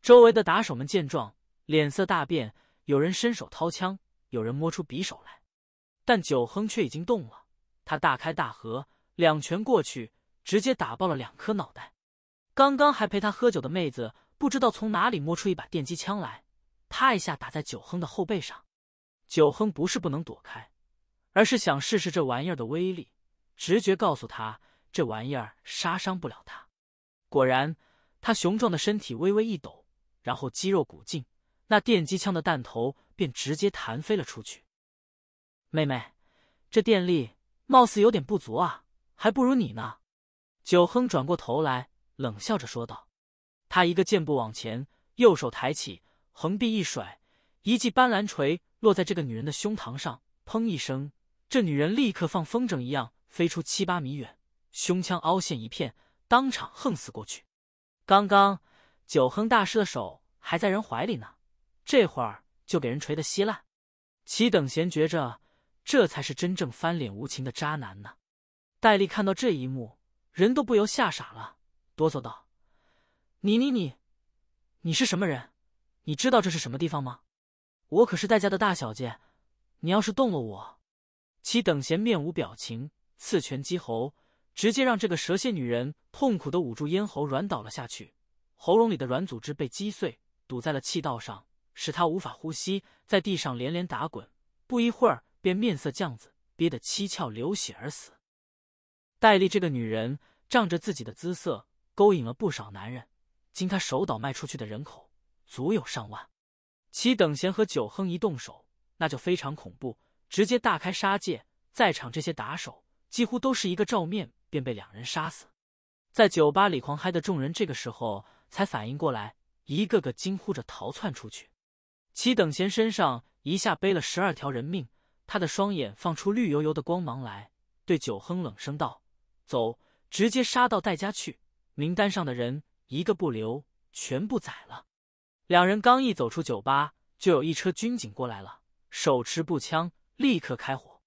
周围的打手们见状，脸色大变，有人伸手掏枪，有人摸出匕首来。但九亨却已经动了，他大开大合，两拳过去，直接打爆了两颗脑袋。刚刚还陪他喝酒的妹子，不知道从哪里摸出一把电击枪来，啪一下打在九亨的后背上。九亨不是不能躲开，而是想试试这玩意儿的威力。直觉告诉他，这玩意儿杀伤不了他。果然，他雄壮的身体微微一抖，然后肌肉鼓劲，那电击枪的弹头便直接弹飞了出去。妹妹，这电力貌似有点不足啊，还不如你呢。九亨转过头来，冷笑着说道：“他一个箭步往前，右手抬起，横臂一甩，一记斑斓锤落在这个女人的胸膛上，砰一声，这女人立刻放风筝一样飞出七八米远，胸腔凹陷一片，当场横死过去。刚刚九亨大师的手还在人怀里呢，这会儿就给人锤得稀烂。”齐等闲觉着。这才是真正翻脸无情的渣男呢！戴笠看到这一幕，人都不由吓傻了，哆嗦道：“你你你，你是什么人？你知道这是什么地方吗？我可是戴家的大小姐，你要是动了我……”齐等闲面无表情，刺拳击喉，直接让这个蛇蝎女人痛苦的捂住咽喉，软倒了下去，喉咙里的软组织被击碎，堵在了气道上，使她无法呼吸，在地上连连打滚。不一会儿。便面色酱紫，憋得七窍流血而死。戴笠这个女人仗着自己的姿色，勾引了不少男人，经她手倒卖出去的人口足有上万。其等闲和九亨一动手，那就非常恐怖，直接大开杀戒，在场这些打手几乎都是一个照面便被两人杀死。在酒吧里狂嗨的众人这个时候才反应过来，一个个惊呼着逃窜出去。齐等闲身上一下背了十二条人命。他的双眼放出绿油油的光芒来，对九亨冷声道：“走，直接杀到戴家去，名单上的人一个不留，全部宰了。”两人刚一走出酒吧，就有一车军警过来了，手持步枪，立刻开火。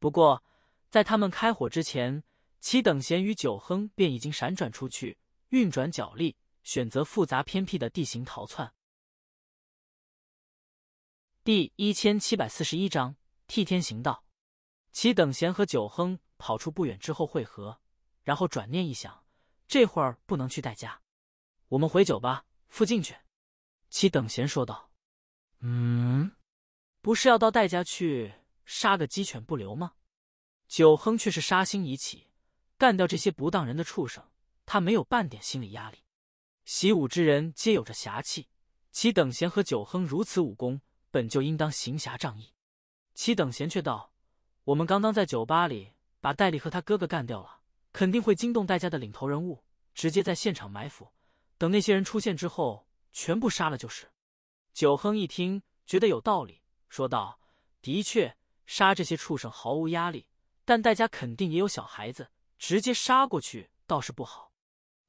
不过，在他们开火之前，其等闲与九亨便已经闪转出去，运转脚力，选择复杂偏僻的地形逃窜。第一千七百四十一章。替天行道，齐等闲和九亨跑出不远之后会合，然后转念一想，这会儿不能去戴家，我们回酒吧附近去。齐等闲说道：“嗯，不是要到戴家去杀个鸡犬不留吗？”九亨却是杀心已起，干掉这些不当人的畜生，他没有半点心理压力。习武之人皆有着侠气，齐等闲和九亨如此武功，本就应当行侠仗义。齐等闲却道：“我们刚刚在酒吧里把戴笠和他哥哥干掉了，肯定会惊动戴家的领头人物，直接在现场埋伏，等那些人出现之后，全部杀了就是。”九亨一听，觉得有道理，说道：“的确，杀这些畜生毫无压力，但戴家肯定也有小孩子，直接杀过去倒是不好。”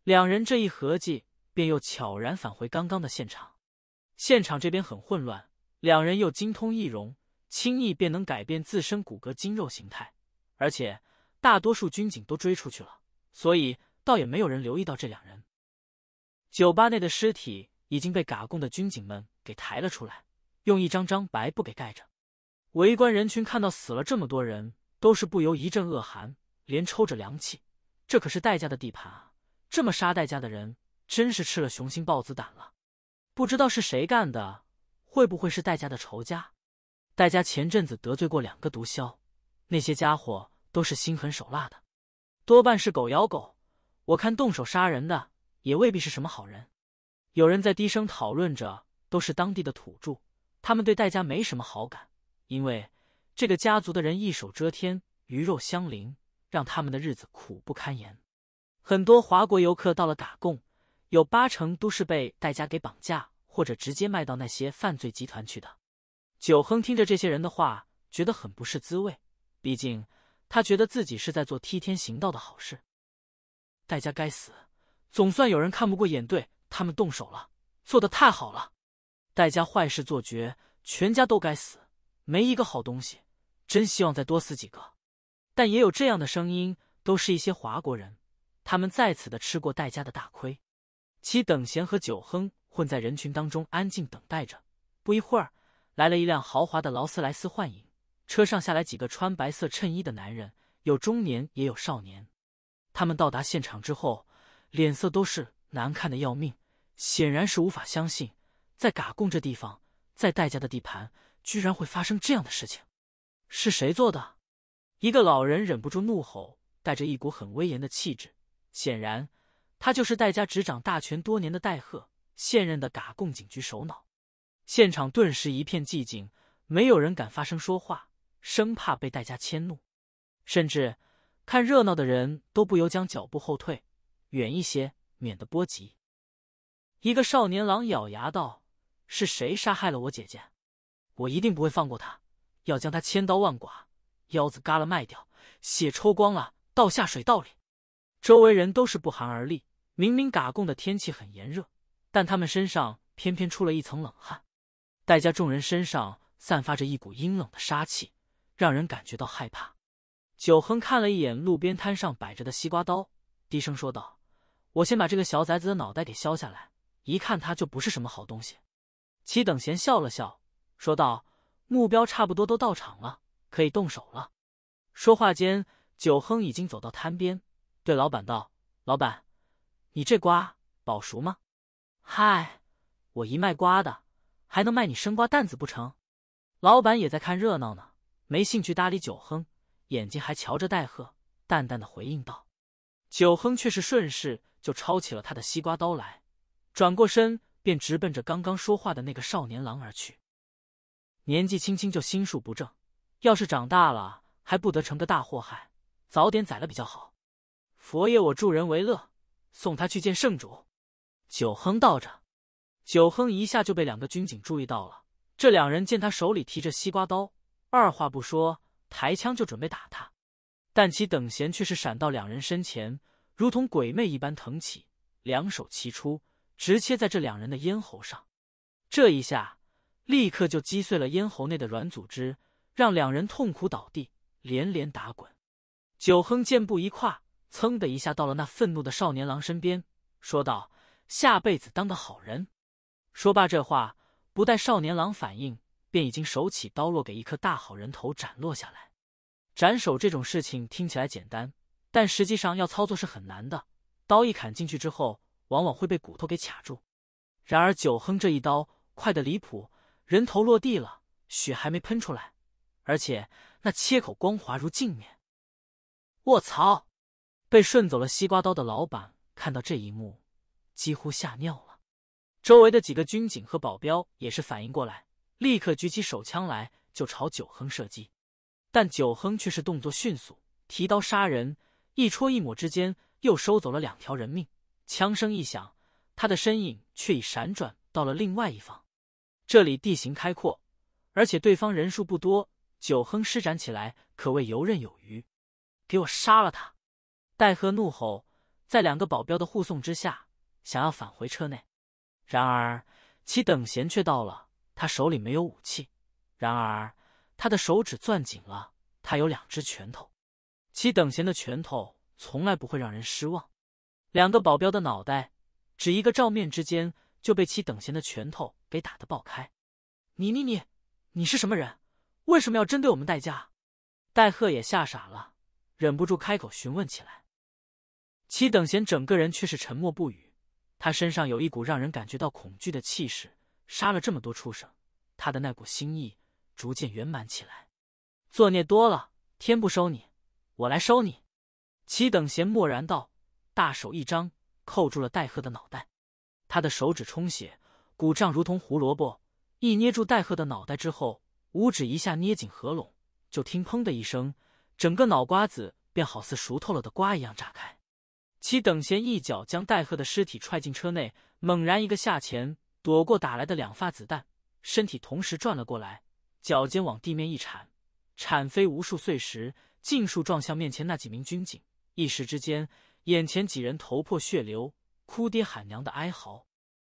两人这一合计，便又悄然返回刚刚的现场。现场这边很混乱，两人又精通易容。轻易便能改变自身骨骼筋肉形态，而且大多数军警都追出去了，所以倒也没有人留意到这两人。酒吧内的尸体已经被嘎贡的军警们给抬了出来，用一张张白布给盖着。围观人群看到死了这么多人，都是不由一阵恶寒，连抽着凉气。这可是戴家的地盘啊，这么杀戴家的人，真是吃了雄心豹子胆了。不知道是谁干的，会不会是戴家的仇家？戴家前阵子得罪过两个毒枭，那些家伙都是心狠手辣的，多半是狗咬狗。我看动手杀人的也未必是什么好人。有人在低声讨论着，都是当地的土著，他们对戴家没什么好感，因为这个家族的人一手遮天，鱼肉乡邻，让他们的日子苦不堪言。很多华国游客到了打贡，有八成都是被戴家给绑架，或者直接卖到那些犯罪集团去的。九亨听着这些人的话，觉得很不是滋味。毕竟他觉得自己是在做替天行道的好事。戴家该死！总算有人看不过眼，对他们动手了，做的太好了。戴家坏事做绝，全家都该死，没一个好东西。真希望再多死几个。但也有这样的声音，都是一些华国人，他们在此的吃过戴家的大亏。其等闲和九亨混在人群当中，安静等待着。不一会儿。来了一辆豪华的劳斯莱斯幻影，车上下来几个穿白色衬衣的男人，有中年也有少年。他们到达现场之后，脸色都是难看的要命，显然是无法相信，在嘎贡这地方，在戴家的地盘，居然会发生这样的事情。是谁做的？一个老人忍不住怒吼，带着一股很威严的气质，显然他就是戴家执掌大权多年的戴赫，现任的嘎贡警局首脑。现场顿时一片寂静，没有人敢发声说话，生怕被戴家迁怒。甚至看热闹的人都不由将脚步后退远一些，免得波及。一个少年郎咬牙道：“是谁杀害了我姐姐？我一定不会放过他，要将他千刀万剐，腰子嘎了卖掉，血抽光了倒下水道里。”周围人都是不寒而栗。明明嘎贡的天气很炎热，但他们身上偏偏出了一层冷汗。在家，众人身上散发着一股阴冷的杀气，让人感觉到害怕。九亨看了一眼路边摊上摆着的西瓜刀，低声说道：“我先把这个小崽子的脑袋给削下来，一看他就不是什么好东西。”齐等闲笑了笑，说道：“目标差不多都到场了，可以动手了。”说话间，九亨已经走到摊边，对老板道：“老板，你这瓜保熟吗？”“嗨，我一卖瓜的。”还能卖你生瓜蛋子不成？老板也在看热闹呢，没兴趣搭理九亨，眼睛还瞧着戴赫，淡淡的回应道：“九亨却是顺势就抄起了他的西瓜刀来，转过身便直奔着刚刚说话的那个少年郎而去。年纪轻轻就心术不正，要是长大了还不得成个大祸害？早点宰了比较好。佛爷我助人为乐，送他去见圣主。”九亨道着。九亨一下就被两个军警注意到了。这两人见他手里提着西瓜刀，二话不说，抬枪就准备打他。但其等闲却是闪到两人身前，如同鬼魅一般腾起，两手齐出，直切在这两人的咽喉上。这一下立刻就击碎了咽喉内的软组织，让两人痛苦倒地，连连打滚。九亨健步一跨，噌的一下到了那愤怒的少年郎身边，说道：“下辈子当个好人。”说罢这话，不待少年郎反应，便已经手起刀落，给一颗大好人头斩落下来。斩首这种事情听起来简单，但实际上要操作是很难的。刀一砍进去之后，往往会被骨头给卡住。然而九亨这一刀快得离谱，人头落地了，血还没喷出来，而且那切口光滑如镜面。卧槽！被顺走了西瓜刀的老板看到这一幕，几乎吓尿了。周围的几个军警和保镖也是反应过来，立刻举起手枪来就朝九亨射击。但九亨却是动作迅速，提刀杀人，一戳一抹之间又收走了两条人命。枪声一响，他的身影却已闪转到了另外一方。这里地形开阔，而且对方人数不多，九亨施展起来可谓游刃有余。给我杀了他！戴赫怒吼，在两个保镖的护送之下，想要返回车内。然而，其等闲却到了他手里没有武器。然而，他的手指攥紧了，他有两只拳头。其等闲的拳头从来不会让人失望。两个保镖的脑袋，只一个照面之间就被其等闲的拳头给打得爆开。你你你，你是什么人？为什么要针对我们戴家？戴赫也吓傻了，忍不住开口询问起来。其等闲整个人却是沉默不语。他身上有一股让人感觉到恐惧的气势，杀了这么多畜生，他的那股心意逐渐圆满起来。作孽多了，天不收你，我来收你。齐等闲默然道，大手一张，扣住了戴赫的脑袋。他的手指充血，鼓胀如同胡萝卜。一捏住戴赫的脑袋之后，五指一下捏紧合拢，就听砰的一声，整个脑瓜子便好似熟透了的瓜一样炸开。其等闲一脚将戴赫的尸体踹进车内，猛然一个下潜，躲过打来的两发子弹，身体同时转了过来，脚尖往地面一铲，铲飞无数碎石，尽数撞向面前那几名军警。一时之间，眼前几人头破血流，哭爹喊娘的哀嚎。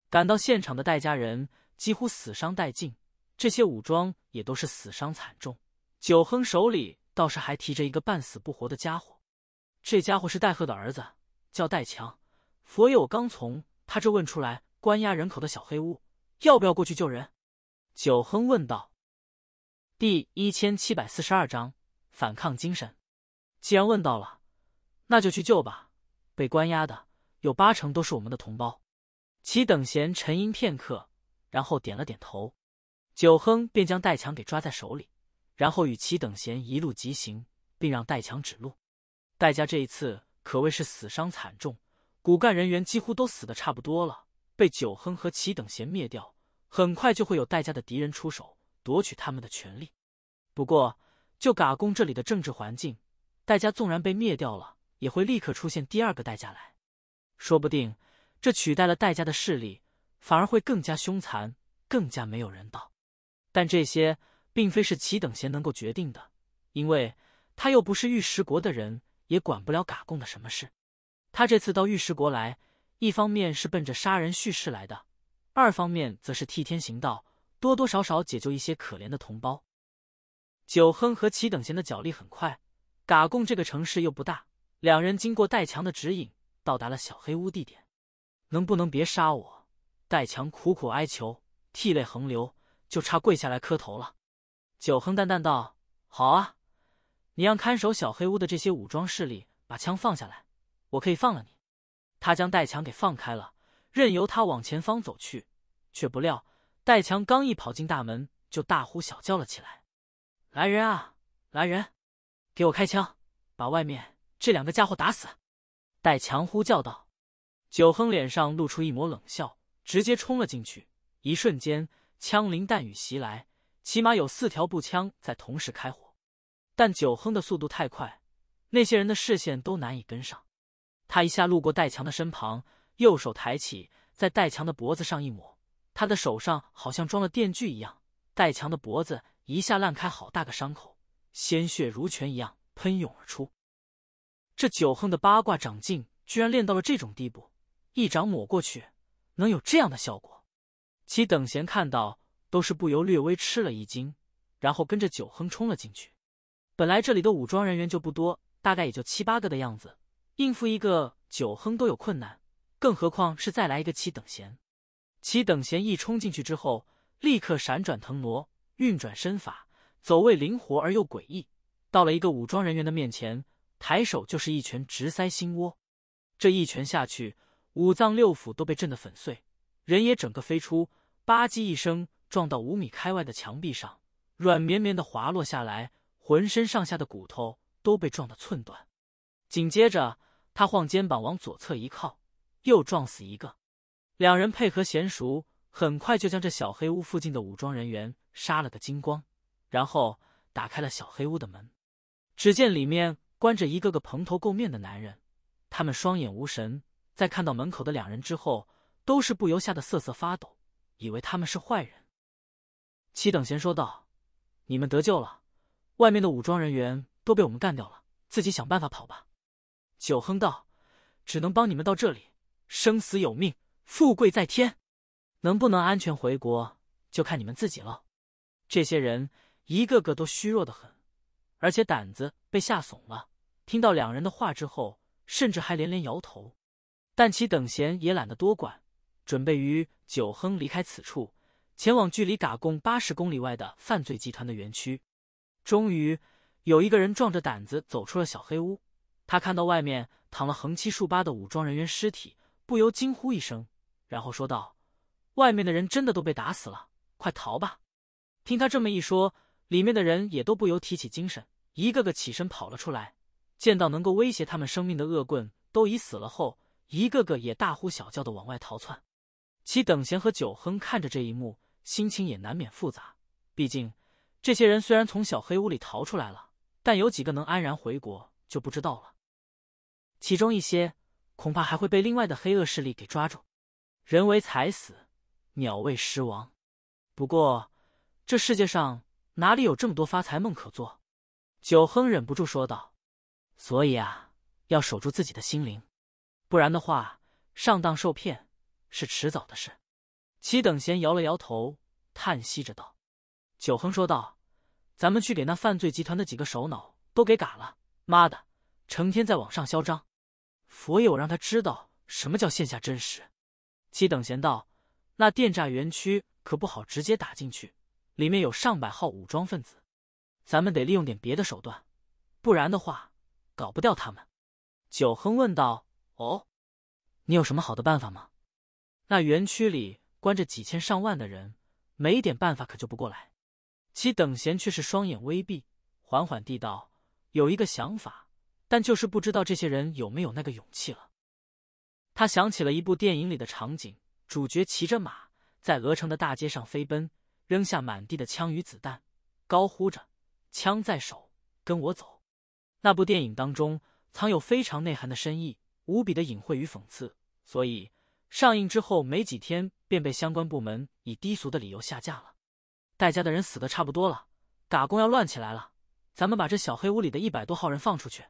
赶到现场的戴家人几乎死伤殆尽，这些武装也都是死伤惨重。九亨手里倒是还提着一个半死不活的家伙，这家伙是戴赫的儿子。叫戴强，佛爷，我刚从他这问出来，关押人口的小黑屋，要不要过去救人？九亨问道。第一千七百四十二章反抗精神。既然问到了，那就去救吧。被关押的有八成都是我们的同胞。齐等闲沉吟片刻，然后点了点头。九亨便将戴强给抓在手里，然后与齐等闲一路疾行，并让戴强指路。戴家这一次。可谓是死伤惨重，骨干人员几乎都死的差不多了。被九亨和齐等贤灭掉，很快就会有戴家的敌人出手夺取他们的权利。不过，就嘎贡这里的政治环境，戴家纵然被灭掉了，也会立刻出现第二个戴家来。说不定，这取代了戴家的势力反而会更加凶残，更加没有人道。但这些并非是齐等贤能够决定的，因为他又不是玉石国的人。也管不了嘎贡的什么事。他这次到玉石国来，一方面是奔着杀人叙事来的，二方面则是替天行道，多多少少解救一些可怜的同胞。九亨和齐等闲的脚力很快，嘎贡这个城市又不大，两人经过戴强的指引，到达了小黑屋地点。能不能别杀我？戴强苦苦哀求，涕泪横流，就差跪下来磕头了。九亨淡淡道：“好啊。”你让看守小黑屋的这些武装势力把枪放下来，我可以放了你。他将戴强给放开了，任由他往前方走去，却不料戴强刚一跑进大门，就大呼小叫了起来：“来人啊，来人，给我开枪，把外面这两个家伙打死！”戴强呼叫道。九亨脸上露出一抹冷笑，直接冲了进去。一瞬间，枪林弹雨袭来，起码有四条步枪在同时开火。但九亨的速度太快，那些人的视线都难以跟上。他一下路过戴强的身旁，右手抬起，在戴强的脖子上一抹，他的手上好像装了电锯一样，戴强的脖子一下烂开，好大个伤口，鲜血如泉一样喷涌而出。这九亨的八卦掌劲居然练到了这种地步，一掌抹过去，能有这样的效果？其等闲看到都是不由略微吃了一惊，然后跟着九亨冲了进去。本来这里的武装人员就不多，大概也就七八个的样子，应付一个九亨都有困难，更何况是再来一个七等闲。七等闲一冲进去之后，立刻闪转腾挪，运转身法，走位灵活而又诡异。到了一个武装人员的面前，抬手就是一拳，直塞心窝。这一拳下去，五脏六腑都被震得粉碎，人也整个飞出，吧唧一声撞到五米开外的墙壁上，软绵绵的滑落下来。浑身上下的骨头都被撞得寸断，紧接着他晃肩膀往左侧一靠，又撞死一个。两人配合娴熟，很快就将这小黑屋附近的武装人员杀了个精光，然后打开了小黑屋的门。只见里面关着一个个蓬头垢面的男人，他们双眼无神，在看到门口的两人之后，都是不由吓得瑟瑟发抖，以为他们是坏人。七等闲说道：“你们得救了。”外面的武装人员都被我们干掉了，自己想办法跑吧。”九亨道：“只能帮你们到这里，生死有命，富贵在天。能不能安全回国，就看你们自己了。”这些人一个个都虚弱的很，而且胆子被吓怂了。听到两人的话之后，甚至还连连摇头。但其等闲也懒得多管，准备与九亨离开此处，前往距离打贡八十公里外的犯罪集团的园区。终于有一个人壮着胆子走出了小黑屋，他看到外面躺了横七竖八的武装人员尸体，不由惊呼一声，然后说道：“外面的人真的都被打死了，快逃吧！”听他这么一说，里面的人也都不由提起精神，一个个起身跑了出来。见到能够威胁他们生命的恶棍都已死了后，一个个也大呼小叫的往外逃窜。其等闲和九亨看着这一幕，心情也难免复杂，毕竟。这些人虽然从小黑屋里逃出来了，但有几个能安然回国就不知道了。其中一些恐怕还会被另外的黑恶势力给抓住。人为财死，鸟为食亡。不过，这世界上哪里有这么多发财梦可做？九亨忍不住说道：“所以啊，要守住自己的心灵，不然的话上当受骗是迟早的事。”齐等闲摇了摇头，叹息着道：“九亨说道。”咱们去给那犯罪集团的几个首脑都给嘎了，妈的，成天在网上嚣张，佛爷我让他知道什么叫线下真实。七等闲道：“那电诈园区可不好直接打进去，里面有上百号武装分子，咱们得利用点别的手段，不然的话搞不掉他们。”九亨问道：“哦，你有什么好的办法吗？那园区里关着几千上万的人，没一点办法可救不过来。”其等闲却是双眼微闭，缓缓地道：“有一个想法，但就是不知道这些人有没有那个勇气了。”他想起了一部电影里的场景，主角骑着马在鹅城的大街上飞奔，扔下满地的枪与子弹，高呼着：“枪在手，跟我走。”那部电影当中藏有非常内涵的深意，无比的隐晦与讽刺，所以上映之后没几天便被相关部门以低俗的理由下架了。戴家的人死的差不多了，打工要乱起来了。咱们把这小黑屋里的一百多号人放出去，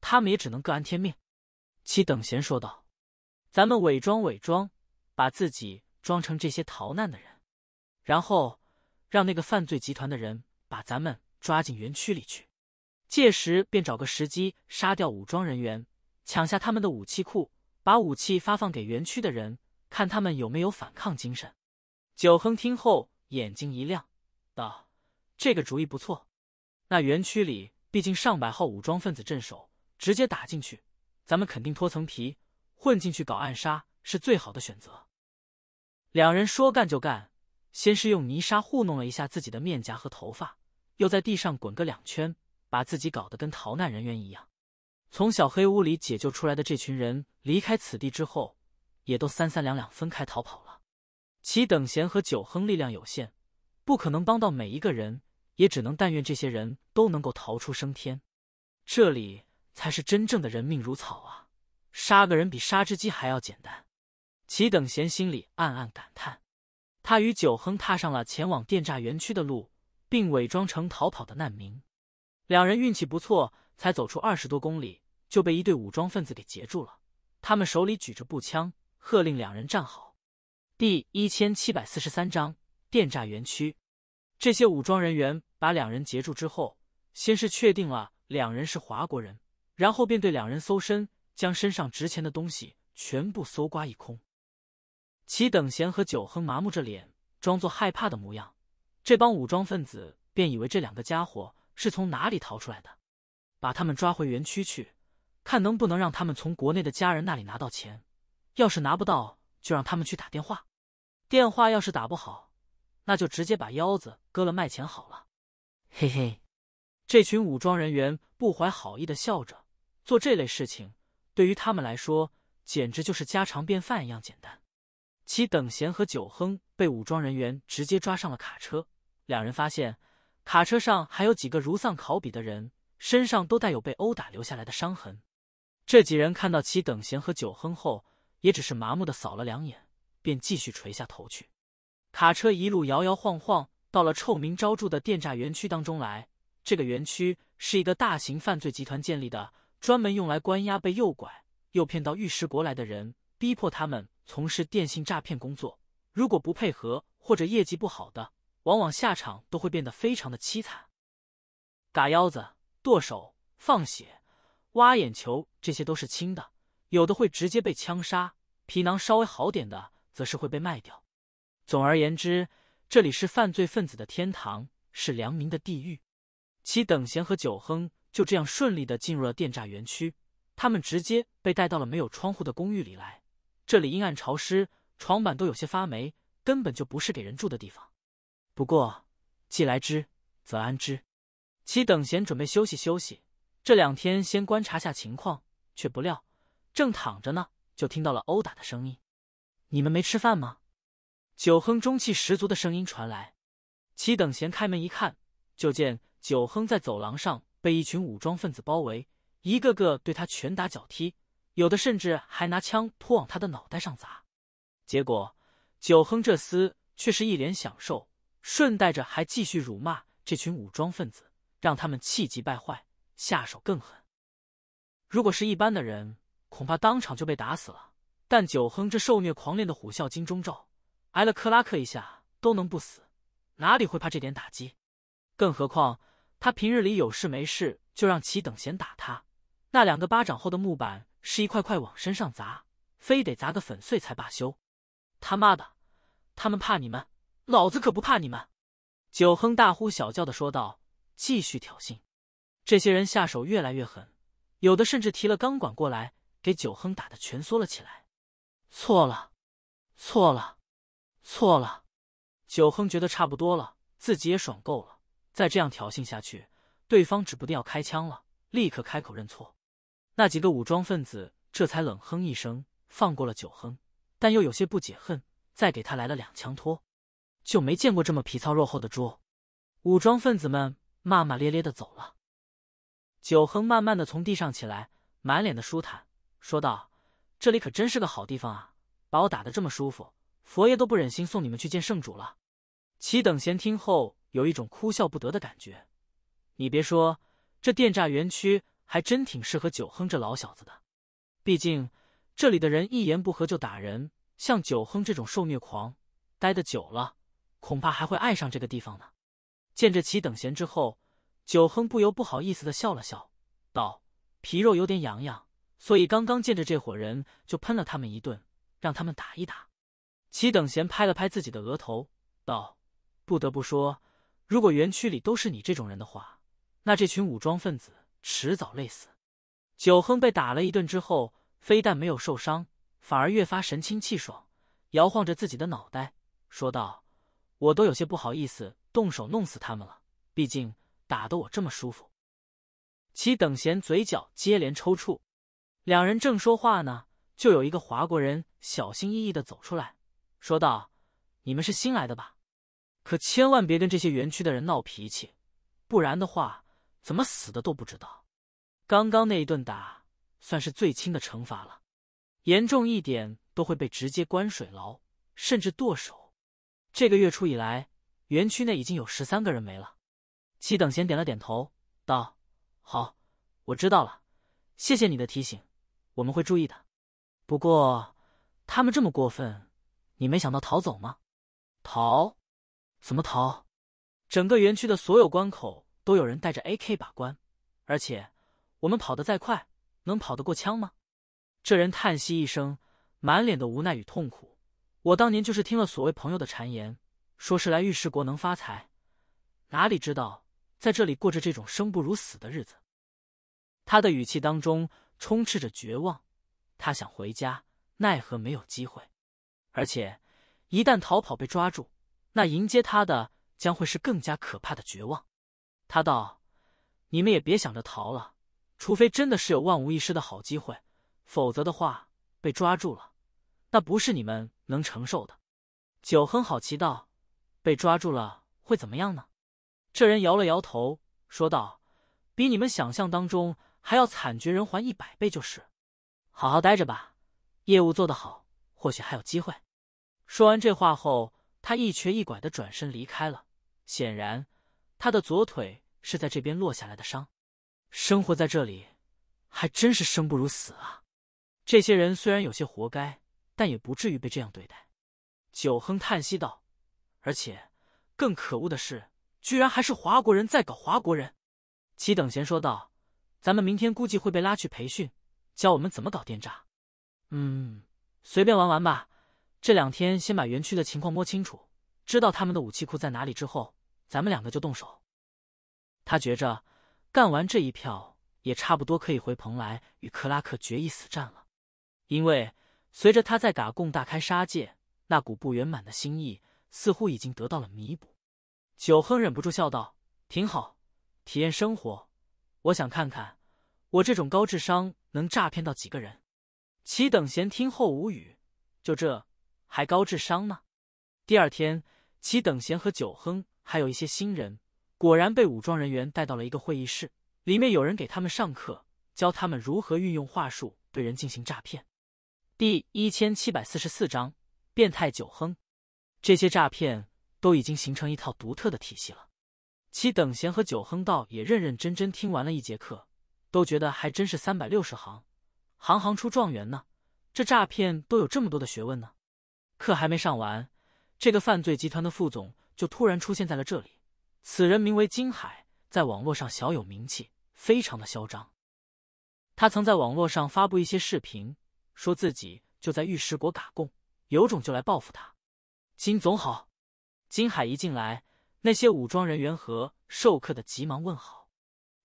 他们也只能各安天命。”齐等闲说道：“咱们伪装伪装，把自己装成这些逃难的人，然后让那个犯罪集团的人把咱们抓进园区里去。届时便找个时机杀掉武装人员，抢下他们的武器库，把武器发放给园区的人，看他们有没有反抗精神。”九亨听后，眼睛一亮。道：“这个主意不错。那园区里毕竟上百号武装分子镇守，直接打进去，咱们肯定脱层皮。混进去搞暗杀是最好的选择。”两人说干就干，先是用泥沙糊弄了一下自己的面颊和头发，又在地上滚个两圈，把自己搞得跟逃难人员一样。从小黑屋里解救出来的这群人离开此地之后，也都三三两两分开逃跑了。其等闲和九亨力量有限。不可能帮到每一个人，也只能但愿这些人都能够逃出升天。这里才是真正的人命如草啊，杀个人比杀只鸡还要简单。齐等闲心里暗暗感叹。他与九亨踏上了前往电诈园区的路，并伪装成逃跑的难民。两人运气不错，才走出二十多公里，就被一队武装分子给截住了。他们手里举着步枪，喝令两人站好。第一千七百四十三章。电诈园区，这些武装人员把两人截住之后，先是确定了两人是华国人，然后便对两人搜身，将身上值钱的东西全部搜刮一空。齐等贤和九亨麻木着脸，装作害怕的模样，这帮武装分子便以为这两个家伙是从哪里逃出来的，把他们抓回园区去，看能不能让他们从国内的家人那里拿到钱。要是拿不到，就让他们去打电话，电话要是打不好。那就直接把腰子割了卖钱好了，嘿嘿。这群武装人员不怀好意的笑着，做这类事情对于他们来说简直就是家常便饭一样简单。齐等闲和九亨被武装人员直接抓上了卡车，两人发现卡车上还有几个如丧考妣的人，身上都带有被殴打留下来的伤痕。这几人看到齐等闲和九亨后，也只是麻木的扫了两眼，便继续垂下头去。卡车一路摇摇晃晃，到了臭名昭著的电诈园区当中来。这个园区是一个大型犯罪集团建立的，专门用来关押被诱拐、诱骗到玉石国来的人，逼迫他们从事电信诈骗工作。如果不配合或者业绩不好的，往往下场都会变得非常的凄惨。嘎腰子、剁手、放血、挖眼球，这些都是轻的，有的会直接被枪杀；皮囊稍微好点的，则是会被卖掉。总而言之，这里是犯罪分子的天堂，是良民的地狱。其等闲和九亨就这样顺利的进入了电诈园区，他们直接被带到了没有窗户的公寓里来。这里阴暗潮湿，床板都有些发霉，根本就不是给人住的地方。不过既来之，则安之。其等闲准备休息休息，这两天先观察下情况。却不料正躺着呢，就听到了殴打的声音。你们没吃饭吗？九亨中气十足的声音传来，齐等闲开门一看，就见九亨在走廊上被一群武装分子包围，一个个对他拳打脚踢，有的甚至还拿枪托往他的脑袋上砸。结果，九亨这厮却是一脸享受，顺带着还继续辱骂这群武装分子，让他们气急败坏，下手更狠。如果是一般的人，恐怕当场就被打死了。但九亨这受虐狂练的虎啸金钟罩。挨了克拉克一下都能不死，哪里会怕这点打击？更何况他平日里有事没事就让其等闲打他，那两个巴掌厚的木板是一块块往身上砸，非得砸个粉碎才罢休。他妈的，他们怕你们，老子可不怕你们！九亨大呼小叫的说道，继续挑衅。这些人下手越来越狠，有的甚至提了钢管过来，给九亨打的蜷缩了起来。错了，错了！错了，九亨觉得差不多了，自己也爽够了。再这样挑衅下去，对方指不定要开枪了。立刻开口认错，那几个武装分子这才冷哼一声，放过了九亨，但又有些不解恨，再给他来了两枪托。就没见过这么皮糙肉厚的猪。武装分子们骂骂咧咧的走了。九亨慢慢的从地上起来，满脸的舒坦，说道：“这里可真是个好地方啊，把我打的这么舒服。”佛爷都不忍心送你们去见圣主了。齐等闲听后有一种哭笑不得的感觉。你别说，这电诈园区还真挺适合九亨这老小子的。毕竟这里的人一言不合就打人，像九亨这种受虐狂，待得久了，恐怕还会爱上这个地方呢。见着齐等闲之后，九亨不由不好意思的笑了笑，道：“皮肉有点痒痒，所以刚刚见着这伙人就喷了他们一顿，让他们打一打。”齐等闲拍了拍自己的额头，道：“不得不说，如果园区里都是你这种人的话，那这群武装分子迟早累死。”九亨被打了一顿之后，非但没有受伤，反而越发神清气爽，摇晃着自己的脑袋，说道：“我都有些不好意思动手弄死他们了，毕竟打得我这么舒服。”齐等闲嘴角接连抽搐。两人正说话呢，就有一个华国人小心翼翼的走出来。说道：“你们是新来的吧？可千万别跟这些园区的人闹脾气，不然的话，怎么死的都不知道。刚刚那一顿打算是最轻的惩罚了，严重一点都会被直接关水牢，甚至剁手。这个月初以来，园区内已经有十三个人没了。”七等贤点了点头，道：“好，我知道了，谢谢你的提醒，我们会注意的。不过，他们这么过分。”你没想到逃走吗？逃？怎么逃？整个园区的所有关口都有人带着 AK 把关，而且我们跑得再快，能跑得过枪吗？这人叹息一声，满脸的无奈与痛苦。我当年就是听了所谓朋友的谗言，说是来玉石国能发财，哪里知道在这里过着这种生不如死的日子。他的语气当中充斥着绝望，他想回家，奈何没有机会。而且，一旦逃跑被抓住，那迎接他的将会是更加可怕的绝望。他道：“你们也别想着逃了，除非真的是有万无一失的好机会，否则的话被抓住了，那不是你们能承受的。”九很好奇道：“被抓住了会怎么样呢？”这人摇了摇头说道：“比你们想象当中还要惨绝人寰一百倍，就是。好好待着吧，业务做得好，或许还有机会。”说完这话后，他一瘸一拐的转身离开了。显然，他的左腿是在这边落下来的伤。生活在这里，还真是生不如死啊！这些人虽然有些活该，但也不至于被这样对待。九亨叹息道：“而且更可恶的是，居然还是华国人在搞华国人。”齐等闲说道：“咱们明天估计会被拉去培训，教我们怎么搞电诈。嗯，随便玩玩吧。”这两天先把园区的情况摸清楚，知道他们的武器库在哪里之后，咱们两个就动手。他觉着干完这一票也差不多可以回蓬莱与克拉克决一死战了，因为随着他在嘎贡大开杀戒，那股不圆满的心意似乎已经得到了弥补。九亨忍不住笑道：“挺好，体验生活。我想看看我这种高智商能诈骗到几个人。”齐等闲听后无语，就这。还高智商呢。第二天，齐等闲和九亨还有一些新人，果然被武装人员带到了一个会议室，里面有人给他们上课，教他们如何运用话术对人进行诈骗。第一千七百四十四章变态九亨。这些诈骗都已经形成一套独特的体系了。齐等闲和九亨道也认认真真听完了一节课，都觉得还真是三百六十行，行行出状元呢。这诈骗都有这么多的学问呢。课还没上完，这个犯罪集团的副总就突然出现在了这里。此人名为金海，在网络上小有名气，非常的嚣张。他曾在网络上发布一些视频，说自己就在玉石国打工，有种就来报复他。金总好！金海一进来，那些武装人员和授课的急忙问好。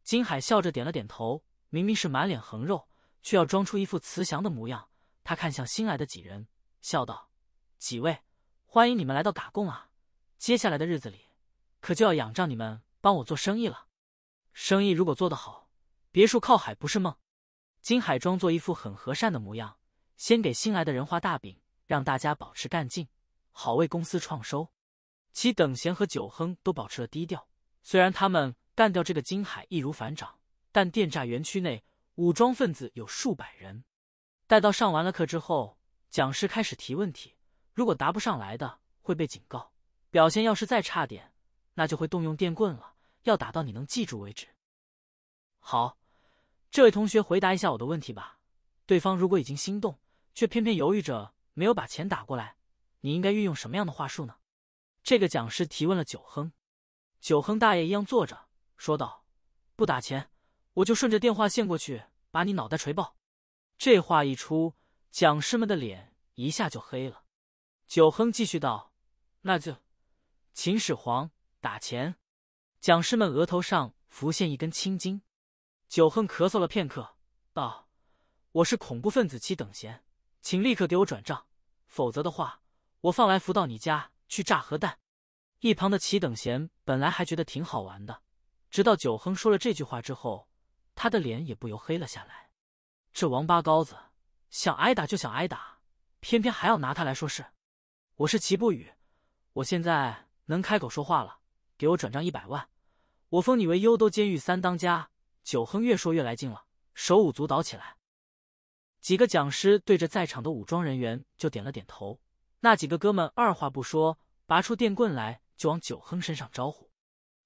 金海笑着点了点头，明明是满脸横肉，却要装出一副慈祥的模样。他看向新来的几人，笑道。几位，欢迎你们来到嘎贡啊！接下来的日子里，可就要仰仗你们帮我做生意了。生意如果做得好，别墅靠海不是梦。金海装作一副很和善的模样，先给新来的人画大饼，让大家保持干劲，好为公司创收。其等闲和九亨都保持了低调，虽然他们干掉这个金海易如反掌，但电诈园区内武装分子有数百人。待到上完了课之后，讲师开始提问题。如果答不上来的会被警告，表现要是再差点，那就会动用电棍了，要打到你能记住为止。好，这位同学回答一下我的问题吧。对方如果已经心动，却偏偏犹豫着没有把钱打过来，你应该运用什么样的话术呢？这个讲师提问了九亨，九亨大爷一样坐着说道：“不打钱，我就顺着电话线过去把你脑袋锤爆。”这话一出，讲师们的脸一下就黑了。九亨继续道：“那就秦始皇打钱。”讲师们额头上浮现一根青筋。九亨咳嗽了片刻，道：“我是恐怖分子齐等闲，请立刻给我转账，否则的话，我放来福到你家去炸核弹。”一旁的齐等闲本来还觉得挺好玩的，直到九亨说了这句话之后，他的脸也不由黑了下来。这王八羔子，想挨打就想挨打，偏偏还要拿他来说事。我是齐不语，我现在能开口说话了。给我转账一百万，我封你为幽都监狱三当家。九亨越说越来劲了，手舞足蹈起来。几个讲师对着在场的武装人员就点了点头。那几个哥们二话不说，拔出电棍来就往九亨身上招呼。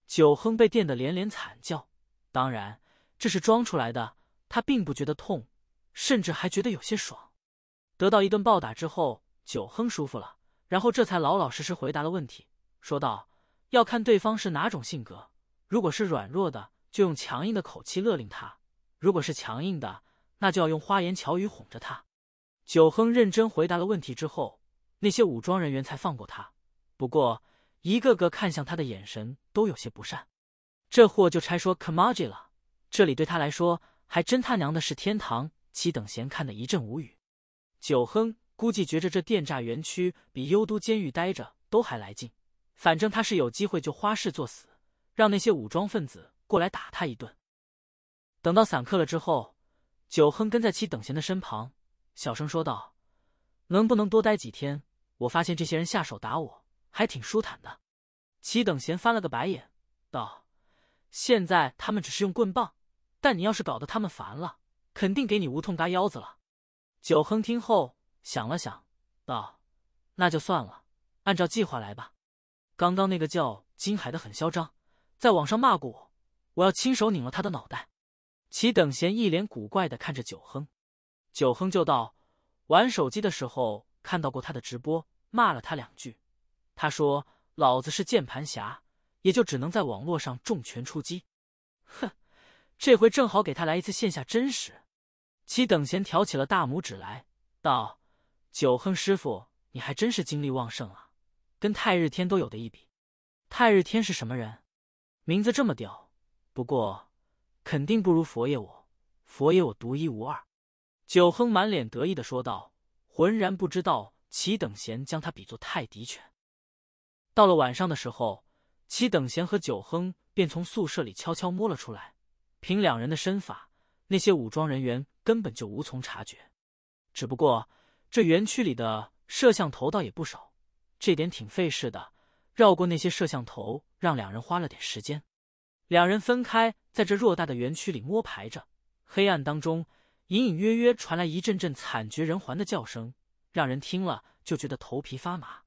九亨被电得连连惨叫，当然这是装出来的，他并不觉得痛，甚至还觉得有些爽。得到一顿暴打之后，九亨舒服了。然后这才老老实实回答了问题，说道：“要看对方是哪种性格，如果是软弱的，就用强硬的口气勒令他；如果是强硬的，那就要用花言巧语哄着他。”九亨认真回答了问题之后，那些武装人员才放过他。不过，一个个看向他的眼神都有些不善。这货就差说 Kamaji 了，这里对他来说还真他娘的是天堂。七等闲看得一阵无语。九亨。估计觉着这电诈园区比幽都监狱待着都还来劲，反正他是有机会就花式作死，让那些武装分子过来打他一顿。等到散客了之后，九亨跟在齐等闲的身旁，小声说道：“能不能多待几天？我发现这些人下手打我还挺舒坦的。”齐等闲翻了个白眼，道：“现在他们只是用棍棒，但你要是搞得他们烦了，肯定给你无痛嘎腰子了。”九亨听后。想了想，道：“那就算了，按照计划来吧。刚刚那个叫金海的很嚣张，在网上骂过我，我要亲手拧了他的脑袋。”齐等闲一脸古怪的看着九亨，九亨就道：“玩手机的时候看到过他的直播，骂了他两句。他说老子是键盘侠，也就只能在网络上重拳出击。哼，这回正好给他来一次线下真实。”齐等闲挑起了大拇指来，道。九亨师傅，你还真是精力旺盛啊，跟太日天都有的一比。太日天是什么人？名字这么屌，不过肯定不如佛爷我。佛爷我独一无二。九亨满脸得意的说道，浑然不知道齐等贤将他比作泰迪犬。到了晚上的时候，齐等贤和九亨便从宿舍里悄悄摸了出来，凭两人的身法，那些武装人员根本就无从察觉。只不过。这园区里的摄像头倒也不少，这点挺费事的。绕过那些摄像头，让两人花了点时间。两人分开，在这偌大的园区里摸排着。黑暗当中，隐隐约约传来一阵阵惨绝人寰的叫声，让人听了就觉得头皮发麻。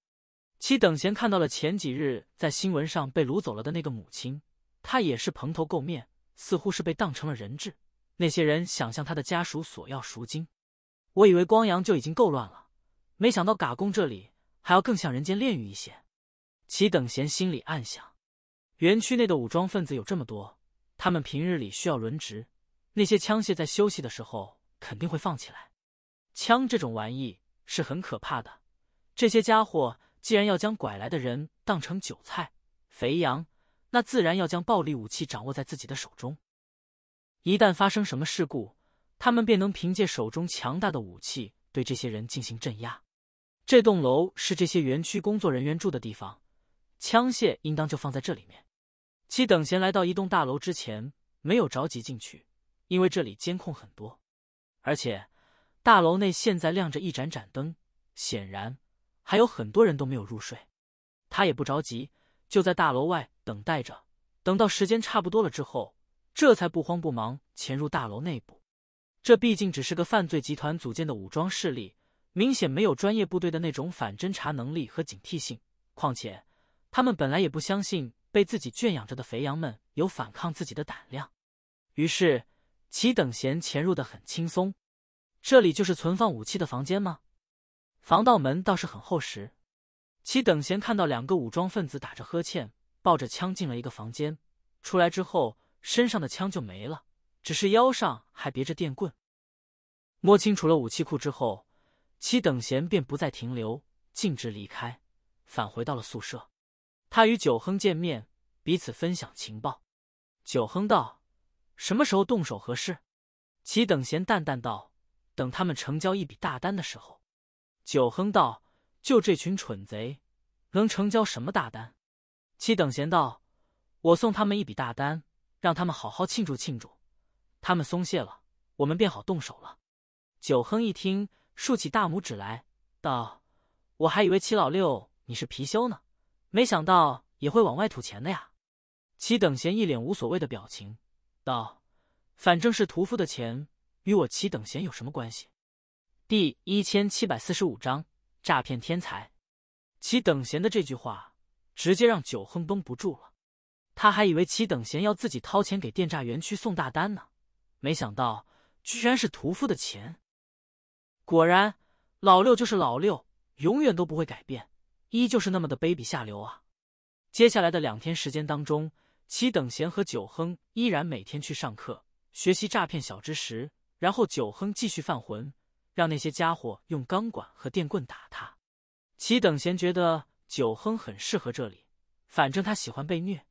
七等闲看到了前几日在新闻上被掳走了的那个母亲，她也是蓬头垢面，似乎是被当成了人质。那些人想向他的家属索要赎金。我以为光阳就已经够乱了，没想到嘎公这里还要更像人间炼狱一些。齐等闲心里暗想，园区内的武装分子有这么多，他们平日里需要轮值，那些枪械在休息的时候肯定会放起来。枪这种玩意是很可怕的，这些家伙既然要将拐来的人当成韭菜、肥羊，那自然要将暴力武器掌握在自己的手中，一旦发生什么事故。他们便能凭借手中强大的武器对这些人进行镇压。这栋楼是这些园区工作人员住的地方，枪械应当就放在这里面。其等闲来到一栋大楼之前，没有着急进去，因为这里监控很多，而且大楼内现在亮着一盏盏灯，显然还有很多人都没有入睡。他也不着急，就在大楼外等待着，等到时间差不多了之后，这才不慌不忙潜入大楼内部。这毕竟只是个犯罪集团组建的武装势力，明显没有专业部队的那种反侦查能力和警惕性。况且他们本来也不相信被自己圈养着的肥羊们有反抗自己的胆量，于是齐等闲潜入的很轻松。这里就是存放武器的房间吗？防盗门倒是很厚实。齐等闲看到两个武装分子打着呵欠，抱着枪进了一个房间，出来之后身上的枪就没了。只是腰上还别着电棍。摸清楚了武器库之后，齐等闲便不再停留，径直离开，返回到了宿舍。他与九亨见面，彼此分享情报。九亨道：“什么时候动手合适？”齐等闲淡淡道：“等他们成交一笔大单的时候。”九亨道：“就这群蠢贼，能成交什么大单？”齐等闲道：“我送他们一笔大单，让他们好好庆祝庆祝。”他们松懈了，我们便好动手了。九亨一听，竖起大拇指来道：“我还以为齐老六你是貔貅呢，没想到也会往外吐钱的呀。”齐等闲一脸无所谓的表情道：“反正是屠夫的钱，与我齐等闲有什么关系？”第一千七百四十五章诈骗天才。齐等闲的这句话直接让九亨绷不住了，他还以为齐等闲要自己掏钱给电诈园区送大单呢。没想到，居然是屠夫的钱！果然，老六就是老六，永远都不会改变，依旧是那么的卑鄙下流啊！接下来的两天时间当中，齐等贤和九亨依然每天去上课学习诈骗小知识，然后九亨继续犯浑，让那些家伙用钢管和电棍打他。齐等贤觉得九亨很适合这里，反正他喜欢被虐，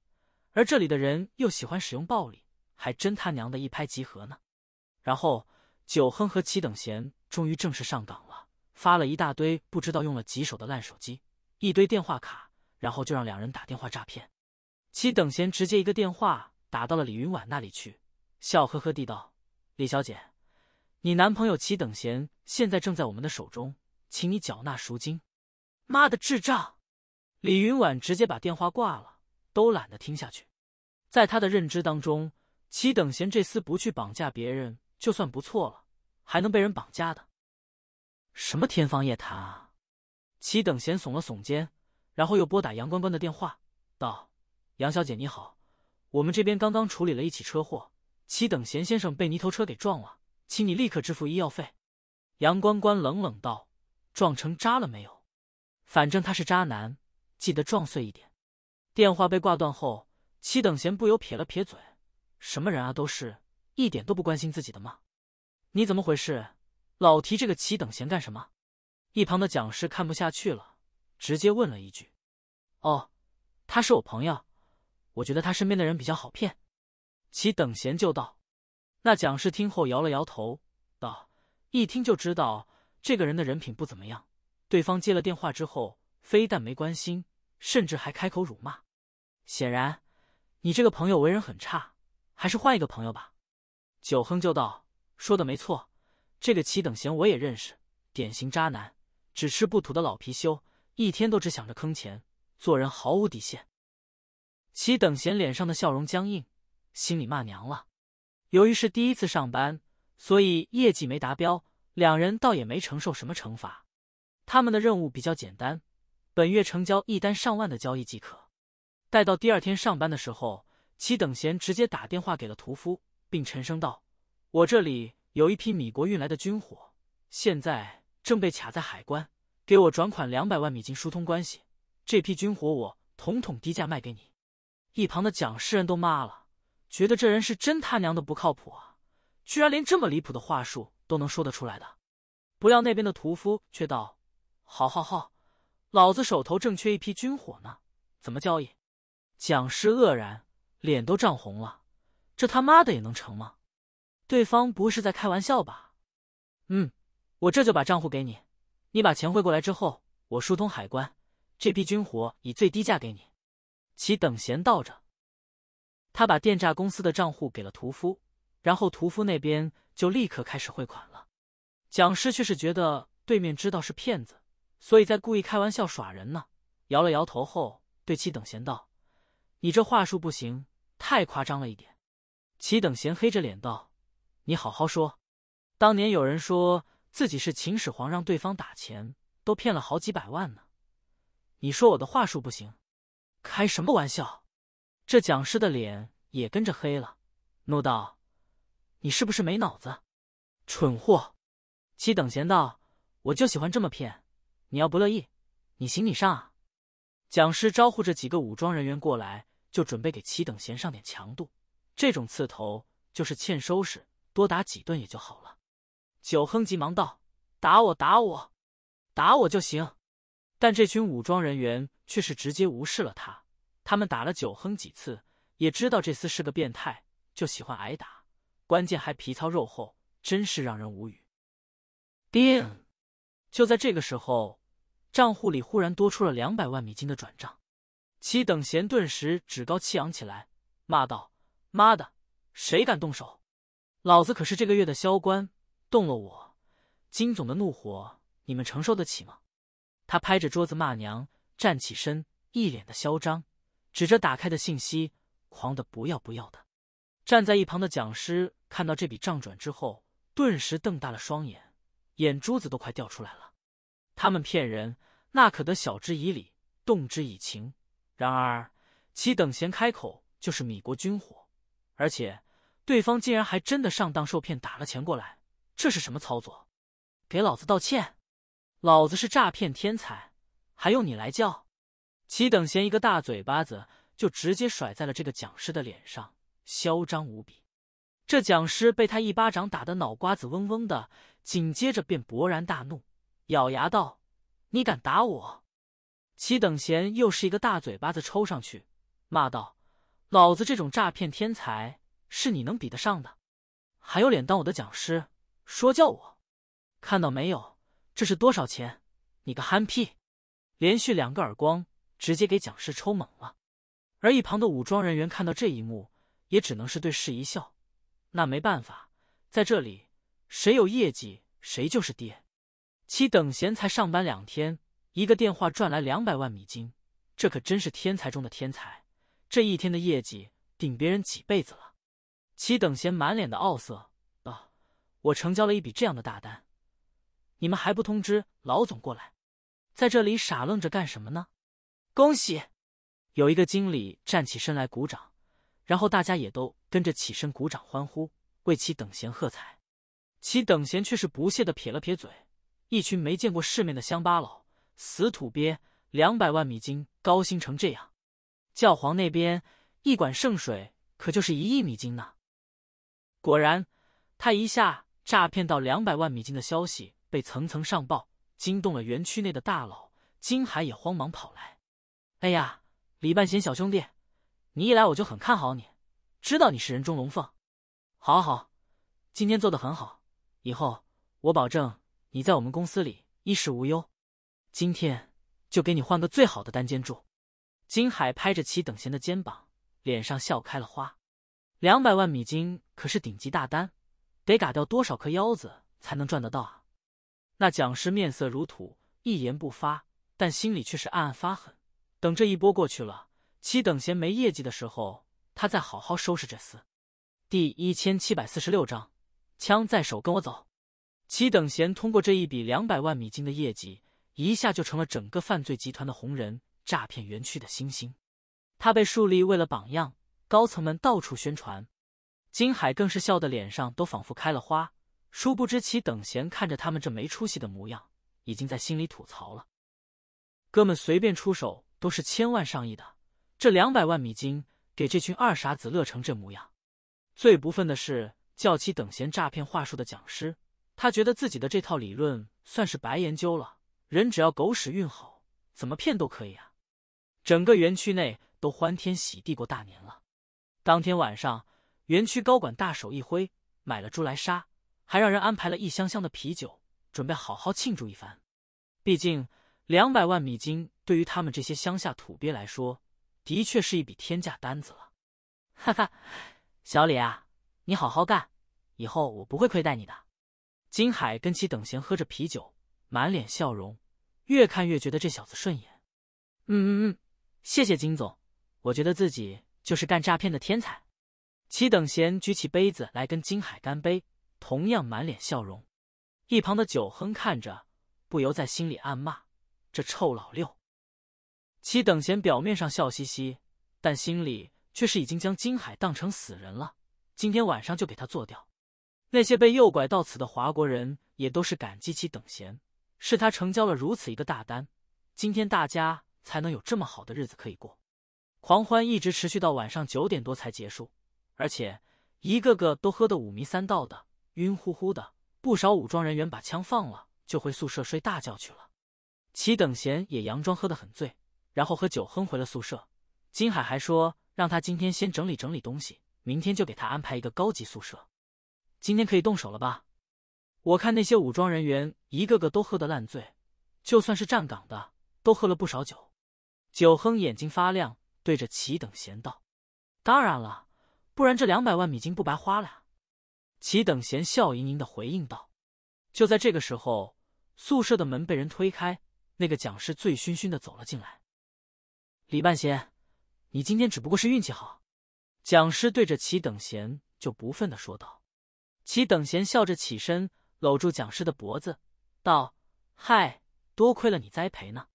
而这里的人又喜欢使用暴力。还真他娘的一拍即合呢，然后九亨和齐等闲终于正式上岗了，发了一大堆不知道用了几手的烂手机，一堆电话卡，然后就让两人打电话诈骗。齐等闲直接一个电话打到了李云婉那里去，笑呵呵地道：“李小姐，你男朋友齐等闲现在正在我们的手中，请你缴纳赎金。”妈的智障！李云婉直接把电话挂了，都懒得听下去，在她的认知当中。齐等闲这厮不去绑架别人就算不错了，还能被人绑架的？什么天方夜谭啊！齐等闲耸了耸肩，然后又拨打杨关关的电话，道：“杨小姐你好，我们这边刚刚处理了一起车祸，齐等闲先生被泥头车给撞了，请你立刻支付医药费。”杨关关冷冷道：“撞成渣了没有？反正他是渣男，记得撞碎一点。”电话被挂断后，齐等闲不由撇了撇嘴。什么人啊，都是一点都不关心自己的吗？你怎么回事？老提这个齐等闲干什么？一旁的讲师看不下去了，直接问了一句：“哦，他是我朋友，我觉得他身边的人比较好骗。”齐等闲就道：“那讲师听后摇了摇头，道：一听就知道这个人的人品不怎么样。对方接了电话之后，非但没关心，甚至还开口辱骂。显然，你这个朋友为人很差。”还是换一个朋友吧。九亨就道：“说的没错，这个齐等闲我也认识，典型渣男，只吃不吐的老貔貅，一天都只想着坑钱，做人毫无底线。”齐等闲脸上的笑容僵硬，心里骂娘了。由于是第一次上班，所以业绩没达标，两人倒也没承受什么惩罚。他们的任务比较简单，本月成交一单上万的交易即可。待到第二天上班的时候。齐等闲直接打电话给了屠夫，并沉声道：“我这里有一批米国运来的军火，现在正被卡在海关，给我转款两百万美金疏通关系，这批军火我统统低价卖给你。”一旁的蒋师人都骂了，觉得这人是真他娘的不靠谱啊，居然连这么离谱的话术都能说得出来的。不料那边的屠夫却道：“好，好，好，老子手头正缺一批军火呢，怎么交易？”蒋师愕然。脸都涨红了，这他妈的也能成吗？对方不会是在开玩笑吧？嗯，我这就把账户给你，你把钱汇过来之后，我疏通海关，这批军火以最低价给你。其等闲道着，他把电诈公司的账户给了屠夫，然后屠夫那边就立刻开始汇款了。讲师却是觉得对面知道是骗子，所以在故意开玩笑耍人呢，摇了摇头后对其等闲道：“你这话术不行。”太夸张了一点，齐等贤黑着脸道：“你好好说，当年有人说自己是秦始皇，让对方打钱，都骗了好几百万呢。你说我的话术不行？开什么玩笑！”这讲师的脸也跟着黑了，怒道：“你是不是没脑子，蠢货？”齐等贤道：“我就喜欢这么骗，你要不乐意，你行你上啊！”讲师招呼着几个武装人员过来。就准备给齐等闲上点强度，这种刺头就是欠收拾，多打几顿也就好了。九亨急忙道：“打我，打我，打我就行。”但这群武装人员却是直接无视了他。他们打了九亨几次，也知道这厮是个变态，就喜欢挨打，关键还皮糙肉厚，真是让人无语。叮！就在这个时候，账户里忽然多出了两百万美金的转账。其等闲顿时趾高气扬起来，骂道：“妈的，谁敢动手？老子可是这个月的销冠，动了我，金总的怒火你们承受得起吗？”他拍着桌子骂娘，站起身，一脸的嚣张，指着打开的信息，狂的不要不要的。站在一旁的讲师看到这笔账转之后，顿时瞪大了双眼，眼珠子都快掉出来了。他们骗人，那可得晓之以理，动之以情。然而，其等闲开口就是米国军火，而且对方竟然还真的上当受骗打了钱过来，这是什么操作？给老子道歉！老子是诈骗天才，还用你来叫？齐等闲一个大嘴巴子就直接甩在了这个讲师的脸上，嚣张无比。这讲师被他一巴掌打的脑瓜子嗡嗡的，紧接着便勃然大怒，咬牙道：“你敢打我！”齐等闲又是一个大嘴巴子抽上去，骂道：“老子这种诈骗天才，是你能比得上的？还有脸当我的讲师，说教我？看到没有，这是多少钱？你个憨批！”连续两个耳光，直接给讲师抽懵了。而一旁的武装人员看到这一幕，也只能是对视一笑。那没办法，在这里，谁有业绩谁就是爹。齐等闲才上班两天。一个电话赚来两百万美金，这可真是天才中的天才！这一天的业绩顶别人几辈子了。齐等闲满脸的傲色，啊，我成交了一笔这样的大单，你们还不通知老总过来，在这里傻愣着干什么呢？恭喜！有一个经理站起身来鼓掌，然后大家也都跟着起身鼓掌欢呼，为其等闲喝彩。齐等闲却是不屑的撇了撇嘴，一群没见过世面的乡巴佬。死土鳖，两百万米金高薪成这样，教皇那边一管圣水可就是一亿米金呢。果然，他一下诈骗到两百万米金的消息被层层上报，惊动了园区内的大佬。金海也慌忙跑来：“哎呀，李半贤小兄弟，你一来我就很看好你，知道你是人中龙凤。好，好，今天做的很好，以后我保证你在我们公司里衣食无忧。”今天就给你换个最好的单间住。金海拍着齐等闲的肩膀，脸上笑开了花。两百万米金可是顶级大单，得嘎掉多少颗腰子才能赚得到啊？那讲师面色如土，一言不发，但心里却是暗暗发狠。等这一波过去了，齐等闲没业绩的时候，他再好好收拾这厮。第一千七百四十六章，枪在手，跟我走。齐等闲通过这一笔两百万米金的业绩。一下就成了整个犯罪集团的红人，诈骗园区的新星，他被树立为了榜样，高层们到处宣传。金海更是笑得脸上都仿佛开了花，殊不知其等闲看着他们这没出息的模样，已经在心里吐槽了。哥们随便出手都是千万上亿的，这两百万美金给这群二傻子乐成这模样。最不忿的是教其等闲诈骗话术的讲师，他觉得自己的这套理论算是白研究了。人只要狗屎运好，怎么骗都可以啊！整个园区内都欢天喜地过大年了。当天晚上，园区高管大手一挥，买了猪来杀，还让人安排了一箱箱的啤酒，准备好好庆祝一番。毕竟两百万美金对于他们这些乡下土鳖来说，的确是一笔天价单子了。哈哈，小李啊，你好好干，以后我不会亏待你的。金海跟其等闲喝着啤酒。满脸笑容，越看越觉得这小子顺眼。嗯嗯嗯，谢谢金总，我觉得自己就是干诈骗的天才。齐等闲举起杯子来跟金海干杯，同样满脸笑容。一旁的九亨看着，不由在心里暗骂：“这臭老六！”齐等闲表面上笑嘻嘻，但心里却是已经将金海当成死人了。今天晚上就给他做掉。那些被诱拐到此的华国人也都是感激齐等闲。是他成交了如此一个大单，今天大家才能有这么好的日子可以过。狂欢一直持续到晚上九点多才结束，而且一个个都喝得五迷三道的，晕乎乎的。不少武装人员把枪放了，就回宿舍睡大觉去了。齐等贤也佯装喝得很醉，然后喝酒哼回了宿舍。金海还说，让他今天先整理整理东西，明天就给他安排一个高级宿舍。今天可以动手了吧？我看那些武装人员一个个都喝得烂醉，就算是站岗的都喝了不少酒。酒亨眼睛发亮，对着齐等贤道：“当然了，不然这两百万米金不白花了呀。”齐等贤笑盈盈的回应道：“就在这个时候，宿舍的门被人推开，那个讲师醉醺醺的走了进来。李半仙，你今天只不过是运气好。”讲师对着齐等贤就不忿的说道。齐等贤笑着起身。搂住蒋师的脖子，道：“嗨，多亏了你栽培呢。”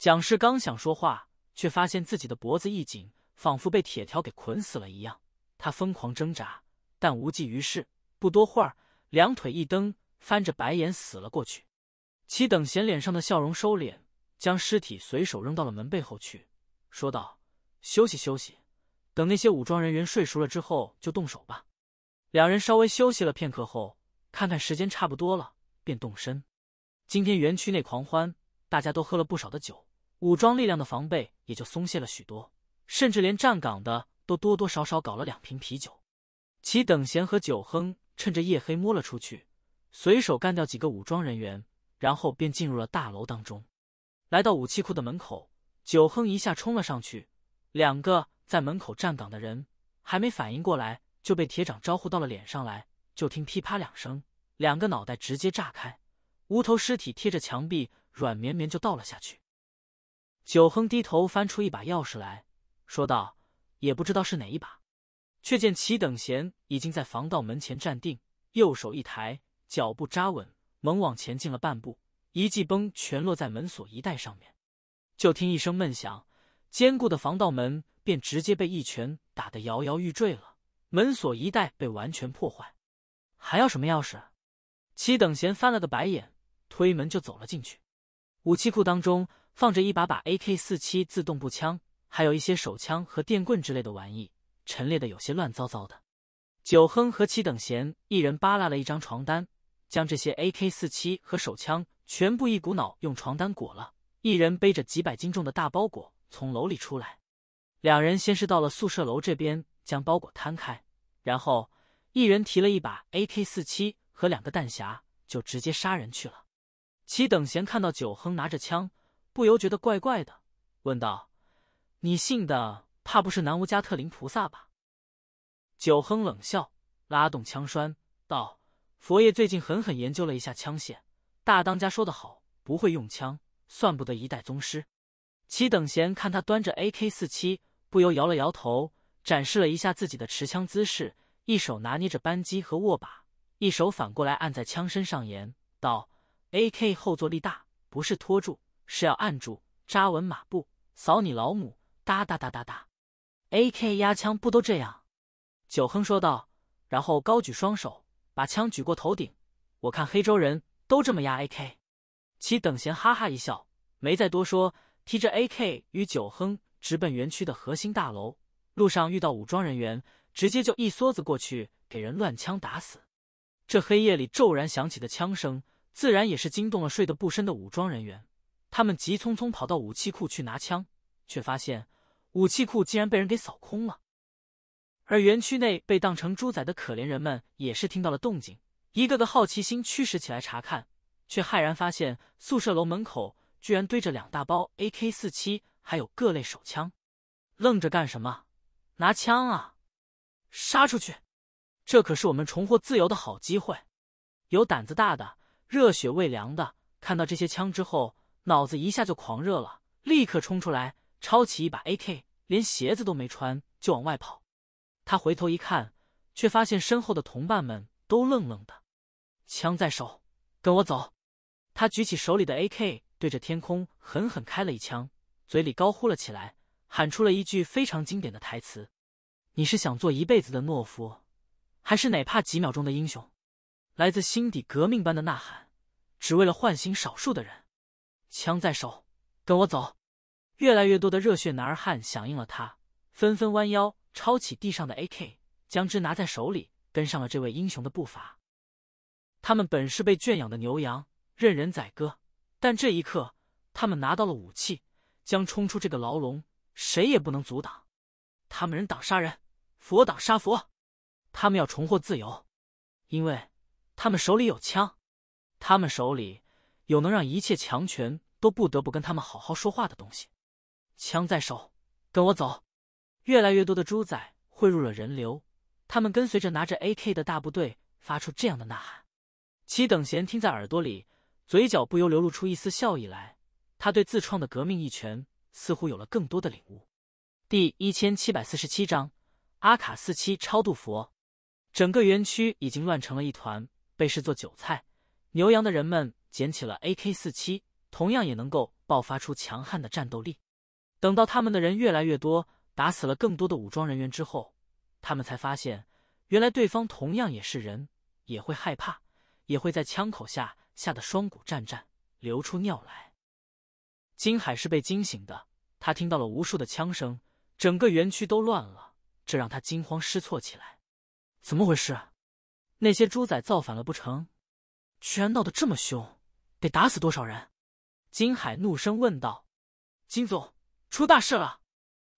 蒋师刚想说话，却发现自己的脖子一紧，仿佛被铁条给捆死了一样。他疯狂挣扎，但无济于事。不多会儿，两腿一蹬，翻着白眼死了过去。齐等贤脸上的笑容收敛，将尸体随手扔到了门背后去，说道：“休息休息，等那些武装人员睡熟了之后，就动手吧。”两人稍微休息了片刻后。看看时间差不多了，便动身。今天园区内狂欢，大家都喝了不少的酒，武装力量的防备也就松懈了许多，甚至连站岗的都多多少少搞了两瓶啤酒。齐等闲和九亨趁着夜黑摸了出去，随手干掉几个武装人员，然后便进入了大楼当中。来到武器库的门口，九亨一下冲了上去，两个在门口站岗的人还没反应过来，就被铁掌招呼到了脸上来。就听噼啪两声，两个脑袋直接炸开，无头尸体贴着墙壁软绵绵就倒了下去。九亨低头翻出一把钥匙来说道：“也不知道是哪一把。”却见齐等贤已经在防盗门前站定，右手一抬，脚步扎稳，猛往前进了半步，一记崩拳落在门锁一带上面，就听一声闷响，坚固的防盗门便直接被一拳打得摇摇欲坠了，门锁一带被完全破坏。还要什么钥匙？齐等贤翻了个白眼，推门就走了进去。武器库当中放着一把把 AK 四七自动步枪，还有一些手枪和电棍之类的玩意，陈列的有些乱糟糟的。九亨和齐等贤一人扒拉了一张床单，将这些 AK 四七和手枪全部一股脑用床单裹了，一人背着几百斤重的大包裹从楼里出来。两人先是到了宿舍楼这边，将包裹摊开，然后。一人提了一把 AK 四七和两个弹匣，就直接杀人去了。齐等闲看到九亨拿着枪，不由觉得怪怪的，问道：“你信的怕不是南无加特林菩萨吧？”九亨冷笑，拉动枪栓，道：“佛爷最近狠狠研究了一下枪械，大当家说得好，不会用枪算不得一代宗师。”齐等闲看他端着 AK 四七，不由摇了摇头，展示了一下自己的持枪姿势。一手拿捏着扳机和握把，一手反过来按在枪身上沿，道：“A K 后坐力大，不是拖住，是要按住，扎稳马步，扫你老母，哒哒哒哒哒。” A K 压枪不都这样？九亨说道，然后高举双手，把枪举过头顶。我看黑州人都这么压 A K。其等闲哈哈一笑，没再多说，提着 A K 与九亨直奔园区的核心大楼。路上遇到武装人员。直接就一梭子过去，给人乱枪打死。这黑夜里骤然响起的枪声，自然也是惊动了睡得不深的武装人员。他们急匆匆跑到武器库去拿枪，却发现武器库竟然被人给扫空了。而园区内被当成猪仔的可怜人们，也是听到了动静，一个个好奇心驱使起来查看，却骇然发现宿舍楼门口居然堆着两大包 AK47，还有各类手枪。愣着干什么？拿枪啊！杀出去！这可是我们重获自由的好机会。有胆子大的、热血未凉的，看到这些枪之后，脑子一下就狂热了，立刻冲出来，抄起一把 AK，连鞋子都没穿就往外跑。他回头一看，却发现身后的同伴们都愣愣的。枪在手，跟我走！他举起手里的 AK，对着天空狠狠开了一枪，嘴里高呼了起来，喊出了一句非常经典的台词。你是想做一辈子的懦夫，还是哪怕几秒钟的英雄？来自心底革命般的呐喊，只为了唤醒少数的人。枪在手，跟我走！越来越多的热血男儿汉响应了他，纷纷弯腰抄起地上的 AK，将之拿在手里，跟上了这位英雄的步伐。他们本是被圈养的牛羊，任人宰割，但这一刻，他们拿到了武器，将冲出这个牢笼，谁也不能阻挡。他们人挡杀人。佛挡杀佛，他们要重获自由，因为他们手里有枪，他们手里有能让一切强权都不得不跟他们好好说话的东西。枪在手，跟我走。越来越多的猪仔汇入了人流，他们跟随着拿着 AK 的大部队，发出这样的呐喊。齐等贤听在耳朵里，嘴角不由流露出一丝笑意来。他对自创的革命一拳似乎有了更多的领悟。第一千七百四十七章。阿卡四七超度佛，整个园区已经乱成了一团。被视作韭菜、牛羊的人们捡起了 AK 四七，同样也能够爆发出强悍的战斗力。等到他们的人越来越多，打死了更多的武装人员之后，他们才发现，原来对方同样也是人，也会害怕，也会在枪口下吓得双股战战，流出尿来。金海是被惊醒的，他听到了无数的枪声，整个园区都乱了。这让他惊慌失措起来，怎么回事？那些猪仔造反了不成？居然闹得这么凶，得打死多少人？金海怒声问道：“金总，出大事了！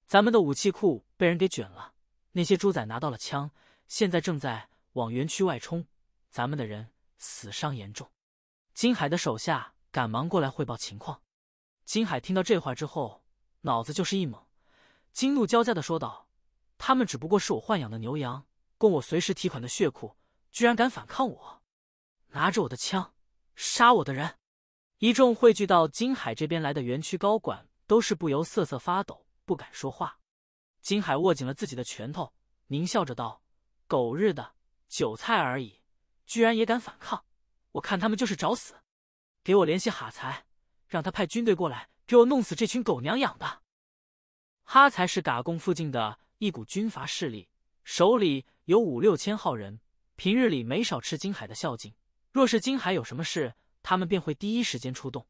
咱们的武器库被人给卷了，那些猪仔拿到了枪，现在正在往园区外冲，咱们的人死伤严重。”金海的手下赶忙过来汇报情况。金海听到这话之后，脑子就是一懵，惊怒交加的说道。他们只不过是我豢养的牛羊，供我随时提款的血库，居然敢反抗我！拿着我的枪，杀我的人！一众汇聚到金海这边来的园区高管都是不由瑟瑟发抖，不敢说话。金海握紧了自己的拳头，狞笑着道：“狗日的，韭菜而已，居然也敢反抗！我看他们就是找死！给我联系哈才，让他派军队过来，给我弄死这群狗娘养的！”哈才是嘎贡附近的。一股军阀势力手里有五六千号人，平日里没少吃金海的孝敬。若是金海有什么事，他们便会第一时间出动。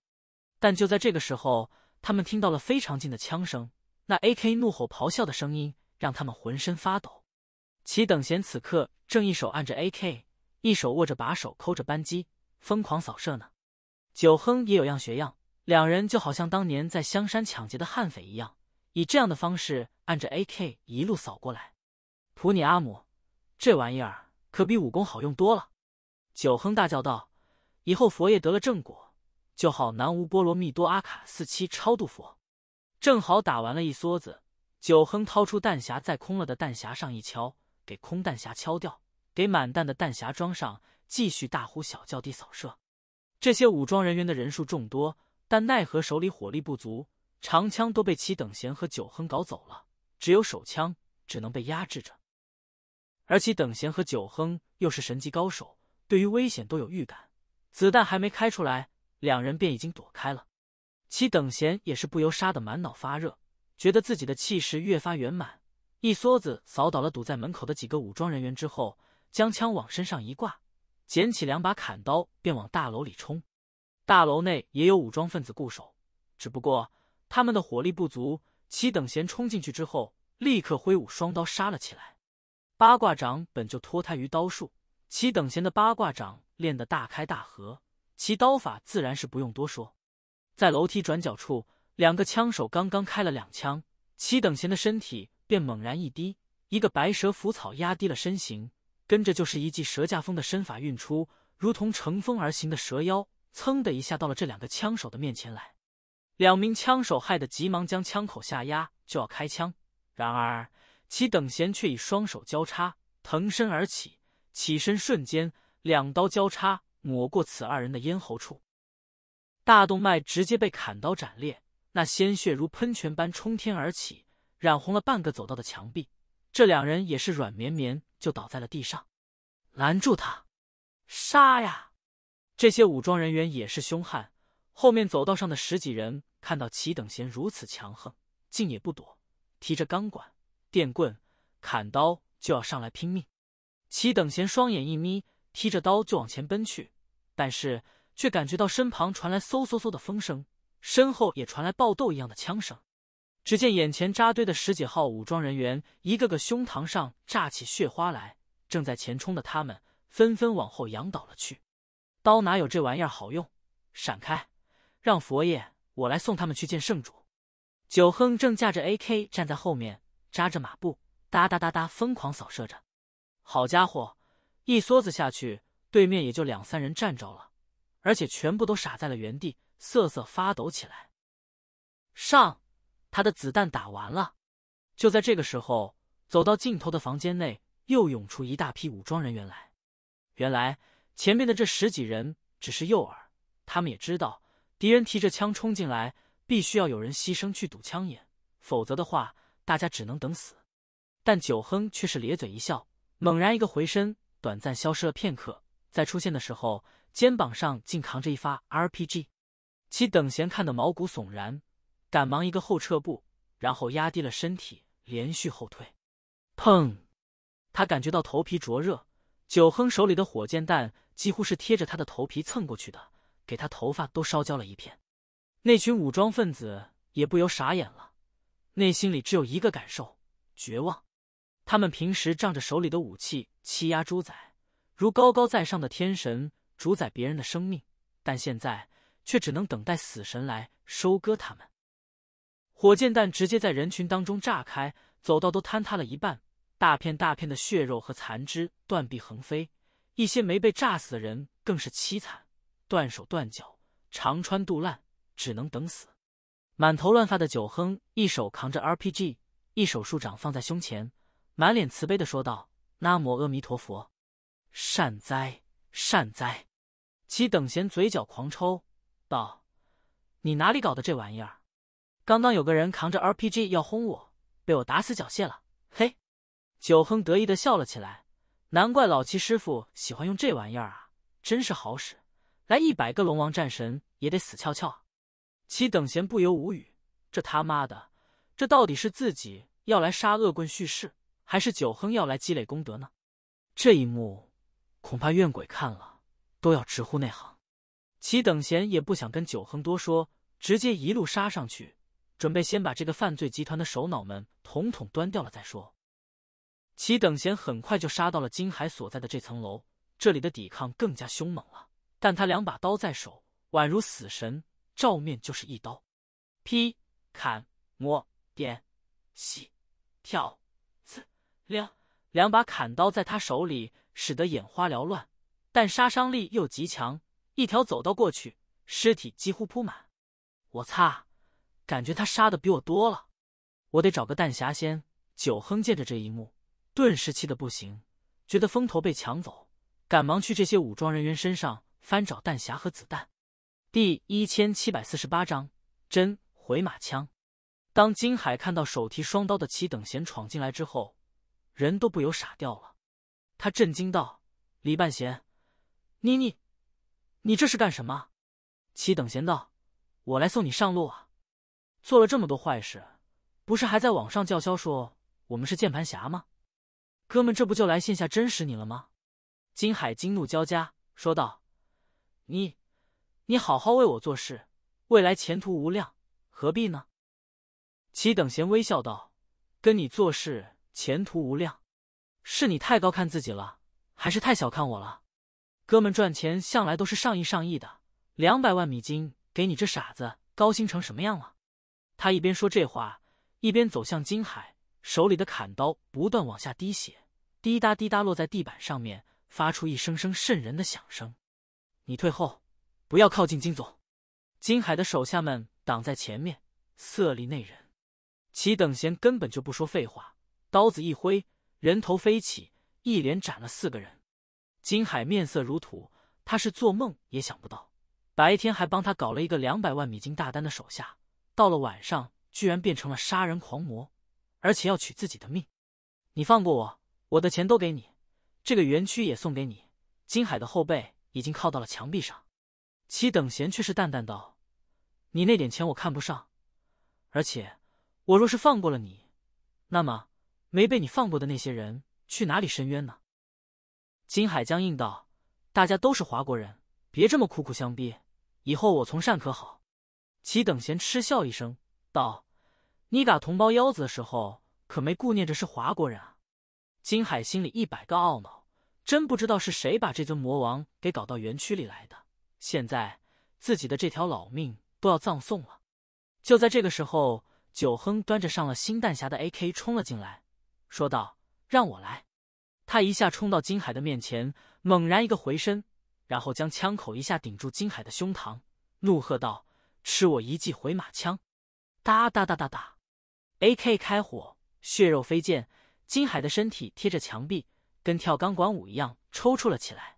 但就在这个时候，他们听到了非常近的枪声，那 AK 怒吼咆哮的声音让他们浑身发抖。齐等闲此刻正一手按着 AK，一手握着把手抠着扳机，疯狂扫射呢。九亨也有样学样，两人就好像当年在香山抢劫的悍匪一样，以这样的方式。按着 AK 一路扫过来，普尼阿姆，这玩意儿可比武功好用多了。九亨大叫道：“以后佛爷得了正果，就好南无波罗蜜多阿卡四七超度佛。”正好打完了一梭子，九亨掏出弹匣，在空了的弹匣上一敲，给空弹匣敲掉，给满弹的弹匣装上，继续大呼小叫地扫射。这些武装人员的人数众多，但奈何手里火力不足，长枪都被齐等闲和九亨搞走了。只有手枪，只能被压制着。而其等闲和九亨又是神级高手，对于危险都有预感。子弹还没开出来，两人便已经躲开了。其等闲也是不由杀得满脑发热，觉得自己的气势越发圆满。一梭子扫倒了堵在门口的几个武装人员之后，将枪往身上一挂，捡起两把砍刀便往大楼里冲。大楼内也有武装分子固守，只不过他们的火力不足。齐等闲冲进去之后，立刻挥舞双刀杀了起来。八卦掌本就脱胎于刀术，齐等闲的八卦掌练得大开大合，其刀法自然是不用多说。在楼梯转角处，两个枪手刚刚开了两枪，齐等闲的身体便猛然一低，一个白蛇浮草压低了身形，跟着就是一记蛇架风的身法运出，如同乘风而行的蛇妖，噌的一下到了这两个枪手的面前来。两名枪手害得急忙将枪口下压，就要开枪，然而其等闲却以双手交叉腾身而起，起身瞬间，两刀交叉抹过此二人的咽喉处，大动脉直接被砍刀斩裂，那鲜血如喷泉般冲天而起，染红了半个走道的墙壁。这两人也是软绵绵就倒在了地上。拦住他，杀呀！这些武装人员也是凶悍，后面走道上的十几人。看到齐等贤如此强横，竟也不躲，提着钢管、电棍、砍刀就要上来拼命。齐等贤双眼一眯，提着刀就往前奔去，但是却感觉到身旁传来嗖嗖嗖的风声，身后也传来爆豆一样的枪声。只见眼前扎堆的十几号武装人员，一个个胸膛上炸起血花来，正在前冲的他们纷纷往后仰倒了去。刀哪有这玩意儿好用？闪开，让佛爷！我来送他们去见圣主，九亨正架着 AK 站在后面，扎着马步，哒哒哒哒疯狂扫射着。好家伙，一梭子下去，对面也就两三人站着了，而且全部都傻在了原地，瑟瑟发抖起来。上，他的子弹打完了。就在这个时候，走到尽头的房间内又涌出一大批武装人员来。原来前面的这十几人只是诱饵，他们也知道。敌人提着枪冲进来，必须要有人牺牲去堵枪眼，否则的话，大家只能等死。但九亨却是咧嘴一笑，猛然一个回身，短暂消失了片刻，在出现的时候，肩膀上竟扛着一发 RPG。其等闲看得毛骨悚然，赶忙一个后撤步，然后压低了身体，连续后退。砰！他感觉到头皮灼热，九亨手里的火箭弹几乎是贴着他的头皮蹭过去的。给他头发都烧焦了一片，那群武装分子也不由傻眼了，内心里只有一个感受：绝望。他们平时仗着手里的武器欺压猪仔，如高高在上的天神主宰别人的生命，但现在却只能等待死神来收割他们。火箭弹直接在人群当中炸开，走道都坍塌了一半，大片大片的血肉和残肢断臂横飞，一些没被炸死的人更是凄惨。断手断脚，肠穿肚烂，只能等死。满头乱发的九亨一手扛着 RPG，一手竖掌放在胸前，满脸慈悲的说道：“南无阿弥陀佛，善哉善哉。”其等闲嘴角狂抽，道：“你哪里搞的这玩意儿？刚刚有个人扛着 RPG 要轰我，被我打死缴械了。”嘿，九亨得意的笑了起来。难怪老齐师傅喜欢用这玩意儿啊，真是好使。来一百个龙王战神也得死翘翘啊！其等闲不由无语：这他妈的，这到底是自己要来杀恶棍叙事，还是九亨要来积累功德呢？这一幕，恐怕怨鬼看了都要直呼内行。其等闲也不想跟九亨多说，直接一路杀上去，准备先把这个犯罪集团的首脑们统统端掉了再说。其等闲很快就杀到了金海所在的这层楼，这里的抵抗更加凶猛了。但他两把刀在手，宛如死神，照面就是一刀劈、砍、摸、点、吸、挑、刺。两两把砍刀在他手里使得眼花缭乱，但杀伤力又极强。一条走道过去，尸体几乎铺满。我擦，感觉他杀的比我多了。我得找个弹匣先。九亨见着这一幕，顿时气得不行，觉得风头被抢走，赶忙去这些武装人员身上。翻找弹匣和子弹，第一千七百四十八章真回马枪。当金海看到手提双刀的齐等贤闯进来之后，人都不由傻掉了。他震惊道：“李半贤，妮妮，你这是干什么？”齐等贤道：“我来送你上路啊！做了这么多坏事，不是还在网上叫嚣说我们是键盘侠吗？哥们，这不就来线下真实你了吗？”金海惊怒交加，说道。你，你好好为我做事，未来前途无量，何必呢？齐等闲微笑道：“跟你做事前途无量，是你太高看自己了，还是太小看我了？哥们赚钱向来都是上亿上亿的，两百万美金给你这傻子高兴成什么样了？”他一边说这话，一边走向金海，手里的砍刀不断往下滴血，滴答滴答落在地板上面，发出一声声渗人的响声。你退后，不要靠近金总。金海的手下们挡在前面，色厉内荏。齐等闲根本就不说废话，刀子一挥，人头飞起，一连斩了四个人。金海面色如土，他是做梦也想不到，白天还帮他搞了一个两百万美金大单的手下，到了晚上居然变成了杀人狂魔，而且要取自己的命。你放过我，我的钱都给你，这个园区也送给你。金海的后背。已经靠到了墙壁上，齐等闲却是淡淡道：“你那点钱我看不上，而且我若是放过了你，那么没被你放过的那些人去哪里申冤呢？”金海江应道：“大家都是华国人，别这么苦苦相逼，以后我从善可好？”齐等闲嗤笑一声道：“你打同胞腰子的时候，可没顾念着是华国人啊！”金海心里一百个懊恼。真不知道是谁把这尊魔王给搞到园区里来的，现在自己的这条老命都要葬送了。就在这个时候，九亨端着上了新弹匣的 AK 冲了进来，说道：“让我来！”他一下冲到金海的面前，猛然一个回身，然后将枪口一下顶住金海的胸膛，怒喝道：“吃我一记回马枪！”哒哒哒哒哒，AK 开火，血肉飞溅，金海的身体贴着墙壁。跟跳钢管舞一样抽搐了起来，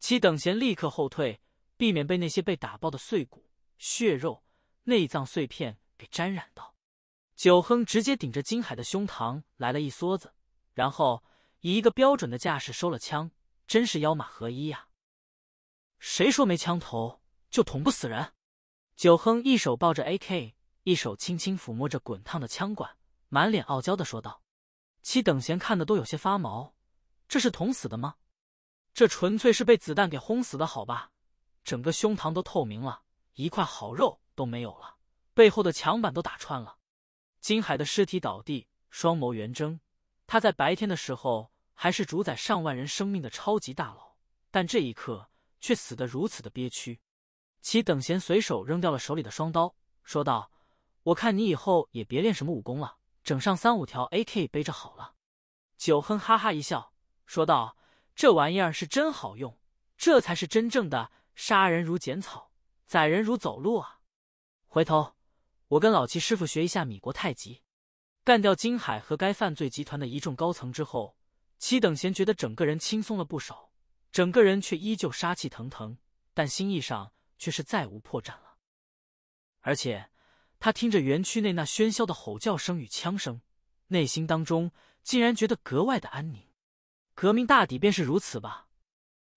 七等闲立刻后退，避免被那些被打爆的碎骨、血肉、内脏碎片给沾染到。九亨直接顶着金海的胸膛来了一梭子，然后以一个标准的架势收了枪，真是腰马合一呀！谁说没枪头就捅不死人？九亨一手抱着 AK，一手轻轻抚摸着滚烫的枪管，满脸傲娇的说道：“七等闲看的都有些发毛。”这是捅死的吗？这纯粹是被子弹给轰死的，好吧？整个胸膛都透明了，一块好肉都没有了，背后的墙板都打穿了。金海的尸体倒地，双眸圆睁。他在白天的时候还是主宰上万人生命的超级大佬，但这一刻却死得如此的憋屈。其等闲随手扔掉了手里的双刀，说道：“我看你以后也别练什么武功了，整上三五条 AK 背着好了。”九哼哈哈一笑。说道：“这玩意儿是真好用，这才是真正的杀人如剪草，宰人如走路啊！”回头，我跟老七师傅学一下米国太极。干掉金海和该犯罪集团的一众高层之后，七等闲觉得整个人轻松了不少，整个人却依旧杀气腾腾，但心意上却是再无破绽了。而且，他听着园区内那喧嚣的吼叫声与枪声，内心当中竟然觉得格外的安宁。革命大抵便是如此吧，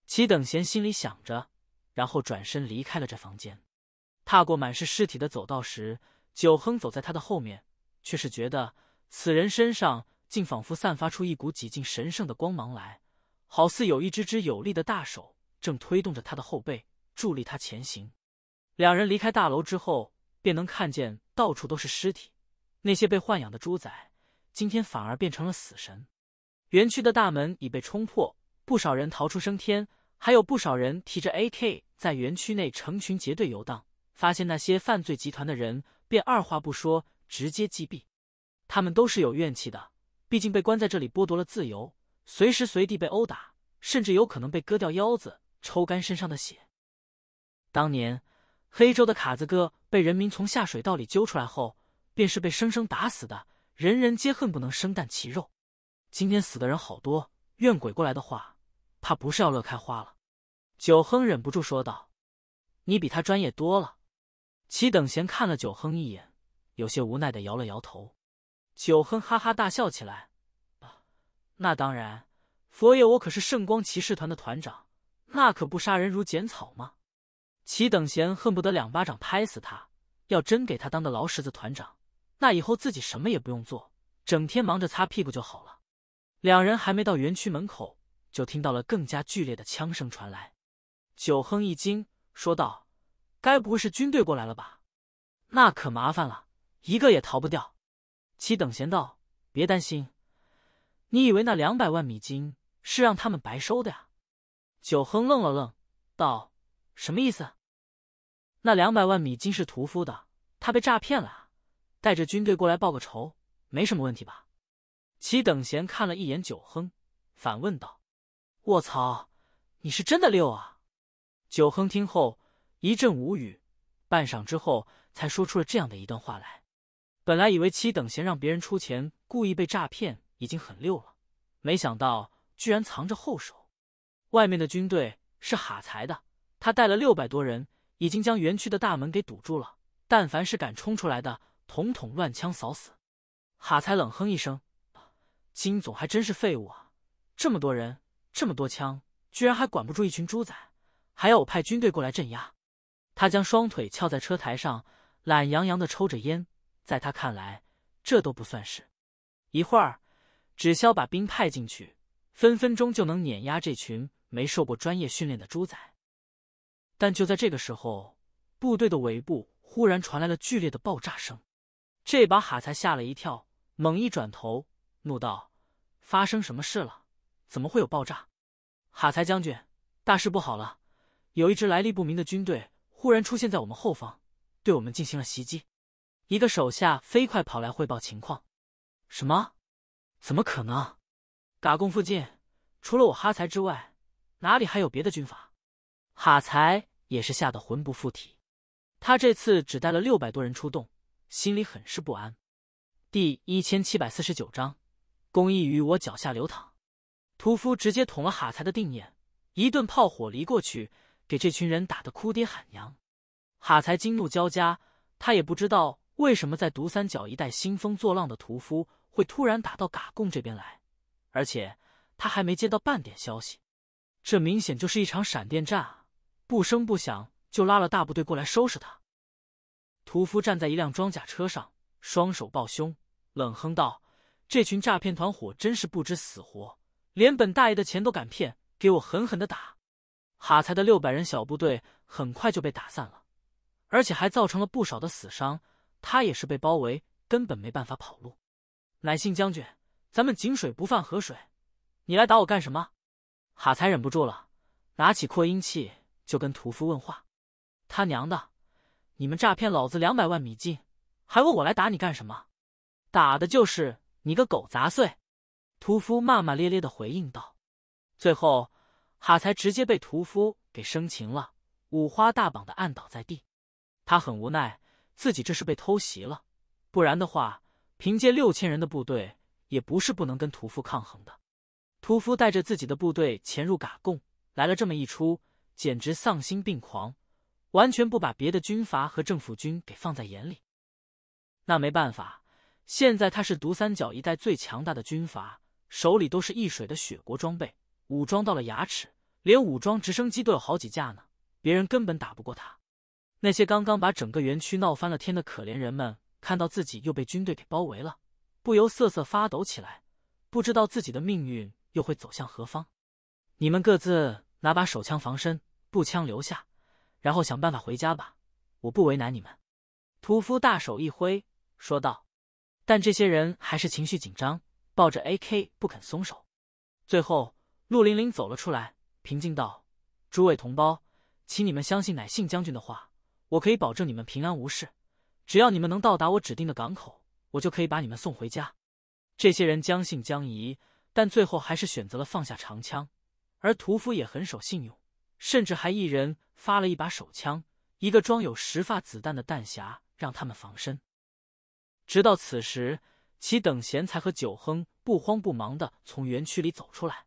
齐等闲心里想着，然后转身离开了这房间。踏过满是尸体的走道时，九亨走在他的后面，却是觉得此人身上竟仿佛散发出一股几近神圣的光芒来，好似有一只只有力的大手正推动着他的后背，助力他前行。两人离开大楼之后，便能看见到处都是尸体，那些被豢养的猪仔，今天反而变成了死神。园区的大门已被冲破，不少人逃出升天，还有不少人提着 AK 在园区内成群结队游荡。发现那些犯罪集团的人，便二话不说直接击毙。他们都是有怨气的，毕竟被关在这里剥夺了自由，随时随地被殴打，甚至有可能被割掉腰子、抽干身上的血。当年黑州的卡子哥被人民从下水道里揪出来后，便是被生生打死的，人人皆恨不能生啖其肉。今天死的人好多，怨鬼过来的话，怕不是要乐开花了。九亨忍不住说道：“你比他专业多了。”齐等闲看了九亨一眼，有些无奈的摇了摇头。九亨哈哈大笑起来：“啊，那当然，佛爷我可是圣光骑士团的团长，那可不杀人如剪草吗？”齐等闲恨不得两巴掌拍死他。要真给他当个劳什子团长，那以后自己什么也不用做，整天忙着擦屁股就好了。两人还没到园区门口，就听到了更加剧烈的枪声传来。九亨一惊，说道：“该不会是军队过来了吧？那可麻烦了，一个也逃不掉。”七等闲道：“别担心，你以为那两百万米金是让他们白收的呀？”九亨愣了愣，道：“什么意思？那两百万米金是屠夫的，他被诈骗了，带着军队过来报个仇，没什么问题吧？”齐等闲看了一眼九亨，反问道：“我操，你是真的六啊！”九亨听后一阵无语，半晌之后才说出了这样的一段话来：“本来以为齐等闲让别人出钱故意被诈骗已经很六了，没想到居然藏着后手。外面的军队是哈才的，他带了六百多人，已经将园区的大门给堵住了。但凡是敢冲出来的，统统乱枪扫死。”哈才冷哼一声。金总还真是废物啊！这么多人，这么多枪，居然还管不住一群猪仔，还要我派军队过来镇压？他将双腿翘在车台上，懒洋洋的抽着烟。在他看来，这都不算是。一会儿，只要把兵派进去，分分钟就能碾压这群没受过专业训练的猪仔。但就在这个时候，部队的尾部忽然传来了剧烈的爆炸声，这把哈才吓了一跳，猛一转头。怒道：“发生什么事了？怎么会有爆炸？”哈才将军，大事不好了！有一支来历不明的军队忽然出现在我们后方，对我们进行了袭击。一个手下飞快跑来汇报情况：“什么？怎么可能？嘎贡附近除了我哈才之外，哪里还有别的军阀？”哈才也是吓得魂不附体。他这次只带了六百多人出动，心里很是不安。第一千七百四十九章。工艺于我脚下流淌，屠夫直接捅了哈才的腚眼，一顿炮火离过去，给这群人打得哭爹喊娘。哈才惊怒交加，他也不知道为什么在独三角一带兴风作浪的屠夫会突然打到嘎贡这边来，而且他还没接到半点消息，这明显就是一场闪电战啊！不声不响就拉了大部队过来收拾他。屠夫站在一辆装甲车上，双手抱胸，冷哼道。这群诈骗团伙真是不知死活，连本大爷的钱都敢骗，给我狠狠的打！哈才的六百人小部队很快就被打散了，而且还造成了不少的死伤。他也是被包围，根本没办法跑路。乃信将军，咱们井水不犯河水，你来打我干什么？哈才忍不住了，拿起扩音器就跟屠夫问话：“他娘的，你们诈骗老子两百万米金，还问我来打你干什么？打的就是！”你个狗杂碎！屠夫骂骂咧咧的回应道。最后，哈才直接被屠夫给生擒了，五花大绑的按倒在地。他很无奈，自己这是被偷袭了，不然的话，凭借六千人的部队，也不是不能跟屠夫抗衡的。屠夫带着自己的部队潜入嘎贡，来了这么一出，简直丧心病狂，完全不把别的军阀和政府军给放在眼里。那没办法。现在他是独三角一带最强大的军阀，手里都是易水的雪国装备，武装到了牙齿，连武装直升机都有好几架呢，别人根本打不过他。那些刚刚把整个园区闹翻了天的可怜人们，看到自己又被军队给包围了，不由瑟瑟发抖起来，不知道自己的命运又会走向何方。你们各自拿把手枪防身，步枪留下，然后想办法回家吧，我不为难你们。屠夫大手一挥，说道。但这些人还是情绪紧张，抱着 AK 不肯松手。最后，陆玲玲走了出来，平静道：“诸位同胞，请你们相信乃信将军的话，我可以保证你们平安无事。只要你们能到达我指定的港口，我就可以把你们送回家。”这些人将信将疑，但最后还是选择了放下长枪。而屠夫也很守信用，甚至还一人发了一把手枪、一个装有十发子弹的弹匣，让他们防身。直到此时，齐等闲才和九亨不慌不忙的从园区里走出来。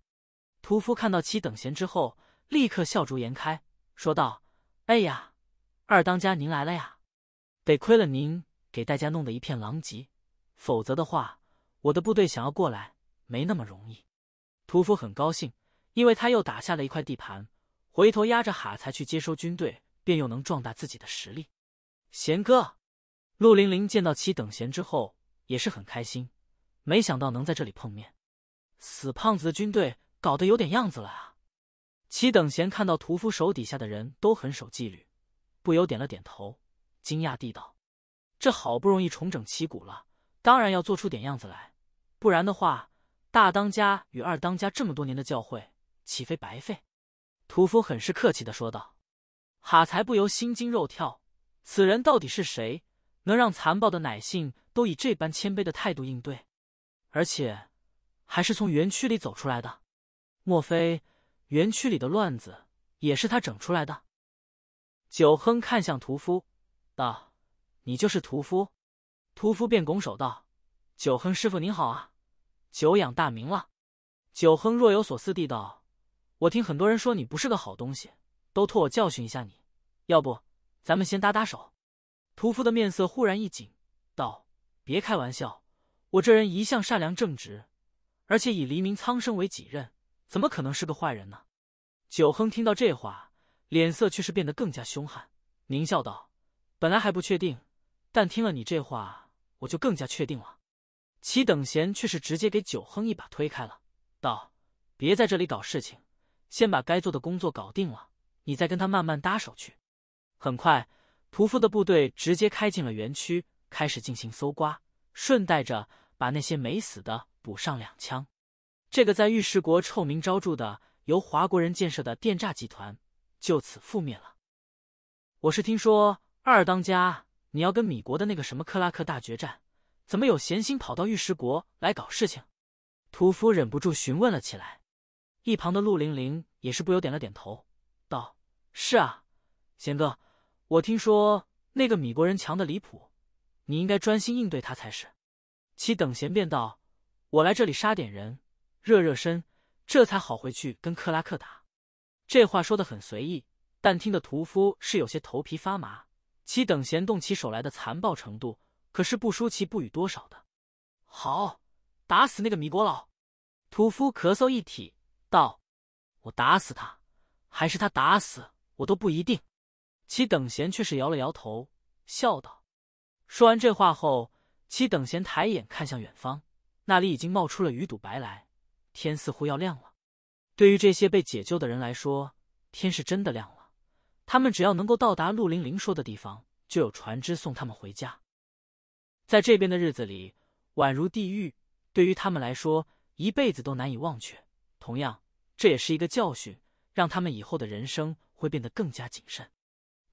屠夫看到齐等闲之后，立刻笑逐颜开，说道：“哎呀，二当家您来了呀！得亏了您给大家弄得一片狼藉，否则的话，我的部队想要过来没那么容易。”屠夫很高兴，因为他又打下了一块地盘，回头压着哈才去接收军队，便又能壮大自己的实力。贤哥。陆凌玲见到齐等闲之后也是很开心，没想到能在这里碰面。死胖子的军队搞得有点样子了啊！齐等闲看到屠夫手底下的人都很守纪律，不由点了点头，惊讶地道：“这好不容易重整旗鼓了，当然要做出点样子来，不然的话，大当家与二当家这么多年的教诲岂非白费？”屠夫很是客气的说道。哈才不由心惊肉跳，此人到底是谁？能让残暴的奶性都以这般谦卑的态度应对，而且还是从园区里走出来的，莫非园区里的乱子也是他整出来的？九亨看向屠夫，道：“你就是屠夫？”屠夫便拱手道：“九亨师傅您好啊，久仰大名了。”九亨若有所思地道：“我听很多人说你不是个好东西，都托我教训一下你，要不咱们先搭搭手。”屠夫的面色忽然一紧，道：“别开玩笑，我这人一向善良正直，而且以黎民苍生为己任，怎么可能是个坏人呢？”九亨听到这话，脸色却是变得更加凶悍，狞笑道：“本来还不确定，但听了你这话，我就更加确定了。”齐等闲却是直接给九亨一把推开了，道：“别在这里搞事情，先把该做的工作搞定了，你再跟他慢慢搭手去。”很快。屠夫的部队直接开进了园区，开始进行搜刮，顺带着把那些没死的补上两枪。这个在玉石国臭名昭著的由华国人建设的电诈集团就此覆灭了。我是听说二当家你要跟米国的那个什么克拉克大决战，怎么有闲心跑到玉石国来搞事情？屠夫忍不住询问了起来。一旁的陆玲玲也是不由点了点头，道：“是啊，贤哥。”我听说那个米国人强的离谱，你应该专心应对他才是。其等闲便道：“我来这里杀点人，热热身，这才好回去跟克拉克打。”这话说的很随意，但听得屠夫是有些头皮发麻。其等闲动起手来的残暴程度，可是不输其不与多少的。好，打死那个米国佬！屠夫咳嗽一体，道：“我打死他，还是他打死我都不一定。”齐等闲却是摇了摇头，笑道：“说完这话后，齐等闲抬眼看向远方，那里已经冒出了鱼肚白来，天似乎要亮了。对于这些被解救的人来说，天是真的亮了。他们只要能够到达陆玲玲说的地方，就有船只送他们回家。在这边的日子里，宛如地狱，对于他们来说，一辈子都难以忘却。同样，这也是一个教训，让他们以后的人生会变得更加谨慎。”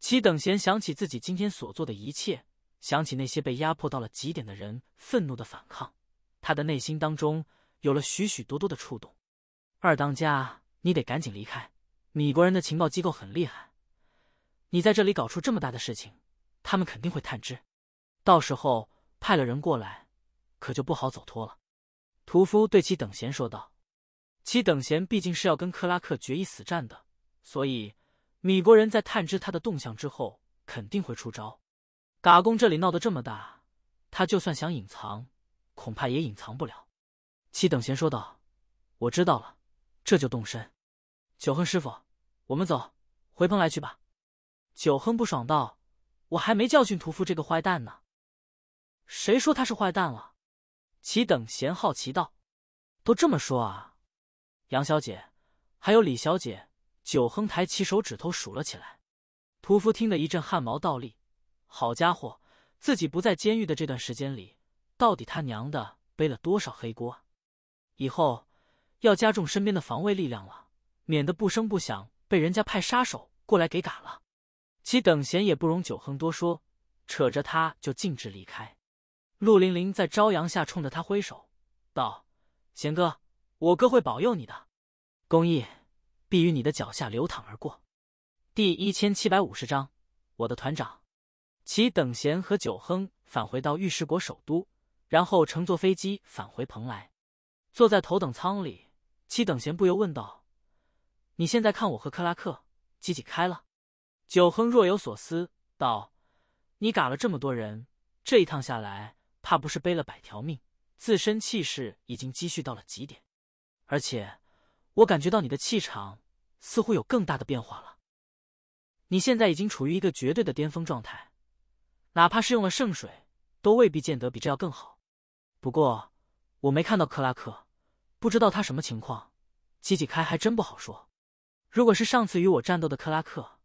齐等闲想起自己今天所做的一切，想起那些被压迫到了极点的人愤怒的反抗，他的内心当中有了许许多多的触动。二当家，你得赶紧离开，米国人的情报机构很厉害，你在这里搞出这么大的事情，他们肯定会探知，到时候派了人过来，可就不好走脱了。屠夫对其等闲说道。其等闲毕竟是要跟克拉克决一死战的，所以。米国人，在探知他的动向之后，肯定会出招。嘎公这里闹得这么大，他就算想隐藏，恐怕也隐藏不了。齐等闲说道：“我知道了，这就动身。”九恒师傅，我们走回蓬莱去吧。九恒不爽道：“我还没教训屠夫这个坏蛋呢。”谁说他是坏蛋了？齐等闲好奇道：“都这么说啊？”杨小姐，还有李小姐。九亨抬起手指头数了起来，屠夫听得一阵汗毛倒立。好家伙，自己不在监狱的这段时间里，到底他娘的背了多少黑锅以后要加重身边的防卫力量了，免得不声不响被人家派杀手过来给嘎了。其等闲也不容九亨多说，扯着他就径直离开。陆玲玲在朝阳下冲着他挥手道：“贤哥，我哥会保佑你的。”公益。必于你的脚下流淌而过。第一千七百五十章，我的团长。其等闲和九亨返回到玉石国首都，然后乘坐飞机返回蓬莱。坐在头等舱里，齐等闲不由问道：“你现在看我和克拉克，几几开了？”九亨若有所思道：“你嘎了这么多人，这一趟下来，怕不是背了百条命，自身气势已经积蓄到了极点，而且我感觉到你的气场。”似乎有更大的变化了。你现在已经处于一个绝对的巅峰状态，哪怕是用了圣水，都未必见得比这要更好。不过我没看到克拉克，不知道他什么情况，几几开还真不好说。如果是上次与我战斗的克拉克，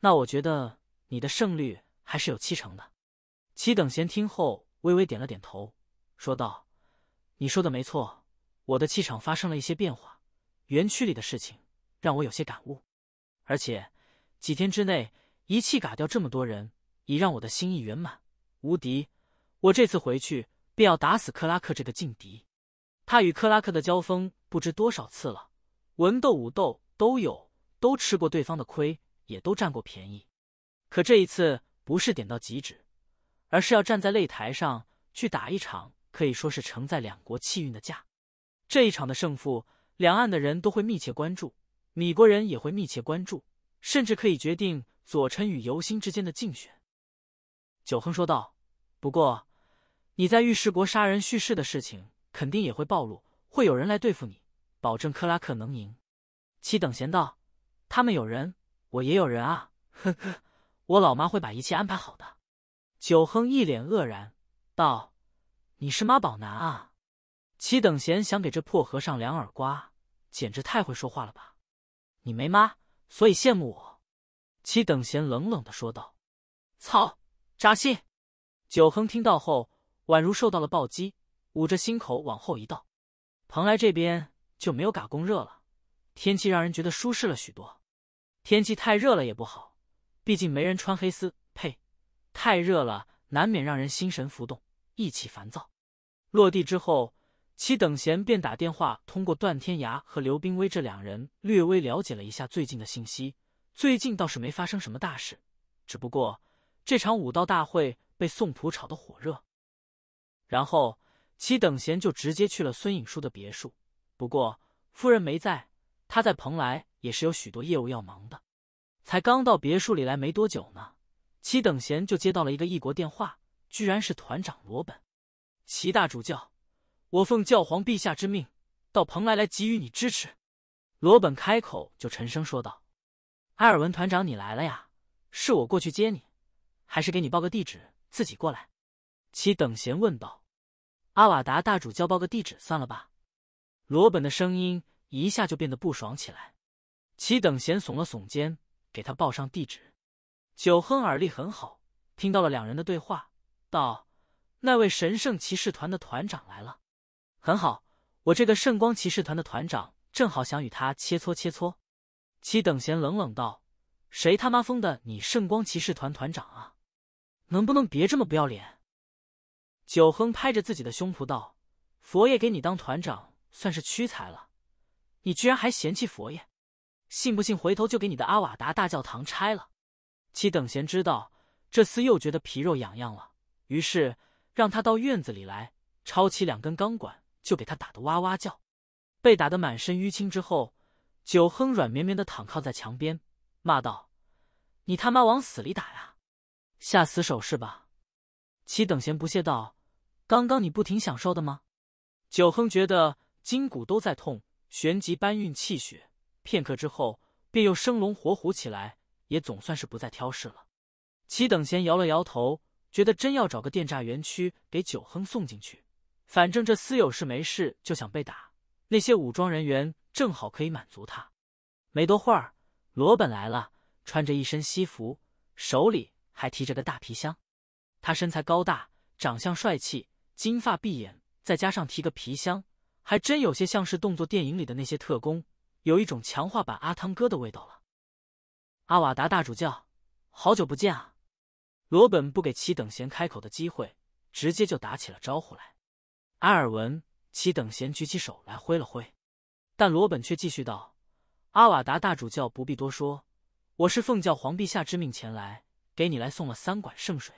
那我觉得你的胜率还是有七成的。齐等闲听后微微点了点头，说道：“你说的没错，我的气场发生了一些变化，园区里的事情。”让我有些感悟，而且几天之内一气嘎掉这么多人，已让我的心意圆满无敌。我这次回去便要打死克拉克这个劲敌。他与克拉克的交锋不知多少次了，文斗武斗都有，都吃过对方的亏，也都占过便宜。可这一次不是点到即止，而是要站在擂台上去打一场，可以说是承载两国气运的架。这一场的胜负，两岸的人都会密切关注。米国人也会密切关注，甚至可以决定佐藤与游星之间的竞选。九亨说道：“不过你在御史国杀人叙事的事情肯定也会暴露，会有人来对付你。保证克拉克能赢。”七等闲道：“他们有人，我也有人啊！呵呵，我老妈会把一切安排好的。”九亨一脸愕然道：“你是妈宝男啊！”七等闲想给这破和尚两耳刮，简直太会说话了吧！你没妈，所以羡慕我。”齐等闲冷冷的说道。“操，扎心！”九恒听到后，宛如受到了暴击，捂着心口往后一倒。蓬莱这边就没有嘎工热了，天气让人觉得舒适了许多。天气太热了也不好，毕竟没人穿黑丝。呸，太热了，难免让人心神浮动，意气烦躁。落地之后。齐等闲便打电话通过段天涯和刘冰薇这两人略微了解了一下最近的信息。最近倒是没发生什么大事，只不过这场武道大会被宋普炒得火热。然后，齐等闲就直接去了孙颖书的别墅。不过，夫人没在，他在蓬莱也是有许多业务要忙的。才刚到别墅里来没多久呢，齐等闲就接到了一个异国电话，居然是团长罗本，齐大主教。我奉教皇陛下之命，到蓬莱来给予你支持。罗本开口就沉声说道：“埃尔文团长，你来了呀？是我过去接你，还是给你报个地址自己过来？”其等闲问道：“阿瓦达大主教报个地址算了吧？”罗本的声音一下就变得不爽起来。其等闲耸了耸肩，给他报上地址。九亨耳力很好，听到了两人的对话，道：“那位神圣骑士团的团长来了。”很好，我这个圣光骑士团的团长正好想与他切磋切磋。七等闲冷冷道：“谁他妈封的你圣光骑士团团长啊？能不能别这么不要脸？”九亨拍着自己的胸脯道：“佛爷给你当团长算是屈才了，你居然还嫌弃佛爷？信不信回头就给你的阿瓦达大教堂拆了？”七等闲知道这厮又觉得皮肉痒痒了，于是让他到院子里来，抄起两根钢管。就给他打得哇哇叫，被打得满身淤青之后，九亨软绵绵的躺靠在墙边，骂道：“你他妈往死里打呀，下死手是吧？”齐等闲不屑道：“刚刚你不挺享受的吗？”九亨觉得筋骨都在痛，旋即搬运气血，片刻之后便又生龙活虎起来，也总算是不再挑事了。齐等闲摇了摇头，觉得真要找个电诈园区给九亨送进去。反正这厮有事没事就想被打，那些武装人员正好可以满足他。没多会儿，罗本来了，穿着一身西服，手里还提着个大皮箱。他身材高大，长相帅气，金发碧眼，再加上提个皮箱，还真有些像是动作电影里的那些特工，有一种强化版阿汤哥的味道了。阿瓦达大主教，好久不见啊！罗本不给其等闲开口的机会，直接就打起了招呼来。埃尔文其等闲举起手来挥了挥，但罗本却继续道：“阿瓦达大主教不必多说，我是奉教皇陛下之命前来，给你来送了三管圣水。”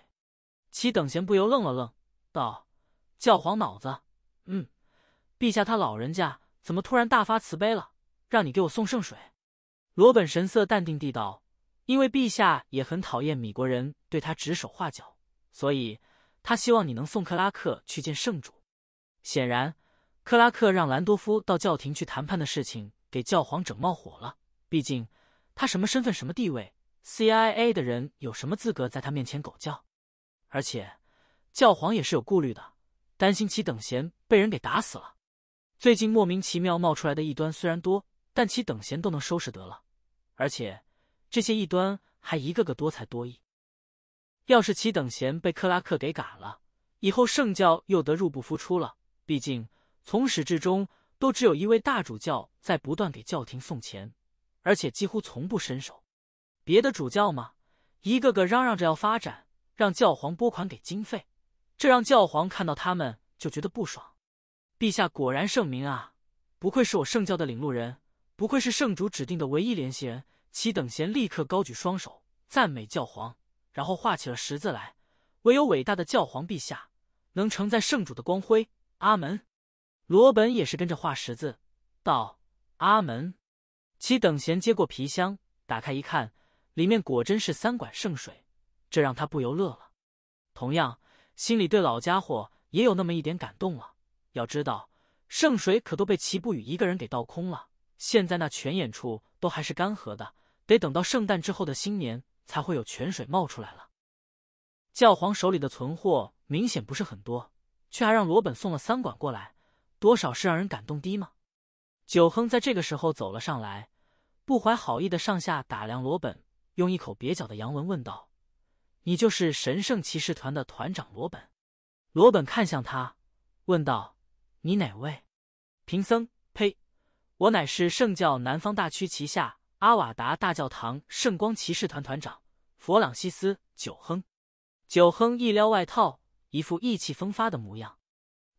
其等闲不由愣了愣，道：“教皇脑子……嗯，陛下他老人家怎么突然大发慈悲了，让你给我送圣水？”罗本神色淡定地道：“因为陛下也很讨厌米国人对他指手画脚，所以他希望你能送克拉克去见圣主。”显然，克拉克让兰多夫到教廷去谈判的事情，给教皇整冒火了。毕竟他什么身份什么地位，CIA 的人有什么资格在他面前狗叫？而且教皇也是有顾虑的，担心其等闲被人给打死了。最近莫名其妙冒出来的异端虽然多，但其等闲都能收拾得了。而且这些异端还一个个多才多艺，要是其等闲被克拉克给嘎了，以后圣教又得入不敷出了。毕竟，从始至终都只有一位大主教在不断给教廷送钱，而且几乎从不伸手。别的主教嘛，一个个嚷嚷着要发展，让教皇拨款给经费，这让教皇看到他们就觉得不爽。陛下果然圣明啊！不愧是我圣教的领路人，不愧是圣主指定的唯一联系人。其等闲立刻高举双手赞美教皇，然后画起了十字来。唯有伟大的教皇陛下，能承载圣主的光辉。阿门，罗本也是跟着画十字，道阿门。其等闲接过皮箱，打开一看，里面果真是三管圣水，这让他不由乐了。同样，心里对老家伙也有那么一点感动了。要知道，圣水可都被齐步宇一个人给倒空了，现在那泉眼处都还是干涸的，得等到圣诞之后的新年才会有泉水冒出来了。教皇手里的存货明显不是很多。却还让罗本送了三管过来，多少是让人感动滴吗？九亨在这个时候走了上来，不怀好意的上下打量罗本，用一口蹩脚的洋文问道：“你就是神圣骑士团的团长罗本？”罗本看向他，问道：“你哪位？”“贫僧，呸，我乃是圣教南方大区旗下阿瓦达大教堂圣光骑士团团长佛朗西斯。”九亨。九亨一撩外套。一副意气风发的模样，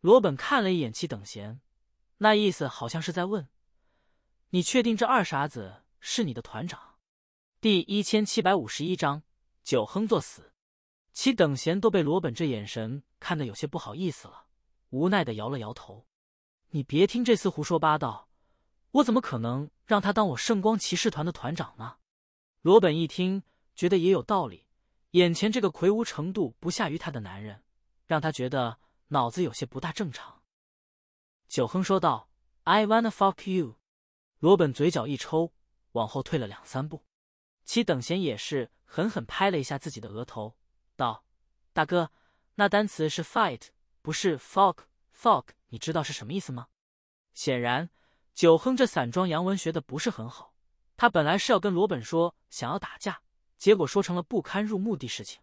罗本看了一眼齐等闲，那意思好像是在问：“你确定这二傻子是你的团长？”第一千七百五十一章九亨作死，齐等闲都被罗本这眼神看得有些不好意思了，无奈的摇了摇头：“你别听这厮胡说八道，我怎么可能让他当我圣光骑士团的团长呢？”罗本一听，觉得也有道理，眼前这个魁梧程度不下于他的男人。让他觉得脑子有些不大正常，九亨说道：“I wanna fuck you。”罗本嘴角一抽，往后退了两三步，其等闲也是狠狠拍了一下自己的额头，道：“大哥，那单词是 fight，不是 fuck。fuck，你知道是什么意思吗？”显然，九亨这散装洋文学的不是很好，他本来是要跟罗本说想要打架，结果说成了不堪入目的事情。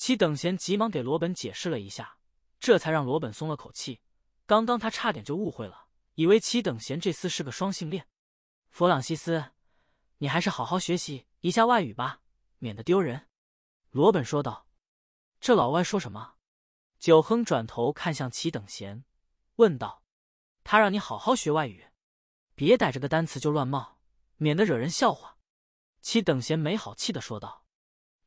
齐等闲急忙给罗本解释了一下，这才让罗本松了口气。刚刚他差点就误会了，以为齐等闲这厮是个双性恋。弗朗西斯，你还是好好学习一下外语吧，免得丢人。”罗本说道。这老外说什么？九亨转头看向齐等闲，问道：“他让你好好学外语，别逮着个单词就乱冒，免得惹人笑话。”齐等闲没好气的说道。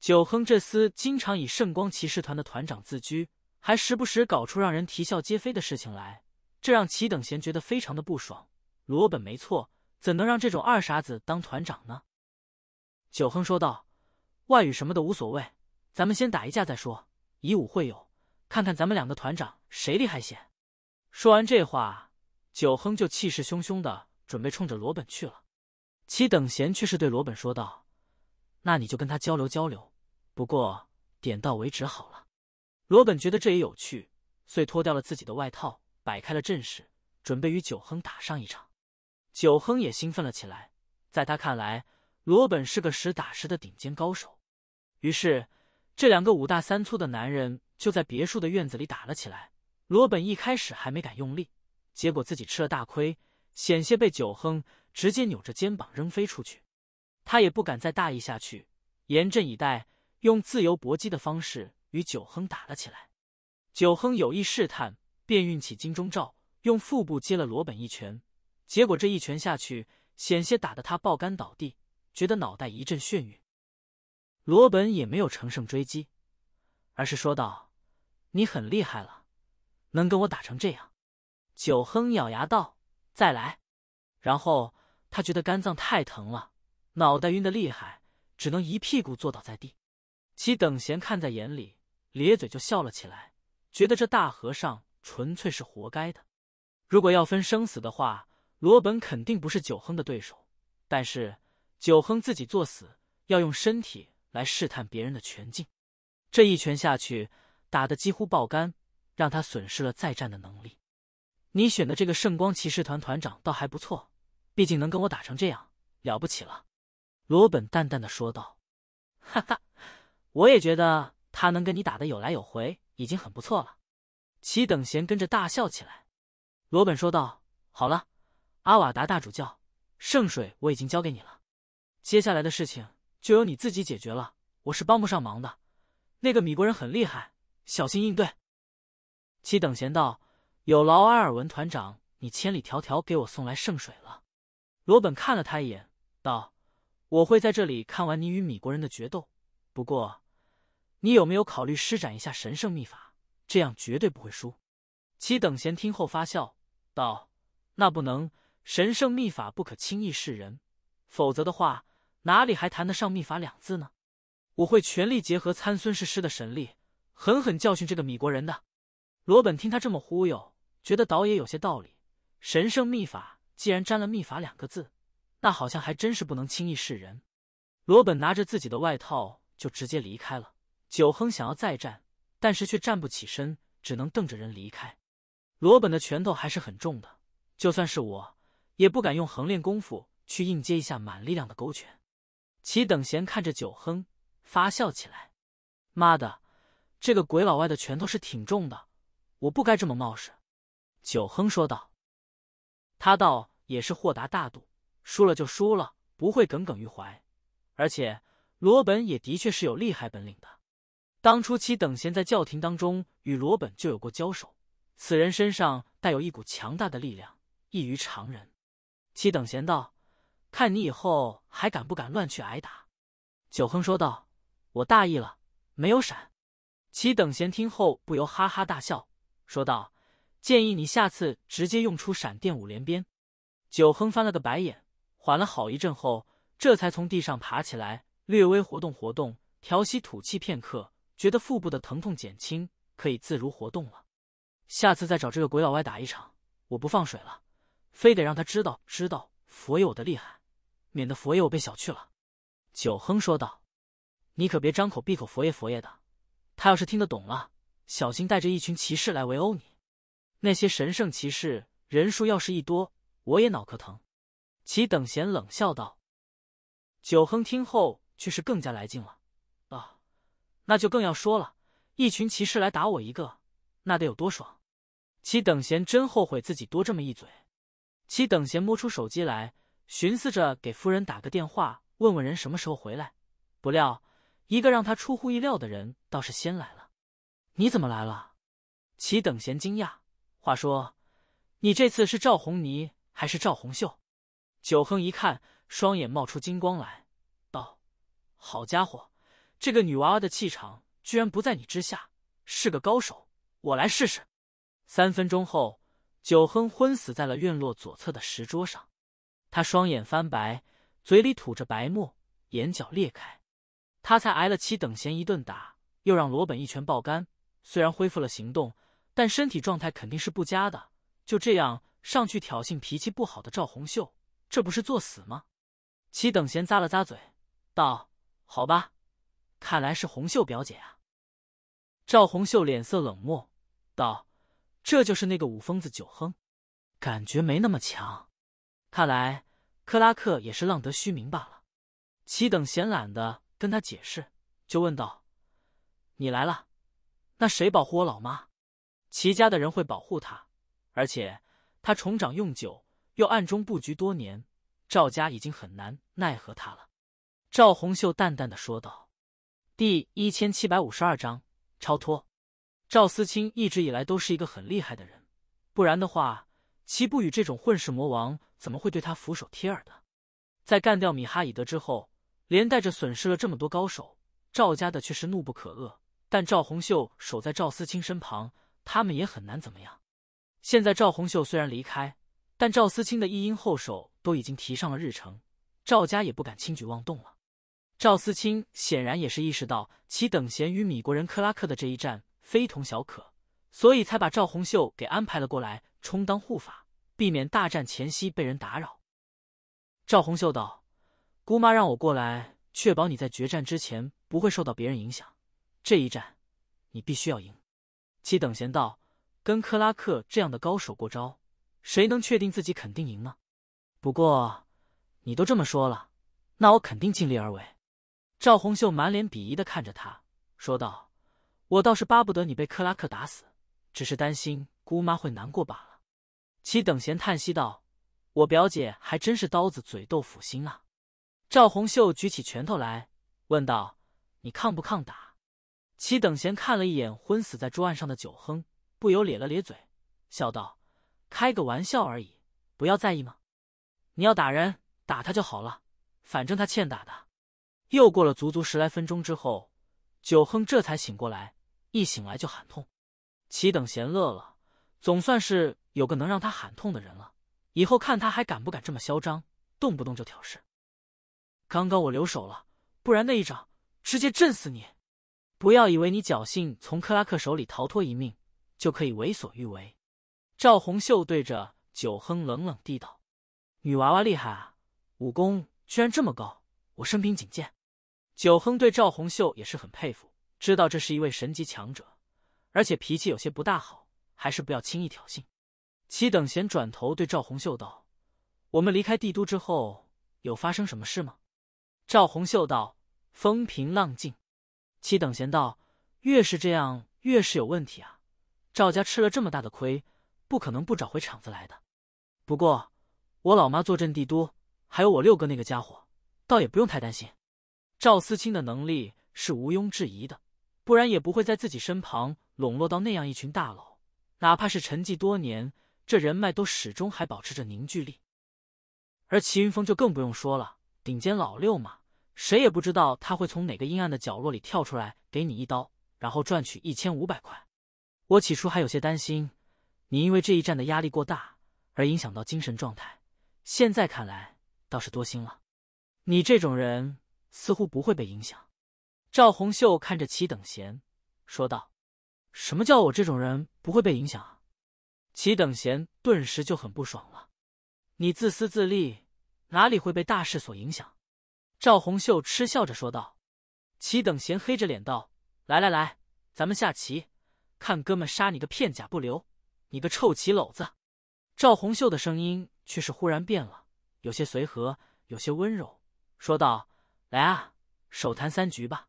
九亨这厮经常以圣光骑士团的团长自居，还时不时搞出让人啼笑皆非的事情来，这让齐等贤觉得非常的不爽。罗本没错，怎能让这种二傻子当团长呢？九亨说道：“外语什么的无所谓，咱们先打一架再说，以武会友，看看咱们两个团长谁厉害些。”说完这话，九亨就气势汹汹的准备冲着罗本去了。齐等贤却是对罗本说道：“那你就跟他交流交流。”不过点到为止好了。罗本觉得这也有趣，遂脱掉了自己的外套，摆开了阵势，准备与九亨打上一场。九亨也兴奋了起来，在他看来，罗本是个实打实的顶尖高手。于是，这两个五大三粗的男人就在别墅的院子里打了起来。罗本一开始还没敢用力，结果自己吃了大亏，险些被九亨直接扭着肩膀扔飞出去。他也不敢再大意下去，严阵以待。用自由搏击的方式与九亨打了起来。九亨有意试探，便运起金钟罩，用腹部接了罗本一拳。结果这一拳下去，险些打得他爆肝倒地，觉得脑袋一阵眩晕。罗本也没有乘胜追击，而是说道：“你很厉害了，能跟我打成这样。”九亨咬牙道：“再来！”然后他觉得肝脏太疼了，脑袋晕得厉害，只能一屁股坐倒在地。其等闲看在眼里，咧嘴就笑了起来，觉得这大和尚纯粹是活该的。如果要分生死的话，罗本肯定不是九亨的对手。但是九亨自己作死，要用身体来试探别人的拳劲，这一拳下去，打得几乎爆肝，让他损失了再战的能力。你选的这个圣光骑士团团长倒还不错，毕竟能跟我打成这样，了不起了。罗本淡淡的说道：“哈哈。”我也觉得他能跟你打的有来有回，已经很不错了。齐等闲跟着大笑起来。罗本说道：“好了，阿瓦达大主教，圣水我已经交给你了，接下来的事情就由你自己解决了。我是帮不上忙的。那个米国人很厉害，小心应对。”齐等闲道：“有劳阿尔文团长，你千里迢迢给我送来圣水了。”罗本看了他一眼，道：“我会在这里看完你与米国人的决斗，不过。”你有没有考虑施展一下神圣秘法？这样绝对不会输。七等闲听后发笑道：“那不能，神圣秘法不可轻易示人，否则的话，哪里还谈得上秘法两字呢？”我会全力结合参孙氏师的神力，狠狠教训这个米国人的。罗本听他这么忽悠，觉得倒也有些道理。神圣秘法既然沾了秘法两个字，那好像还真是不能轻易示人。罗本拿着自己的外套就直接离开了。九亨想要再战，但是却站不起身，只能瞪着人离开。罗本的拳头还是很重的，就算是我也不敢用横练功夫去硬接一下满力量的勾拳。齐等闲看着九亨发笑起来：“妈的，这个鬼老外的拳头是挺重的，我不该这么冒失。”九亨说道。他倒也是豁达大度，输了就输了，不会耿耿于怀。而且罗本也的确是有厉害本领的。当初七等闲在教廷当中与罗本就有过交手，此人身上带有一股强大的力量，异于常人。七等闲道：“看你以后还敢不敢乱去挨打。”九亨说道：“我大意了，没有闪。”七等闲听后不由哈哈大笑，说道：“建议你下次直接用出闪电五连鞭。”九亨翻了个白眼，缓了好一阵后，这才从地上爬起来，略微活动活动，调息吐气片刻。觉得腹部的疼痛减轻，可以自如活动了。下次再找这个鬼老外打一场，我不放水了，非得让他知道知道佛爷我的厉害，免得佛爷我被小觑了。九亨说道：“你可别张口闭口佛爷佛爷的，他要是听得懂了，小心带着一群骑士来围殴你。那些神圣骑士人数要是一多，我也脑壳疼。”齐等闲冷笑道。九亨听后却是更加来劲了。那就更要说了，一群骑士来打我一个，那得有多爽！齐等闲真后悔自己多这么一嘴。齐等闲摸出手机来，寻思着给夫人打个电话，问问人什么时候回来。不料，一个让他出乎意料的人倒是先来了。“你怎么来了？”齐等闲惊讶。话说，你这次是赵红泥还是赵红秀？九亨一看，双眼冒出金光来，道：“好家伙！”这个女娃娃的气场居然不在你之下，是个高手。我来试试。三分钟后，九亨昏死在了院落左侧的石桌上，他双眼翻白，嘴里吐着白沫，眼角裂开。他才挨了齐等闲一顿打，又让罗本一拳爆肝，虽然恢复了行动，但身体状态肯定是不佳的。就这样上去挑衅脾气不好的赵红秀，这不是作死吗？齐等闲咂了咂嘴，道：“好吧。”看来是红秀表姐啊！赵红秀脸色冷漠道：“这就是那个武疯子九亨，感觉没那么强。看来克拉克也是浪得虚名罢了。”齐等闲懒得跟他解释，就问道：“你来了，那谁保护我老妈？”齐家的人会保护她，而且他重掌用酒，又暗中布局多年，赵家已经很难奈何他了。”赵红秀淡淡的说道。第一千七百五十二章超脱。赵思清一直以来都是一个很厉害的人，不然的话，齐不与这种混世魔王怎么会对他俯首帖耳的？在干掉米哈伊德之后，连带着损失了这么多高手，赵家的却是怒不可遏。但赵红秀守在赵思清身旁，他们也很难怎么样。现在赵红秀虽然离开，但赵思清的一阴后手都已经提上了日程，赵家也不敢轻举妄动了。赵思清显然也是意识到，其等闲与米国人克拉克的这一战非同小可，所以才把赵红秀给安排了过来，充当护法，避免大战前夕被人打扰。赵红秀道：“姑妈让我过来，确保你在决战之前不会受到别人影响。这一战，你必须要赢。”其等闲道：“跟克拉克这样的高手过招，谁能确定自己肯定赢呢？不过，你都这么说了，那我肯定尽力而为。”赵红秀满脸鄙夷的看着他，说道：“我倒是巴不得你被克拉克打死，只是担心姑妈会难过罢了。”齐等闲叹息道：“我表姐还真是刀子嘴豆腐心啊。”赵红秀举起拳头来，问道：“你抗不抗打？”齐等闲看了一眼昏死在桌案上的九亨，不由咧了咧嘴，笑道：“开个玩笑而已，不要在意吗？你要打人，打他就好了，反正他欠打的。”又过了足足十来分钟之后，九亨这才醒过来，一醒来就喊痛。齐等闲乐了，总算是有个能让他喊痛的人了。以后看他还敢不敢这么嚣张，动不动就挑事。刚刚我留手了，不然那一掌直接震死你！不要以为你侥幸从克拉克手里逃脱一命，就可以为所欲为。赵红秀对着九亨冷冷地道：“女娃娃厉害啊，武功居然这么高。”我生平仅见，九亨对赵红秀也是很佩服，知道这是一位神级强者，而且脾气有些不大好，还是不要轻易挑衅。齐等贤转头对赵红秀道：“我们离开帝都之后，有发生什么事吗？”赵红秀道：“风平浪静。”齐等贤道：“越是这样，越是有问题啊！赵家吃了这么大的亏，不可能不找回场子来的。不过，我老妈坐镇帝都，还有我六哥那个家伙。”倒也不用太担心，赵思清的能力是毋庸置疑的，不然也不会在自己身旁笼络到那样一群大佬。哪怕是沉寂多年，这人脉都始终还保持着凝聚力。而齐云峰就更不用说了，顶尖老六嘛，谁也不知道他会从哪个阴暗的角落里跳出来给你一刀，然后赚取一千五百块。我起初还有些担心你因为这一战的压力过大而影响到精神状态，现在看来倒是多心了。你这种人似乎不会被影响。”赵红秀看着齐等闲说道，“什么叫我这种人不会被影响啊？”齐等闲顿时就很不爽了，“你自私自利，哪里会被大势所影响？”赵红秀嗤笑着说道。齐等闲黑着脸道：“来来来，咱们下棋，看哥们杀你个片甲不留，你个臭棋篓子！”赵红秀的声音却是忽然变了，有些随和，有些温柔。说道：“来啊，手谈三局吧，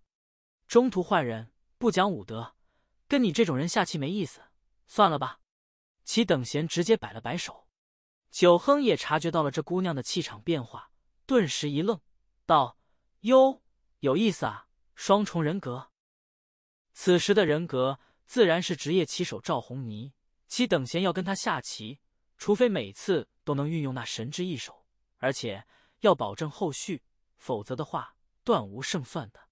中途换人不讲武德，跟你这种人下棋没意思，算了吧。”齐等闲直接摆了摆手。九亨也察觉到了这姑娘的气场变化，顿时一愣，道：“哟，有意思啊，双重人格。”此时的人格自然是职业棋手赵红泥。齐等闲要跟他下棋，除非每次都能运用那神之一手，而且要保证后续。否则的话，断无胜算的。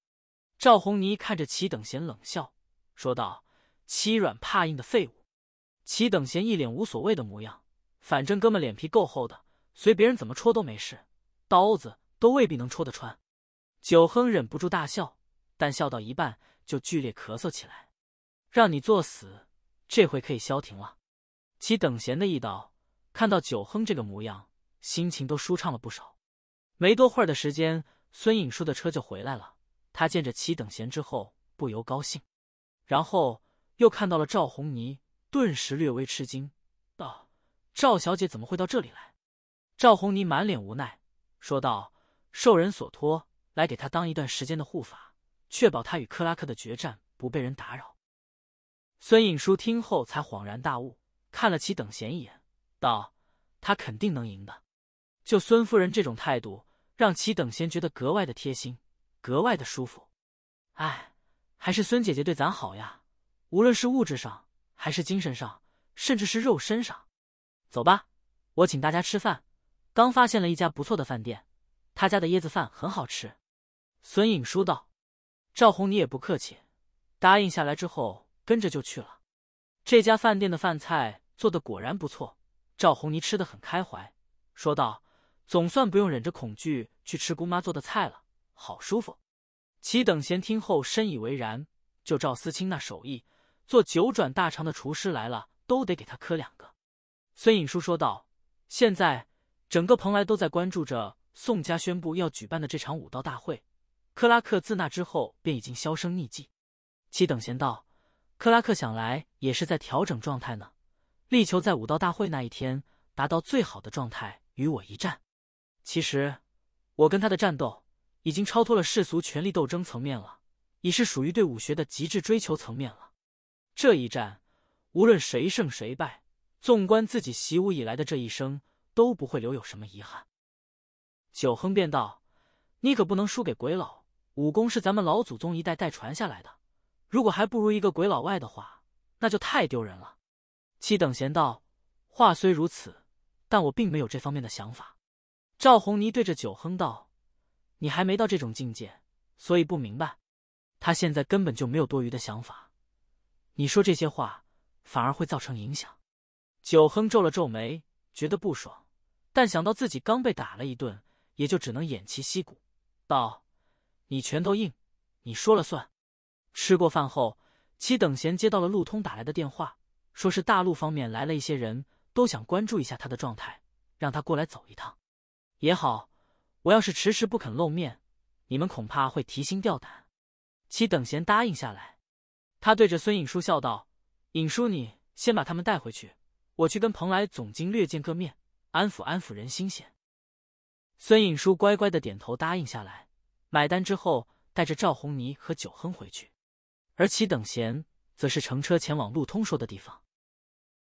赵红泥看着齐等闲冷笑，说道：“欺软怕硬的废物。”齐等闲一脸无所谓的模样，反正哥们脸皮够厚的，随别人怎么戳都没事，刀子都未必能戳得穿。九亨忍不住大笑，但笑到一半就剧烈咳嗽起来。让你作死，这回可以消停了。齐等闲的一刀，看到九亨这个模样，心情都舒畅了不少。没多会儿的时间，孙颖书的车就回来了。他见着齐等闲之后，不由高兴，然后又看到了赵红泥，顿时略微吃惊，道：“赵小姐怎么会到这里来？”赵红泥满脸无奈，说道：“受人所托，来给他当一段时间的护法，确保他与克拉克的决战不被人打扰。”孙颖书听后才恍然大悟，看了齐等闲一眼，道：“他肯定能赢的。”就孙夫人这种态度。让其等闲觉得格外的贴心，格外的舒服。哎，还是孙姐姐对咱好呀，无论是物质上，还是精神上，甚至是肉身上。走吧，我请大家吃饭。刚发现了一家不错的饭店，他家的椰子饭很好吃。孙颖说道：“赵红你也不客气，答应下来之后跟着就去了。这家饭店的饭菜做的果然不错。”赵红泥吃的很开怀，说道：“总算不用忍着恐惧。”去吃姑妈做的菜了，好舒服。齐等闲听后深以为然，就赵思清那手艺，做九转大肠的厨师来了都得给他磕两个。孙颖书说道：“现在整个蓬莱都在关注着宋家宣布要举办的这场武道大会。克拉克自那之后便已经销声匿迹。”齐等闲道：“克拉克想来也是在调整状态呢，力求在武道大会那一天达到最好的状态与我一战。其实。”我跟他的战斗已经超脱了世俗权力斗争层面了，已是属于对武学的极致追求层面了。这一战无论谁胜谁败，纵观自己习武以来的这一生，都不会留有什么遗憾。九亨便道：“你可不能输给鬼老，武功是咱们老祖宗一代代传下来的，如果还不如一个鬼老外的话，那就太丢人了。”七等闲道：“话虽如此，但我并没有这方面的想法。”赵红泥对着九亨道：“你还没到这种境界，所以不明白。他现在根本就没有多余的想法，你说这些话反而会造成影响。”九亨皱了皱眉，觉得不爽，但想到自己刚被打了一顿，也就只能偃旗息鼓，道：“你拳头硬，你说了算。”吃过饭后，齐等闲接到了陆通打来的电话，说是大陆方面来了一些人，都想关注一下他的状态，让他过来走一趟。也好，我要是迟迟不肯露面，你们恐怕会提心吊胆。齐等闲答应下来，他对着孙颖书笑道：“颖叔，你先把他们带回去，我去跟蓬莱总经略见个面，安抚安抚人心先。”孙颖书乖乖的点头答应下来，买单之后带着赵红泥和九亨回去，而齐等闲则是乘车前往路通说的地方。